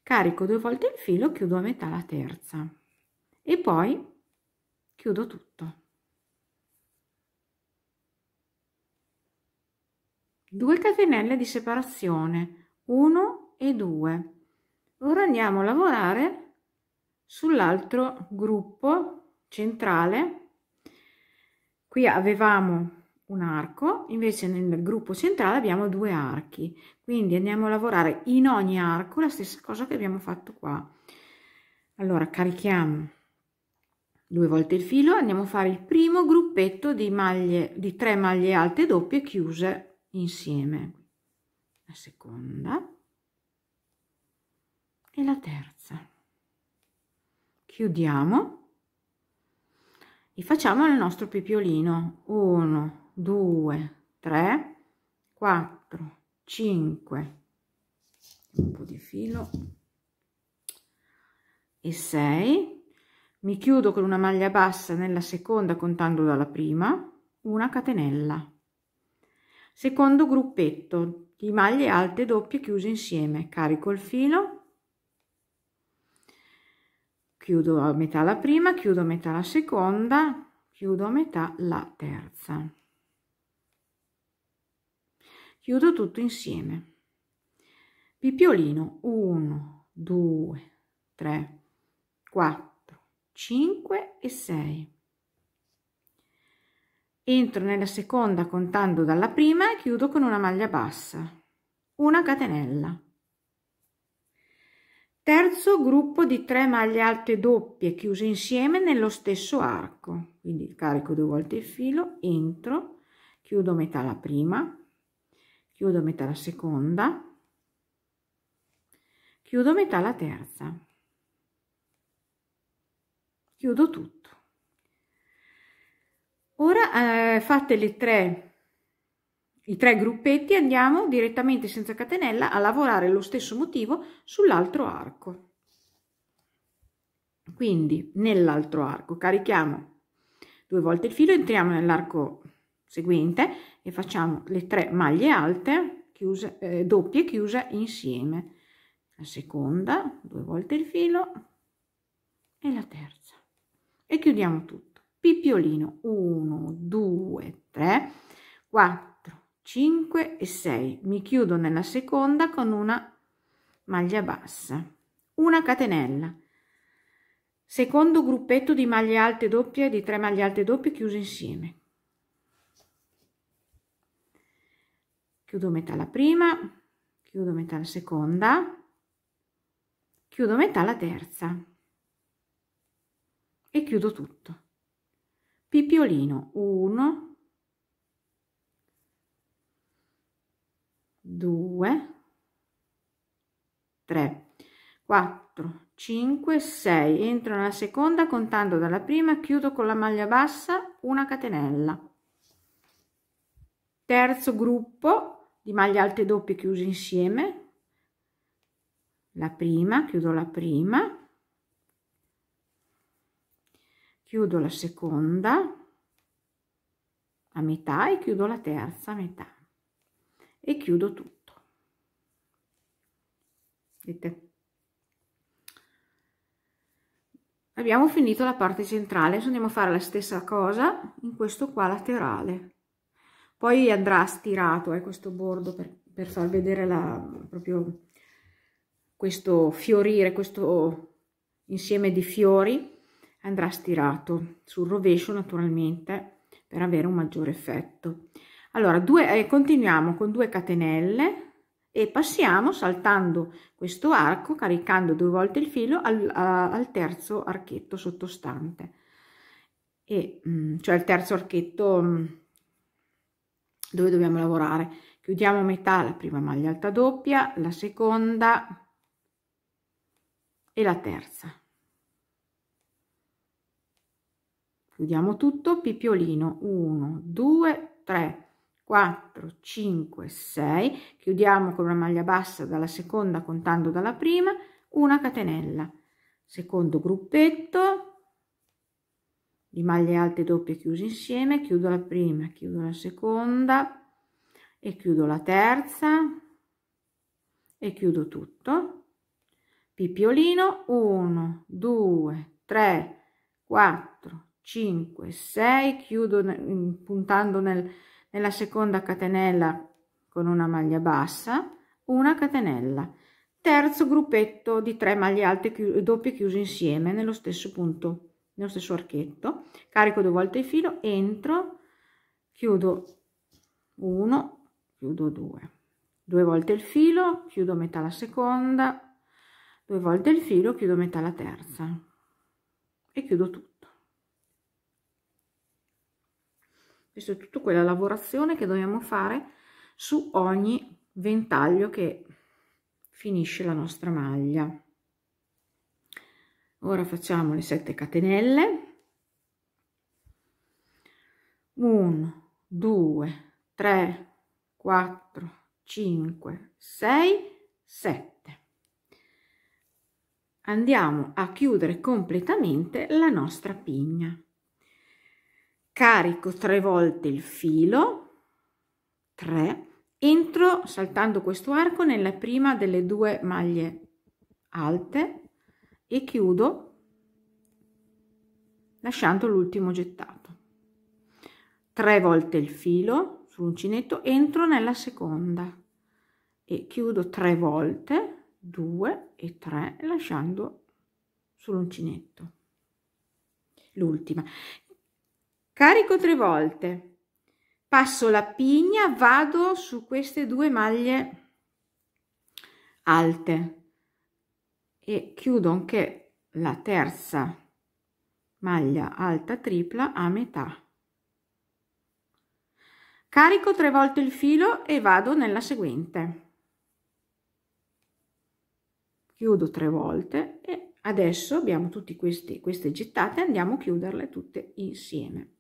carico due volte il filo chiudo a metà la terza e poi chiudo tutto 2 catenelle di separazione 1 e 2 ora andiamo a lavorare sull'altro gruppo centrale qui avevamo un arco invece nel gruppo centrale abbiamo due archi quindi andiamo a lavorare in ogni arco la stessa cosa che abbiamo fatto qua allora carichiamo due volte il filo andiamo a fare il primo gruppetto di maglie di 3 maglie alte doppie chiuse insieme la seconda e la terza chiudiamo e facciamo il nostro pipiolino 1 2 3 4 5 un po di filo e 6 mi chiudo con una maglia bassa nella seconda contando dalla prima una catenella secondo gruppetto di maglie alte doppie chiuse insieme carico il filo chiudo a metà la prima chiudo a metà la seconda chiudo a metà la terza chiudo tutto insieme pippiolino 1 2 3 4 5 e 6 entro nella seconda contando dalla prima e chiudo con una maglia bassa una catenella Terzo gruppo di tre maglie alte doppie chiuse insieme nello stesso arco. Quindi carico due volte il filo, entro, chiudo metà la prima, chiudo metà la seconda, chiudo metà la terza. Chiudo tutto. Ora eh, fate le tre i tre gruppetti andiamo direttamente senza catenella a lavorare lo stesso motivo sull'altro arco. Quindi nell'altro arco carichiamo due volte il filo, entriamo nell'arco seguente e facciamo le tre maglie alte chiuse, eh, doppie chiuse insieme. La seconda, due volte il filo e la terza. E chiudiamo tutto. Pippiolino 1, 2, 3, 4. 5 e 6 mi chiudo nella seconda con una maglia bassa una catenella secondo gruppetto di maglie alte doppie di 3 maglie alte doppie chiuse insieme chiudo metà la prima chiudo metà la seconda chiudo metà la terza e chiudo tutto pippiolino 1 2, 3, 4, 5, 6. Entro nella seconda contando dalla prima, chiudo con la maglia bassa una catenella. Terzo gruppo di maglie alte doppie chiuse insieme. La prima, chiudo la prima, chiudo la seconda a metà e chiudo la terza a metà e chiudo tutto vedete abbiamo finito la parte centrale adesso andiamo a fare la stessa cosa in questo qua laterale poi andrà stirato eh, questo bordo per, per far vedere la, proprio questo fiorire questo insieme di fiori andrà stirato sul rovescio naturalmente per avere un maggiore effetto allora, due, eh, continuiamo con 2 catenelle e passiamo saltando questo arco, caricando due volte il filo al, a, al terzo archetto sottostante, e, mm, cioè il terzo archetto mm, dove dobbiamo lavorare. Chiudiamo metà la prima maglia alta doppia, la seconda e la terza. Chiudiamo tutto, pipiolino 1, 2, 3, 4, 5, 6, chiudiamo con una maglia bassa dalla seconda contando dalla prima, una catenella, secondo gruppetto di maglie alte doppie chiuse insieme, chiudo la prima, chiudo la seconda e chiudo la terza e chiudo tutto, pippiolino 1, 2, 3, 4, 5, 6, chiudo puntando nel nella seconda catenella con una maglia bassa una catenella terzo gruppetto di 3 maglie alte chi doppie chiuse insieme nello stesso punto nello stesso archetto carico due volte il filo entro chiudo 1 chiudo 2 due volte il filo chiudo metà la seconda due volte il filo chiudo metà la terza e chiudo tutto questa è tutta quella lavorazione che dobbiamo fare su ogni ventaglio che finisce la nostra maglia ora facciamo le 7 catenelle 1 2 3 4 5 6 7 andiamo a chiudere completamente la nostra pigna carico tre volte il filo 3 entro saltando questo arco nella prima delle due maglie alte e chiudo lasciando l'ultimo gettato tre volte il filo sull'uncinetto entro nella seconda e chiudo tre volte 2 e 3 lasciando sull'uncinetto l'ultima Carico tre volte. Passo la pigna, vado su queste due maglie alte e chiudo anche la terza maglia alta tripla a metà. Carico tre volte il filo e vado nella seguente. Chiudo tre volte e adesso abbiamo tutte queste gettate, andiamo a chiuderle tutte insieme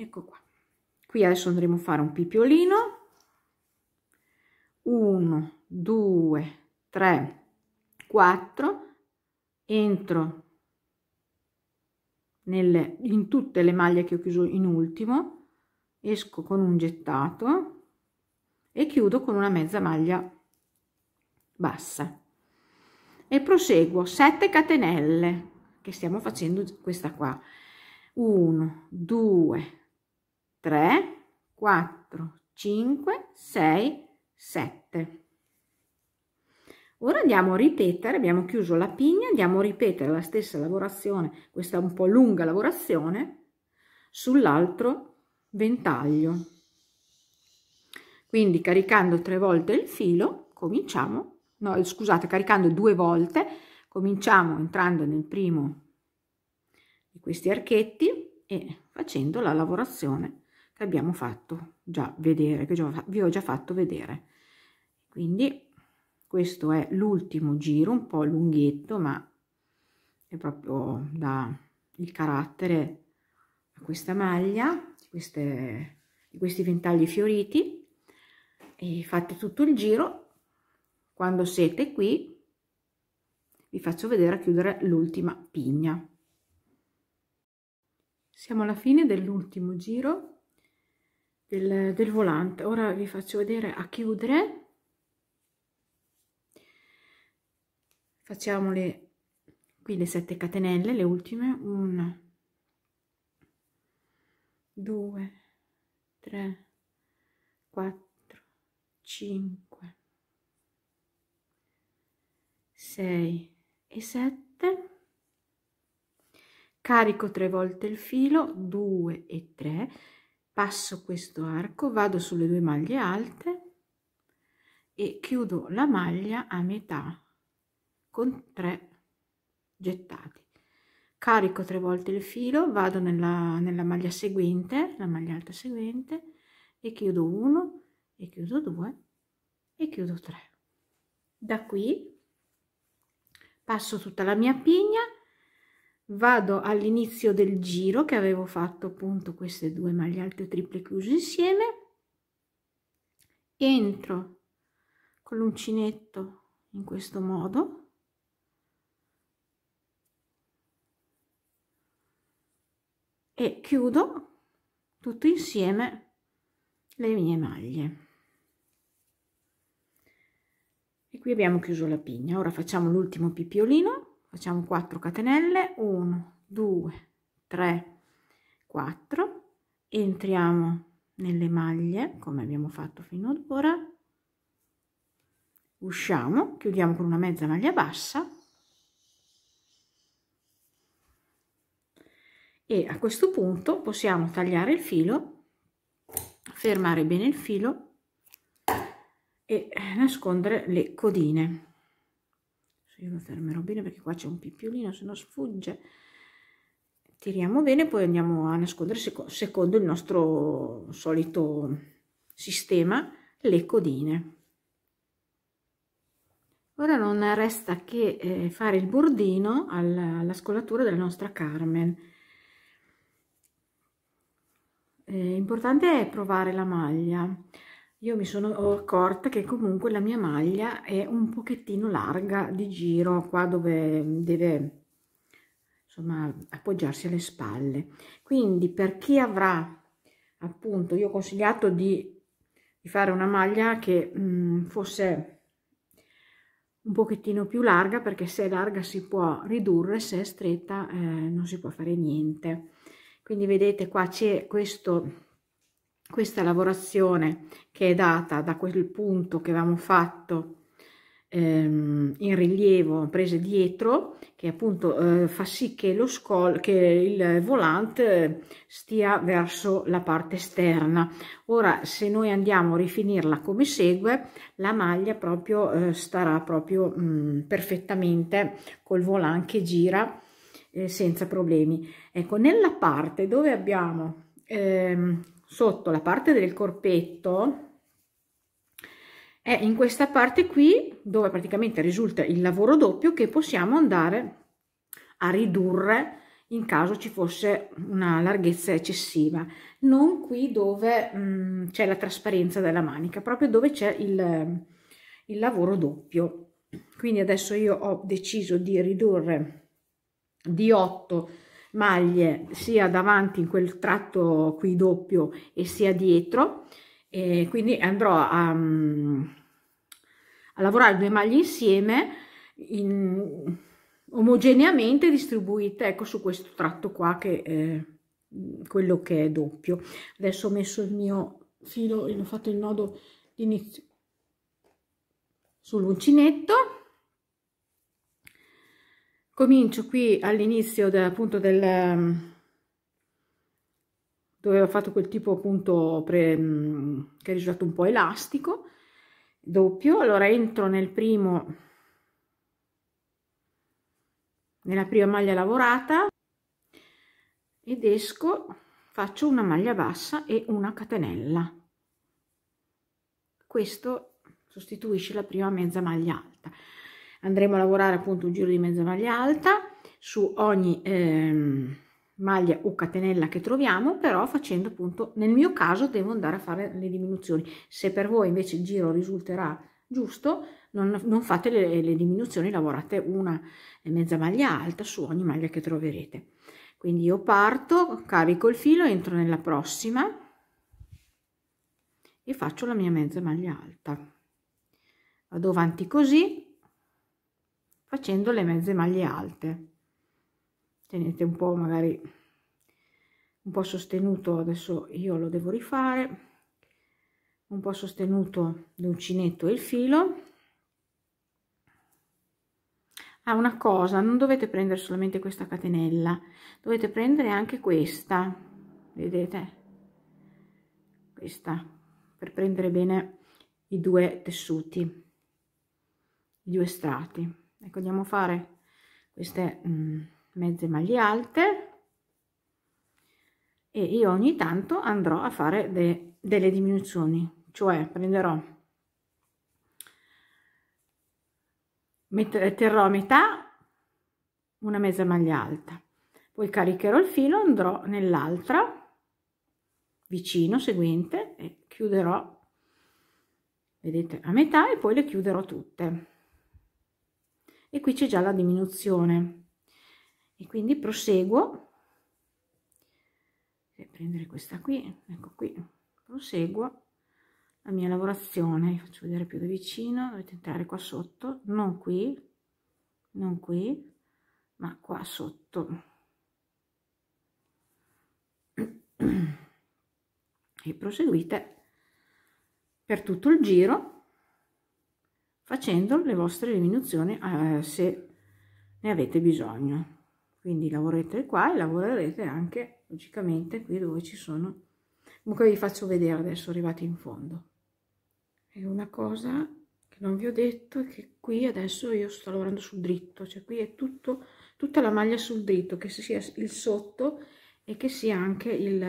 ecco qua qui adesso andremo a fare un pippiolino 1 2 3 4 entro nelle, in tutte le maglie che ho chiuso in ultimo esco con un gettato e chiudo con una mezza maglia bassa e proseguo 7 catenelle che stiamo facendo questa qua 1 2 3, 4, 5, 6, 7. Ora andiamo a ripetere, abbiamo chiuso la pigna, andiamo a ripetere la stessa lavorazione, questa un po' lunga lavorazione, sull'altro ventaglio. Quindi caricando tre volte il filo, cominciamo, no scusate, caricando due volte, cominciamo entrando nel primo di questi archetti e facendo la lavorazione che abbiamo fatto già vedere, che già, vi ho già fatto vedere. Quindi questo è l'ultimo giro, un po' lunghetto, ma è proprio da il carattere a questa maglia, queste, di questi ventagli fioriti. E fate tutto il giro. Quando siete qui vi faccio vedere a chiudere l'ultima pigna. Siamo alla fine dell'ultimo giro del, del volante ora vi faccio vedere a chiudere facciamole qui le sette catenelle le ultime 1 2 3 4 5 6 e 7 carico tre volte il filo 2 e 3 passo questo arco vado sulle due maglie alte e chiudo la maglia a metà con 3 gettati carico tre volte il filo vado nella, nella maglia seguente la maglia alta seguente e chiudo 1 e chiudo 2 e chiudo 3 da qui passo tutta la mia pigna vado all'inizio del giro che avevo fatto appunto queste due maglie alte triple chiuse insieme entro con l'uncinetto in questo modo e chiudo tutto insieme le mie maglie e qui abbiamo chiuso la pigna ora facciamo l'ultimo pipiolino facciamo 4 catenelle 1 2 3 4 entriamo nelle maglie come abbiamo fatto fino ad ora usciamo chiudiamo con una mezza maglia bassa e a questo punto possiamo tagliare il filo fermare bene il filo e nascondere le codine io lo fermerò bene perché qua c'è un pippiolino se no sfugge tiriamo bene poi andiamo a nascondere seco secondo il nostro solito sistema le codine ora non resta che eh, fare il bordino alla, alla, scolatura della nostra Carmen eh, importante è provare la maglia io mi sono accorta che comunque la mia maglia è un pochettino larga di giro qua dove deve insomma appoggiarsi alle spalle quindi per chi avrà appunto io ho consigliato di, di fare una maglia che mh, mm, fosse un pochettino più larga perché se è larga si può ridurre se è stretta eh, non si può fare niente quindi vedete qua c'è questo questa lavorazione che è data da quel punto che avevamo fatto ehm, in rilievo prese dietro che appunto eh, fa sì che lo scol che il volante stia verso la parte esterna ora se noi andiamo a rifinirla come segue la maglia proprio eh, starà proprio mh, mm, perfettamente col volant che gira eh, senza problemi ecco nella parte dove abbiamo ehm, sotto la parte del corpetto è in questa parte qui dove praticamente risulta il lavoro doppio che possiamo andare a ridurre in caso ci fosse una larghezza eccessiva non qui dove mm, c'è la trasparenza della manica proprio dove c'è il, il lavoro doppio quindi adesso io ho deciso di ridurre di 8 maglie sia davanti in quel tratto qui doppio e sia dietro e quindi andrò a, mm, a lavorare due maglie insieme in, omogeneamente distribuite ecco su questo tratto qua che è mm, quello che è doppio adesso ho messo il mio filo e ho fatto il nodo di inizio sull'uncinetto comincio qui all'inizio appunto del mm, dove ho fatto quel tipo appunto pre, mm, che è risultato un po' elastico doppio allora entro nel primo nella prima maglia lavorata ed esco faccio una maglia bassa e una catenella questo sostituisce la prima mezza maglia alta andremo a lavorare appunto un giro di mezza maglia alta su ogni ehm, maglia o catenella che troviamo però facendo appunto nel mio caso devo andare a fare le diminuzioni se per voi invece il giro risulterà giusto non, non fate le, le, diminuzioni lavorate una mezza maglia alta su ogni maglia che troverete quindi io parto carico il filo entro nella prossima e faccio la mia mezza maglia alta vado avanti così facendo le mezze maglie alte tenete un po magari un po sostenuto adesso io lo devo rifare un po sostenuto l'uncinetto e il filo ah una cosa non dovete prendere solamente questa catenella dovete prendere anche questa vedete questa per prendere bene i due tessuti i due strati ecco andiamo a fare queste mh, mm, mezze maglie alte e io ogni tanto andrò a fare de, delle diminuzioni cioè prenderò met, terrò a metà una mezza maglia alta poi caricherò il filo andrò nell'altra vicino seguente e chiuderò vedete a metà e poi le chiuderò tutte e qui c'è già la diminuzione e quindi proseguo e prendere questa qui ecco qui proseguo la mia lavorazione vi faccio vedere più da vicino dovete entrare qua sotto non qui non qui ma qua sotto e proseguite per tutto il giro facendo le vostre diminuzioni eh, se ne avete bisogno quindi lavorerete qua e lavorerete anche logicamente qui dove ci sono comunque vi faccio vedere adesso arrivati in fondo e una cosa che non vi ho detto è che qui adesso io sto lavorando sul dritto cioè qui è tutto tutta la maglia sul dritto che sia il sotto e che sia anche il,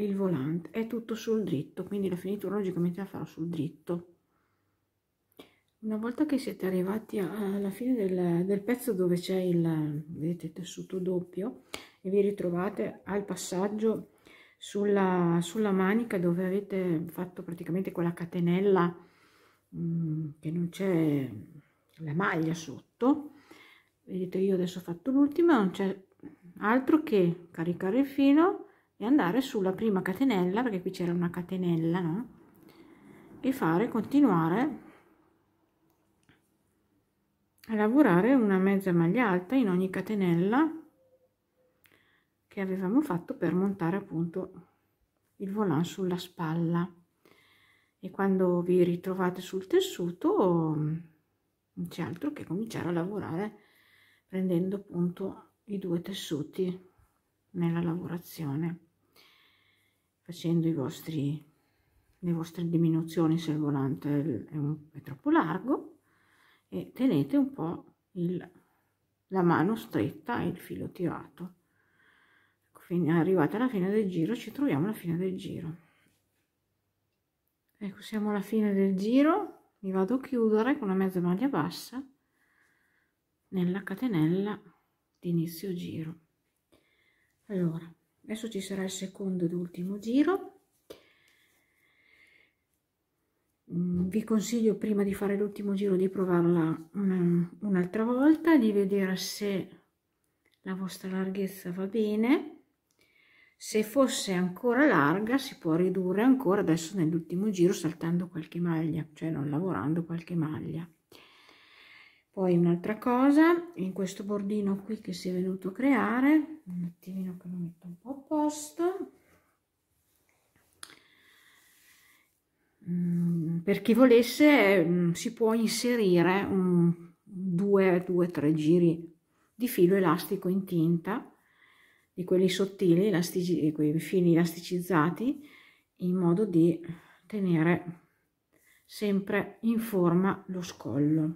il volante è tutto sul dritto quindi la finitura logicamente la farò sul dritto una volta che siete arrivati alla fine del, del pezzo dove c'è il, vedete, tessuto doppio e vi ritrovate al passaggio sulla, sulla, manica dove avete fatto praticamente quella catenella mh, mm, che non c'è la maglia sotto, vedete io adesso ho fatto l'ultima, non c'è altro che caricare il filo e andare sulla prima catenella, perché qui c'era una catenella, no? E fare, continuare a lavorare una mezza maglia alta in ogni catenella che avevamo fatto per montare appunto il volant sulla spalla e quando vi ritrovate sul tessuto non c'è altro che cominciare a lavorare prendendo appunto i due tessuti nella lavorazione facendo i vostri le vostre diminuzioni se il volante è, un, è troppo largo e tenete un po' il, la mano stretta e il filo tirato quindi ecco, arrivata alla fine del giro ci troviamo alla fine del giro ecco siamo alla fine del giro mi vado a chiudere con una mezza maglia bassa nella catenella di inizio giro allora adesso ci sarà il secondo ed ultimo giro Mm, vi consiglio prima di fare l'ultimo giro di provarla un'altra un volta di vedere se la vostra larghezza va bene se fosse ancora larga si può ridurre ancora adesso nell'ultimo giro saltando qualche maglia cioè non lavorando qualche maglia poi un'altra cosa in questo bordino qui che si è venuto a creare un attimino che lo metto un po' a posto Mm, per chi volesse mm, si può inserire un, due, due, tre giri di filo elastico in tinta di quelli sottili, elastici, quei fili elasticizzati in modo di tenere sempre in forma lo scollo.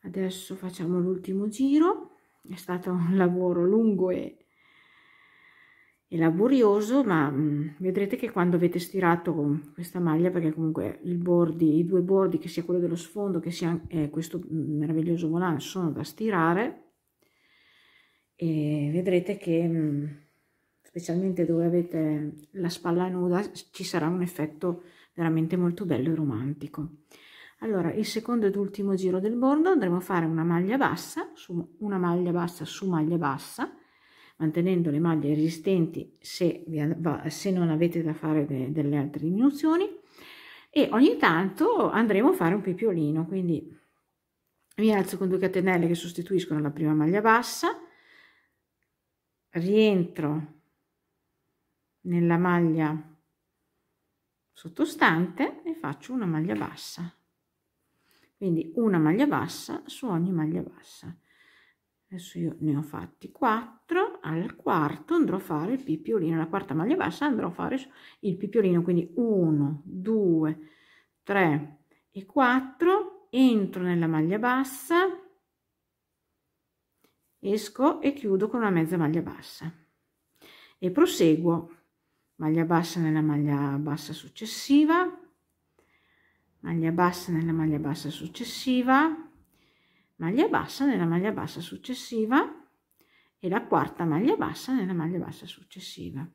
Adesso facciamo l'ultimo giro, è stato un lavoro lungo e è laborioso ma mm, vedrete che quando avete stirato questa maglia perché comunque bordi, i due bordi che sia quello dello sfondo che sia eh, questo mm, meraviglioso volano sono da stirare e vedrete che mm, specialmente dove avete la spalla nuda ci sarà un effetto veramente molto bello e romantico allora il secondo ed ultimo giro del bordo andremo a fare una maglia bassa su una maglia bassa su maglia bassa mantenendo le maglie resistenti se, se non avete da fare de, delle altre diminuzioni e ogni tanto andremo a fare un pipiolino quindi mi alzo con due catenelle che sostituiscono la prima maglia bassa rientro nella maglia sottostante e faccio una maglia bassa quindi una maglia bassa su ogni maglia bassa adesso io ne ho fatti 4 al quarto andrò a fare il pippiolino la quarta maglia bassa andrò a fare il pippiolino quindi 1 2 3 e 4 entro nella maglia bassa esco e chiudo con una mezza maglia bassa e proseguo maglia bassa nella maglia bassa successiva maglia bassa nella maglia bassa successiva maglia bassa nella maglia bassa successiva e la quarta maglia bassa nella maglia bassa successiva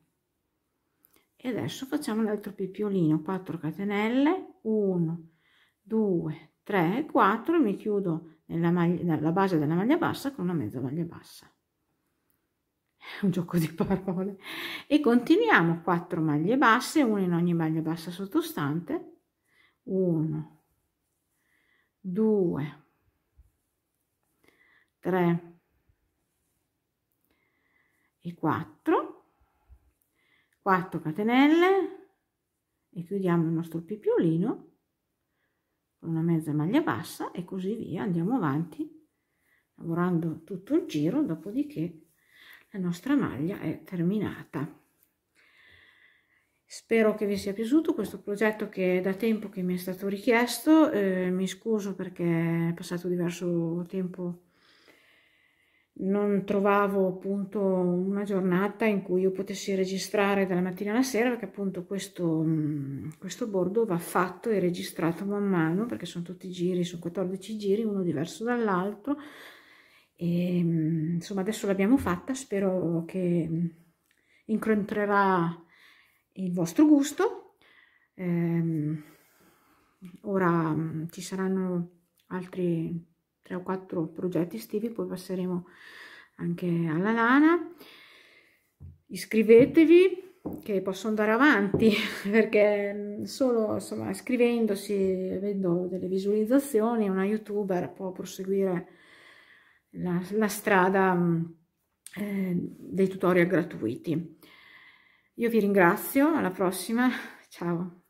e adesso facciamo un altro pippiolino 4 catenelle 1 2 3 4 e mi chiudo nella, maglia, nella base della maglia bassa con una mezza maglia bassa un gioco di parole e continuiamo 4 maglie basse una in ogni maglia bassa sottostante 1 2 3 3 e 4 4 catenelle e chiudiamo il nostro pipiolino con una mezza maglia bassa e così via andiamo avanti lavorando tutto il giro dopodiché la nostra maglia è terminata Spero che vi sia piaciuto questo progetto che è da tempo che mi è stato richiesto, eh, mi scuso perché è passato diverso tempo non trovavo appunto una giornata in cui io potessi registrare dalla mattina alla sera perché appunto questo, mm, questo bordo va fatto e registrato man mano perché sono tutti giri, sono 14 giri, uno diverso dall'altro e mm, insomma adesso l'abbiamo fatta, spero che mm, incontrerà il vostro gusto. Eh, ora ci saranno altri 3 o 4 progetti estivi, poi passeremo anche alla lana. Iscrivetevi che posso andare avanti perché mm, solo insomma iscrivendosi avendo delle visualizzazioni una youtuber può proseguire la, la strada mm, eh, dei tutorial gratuiti io vi ringrazio alla prossima ciao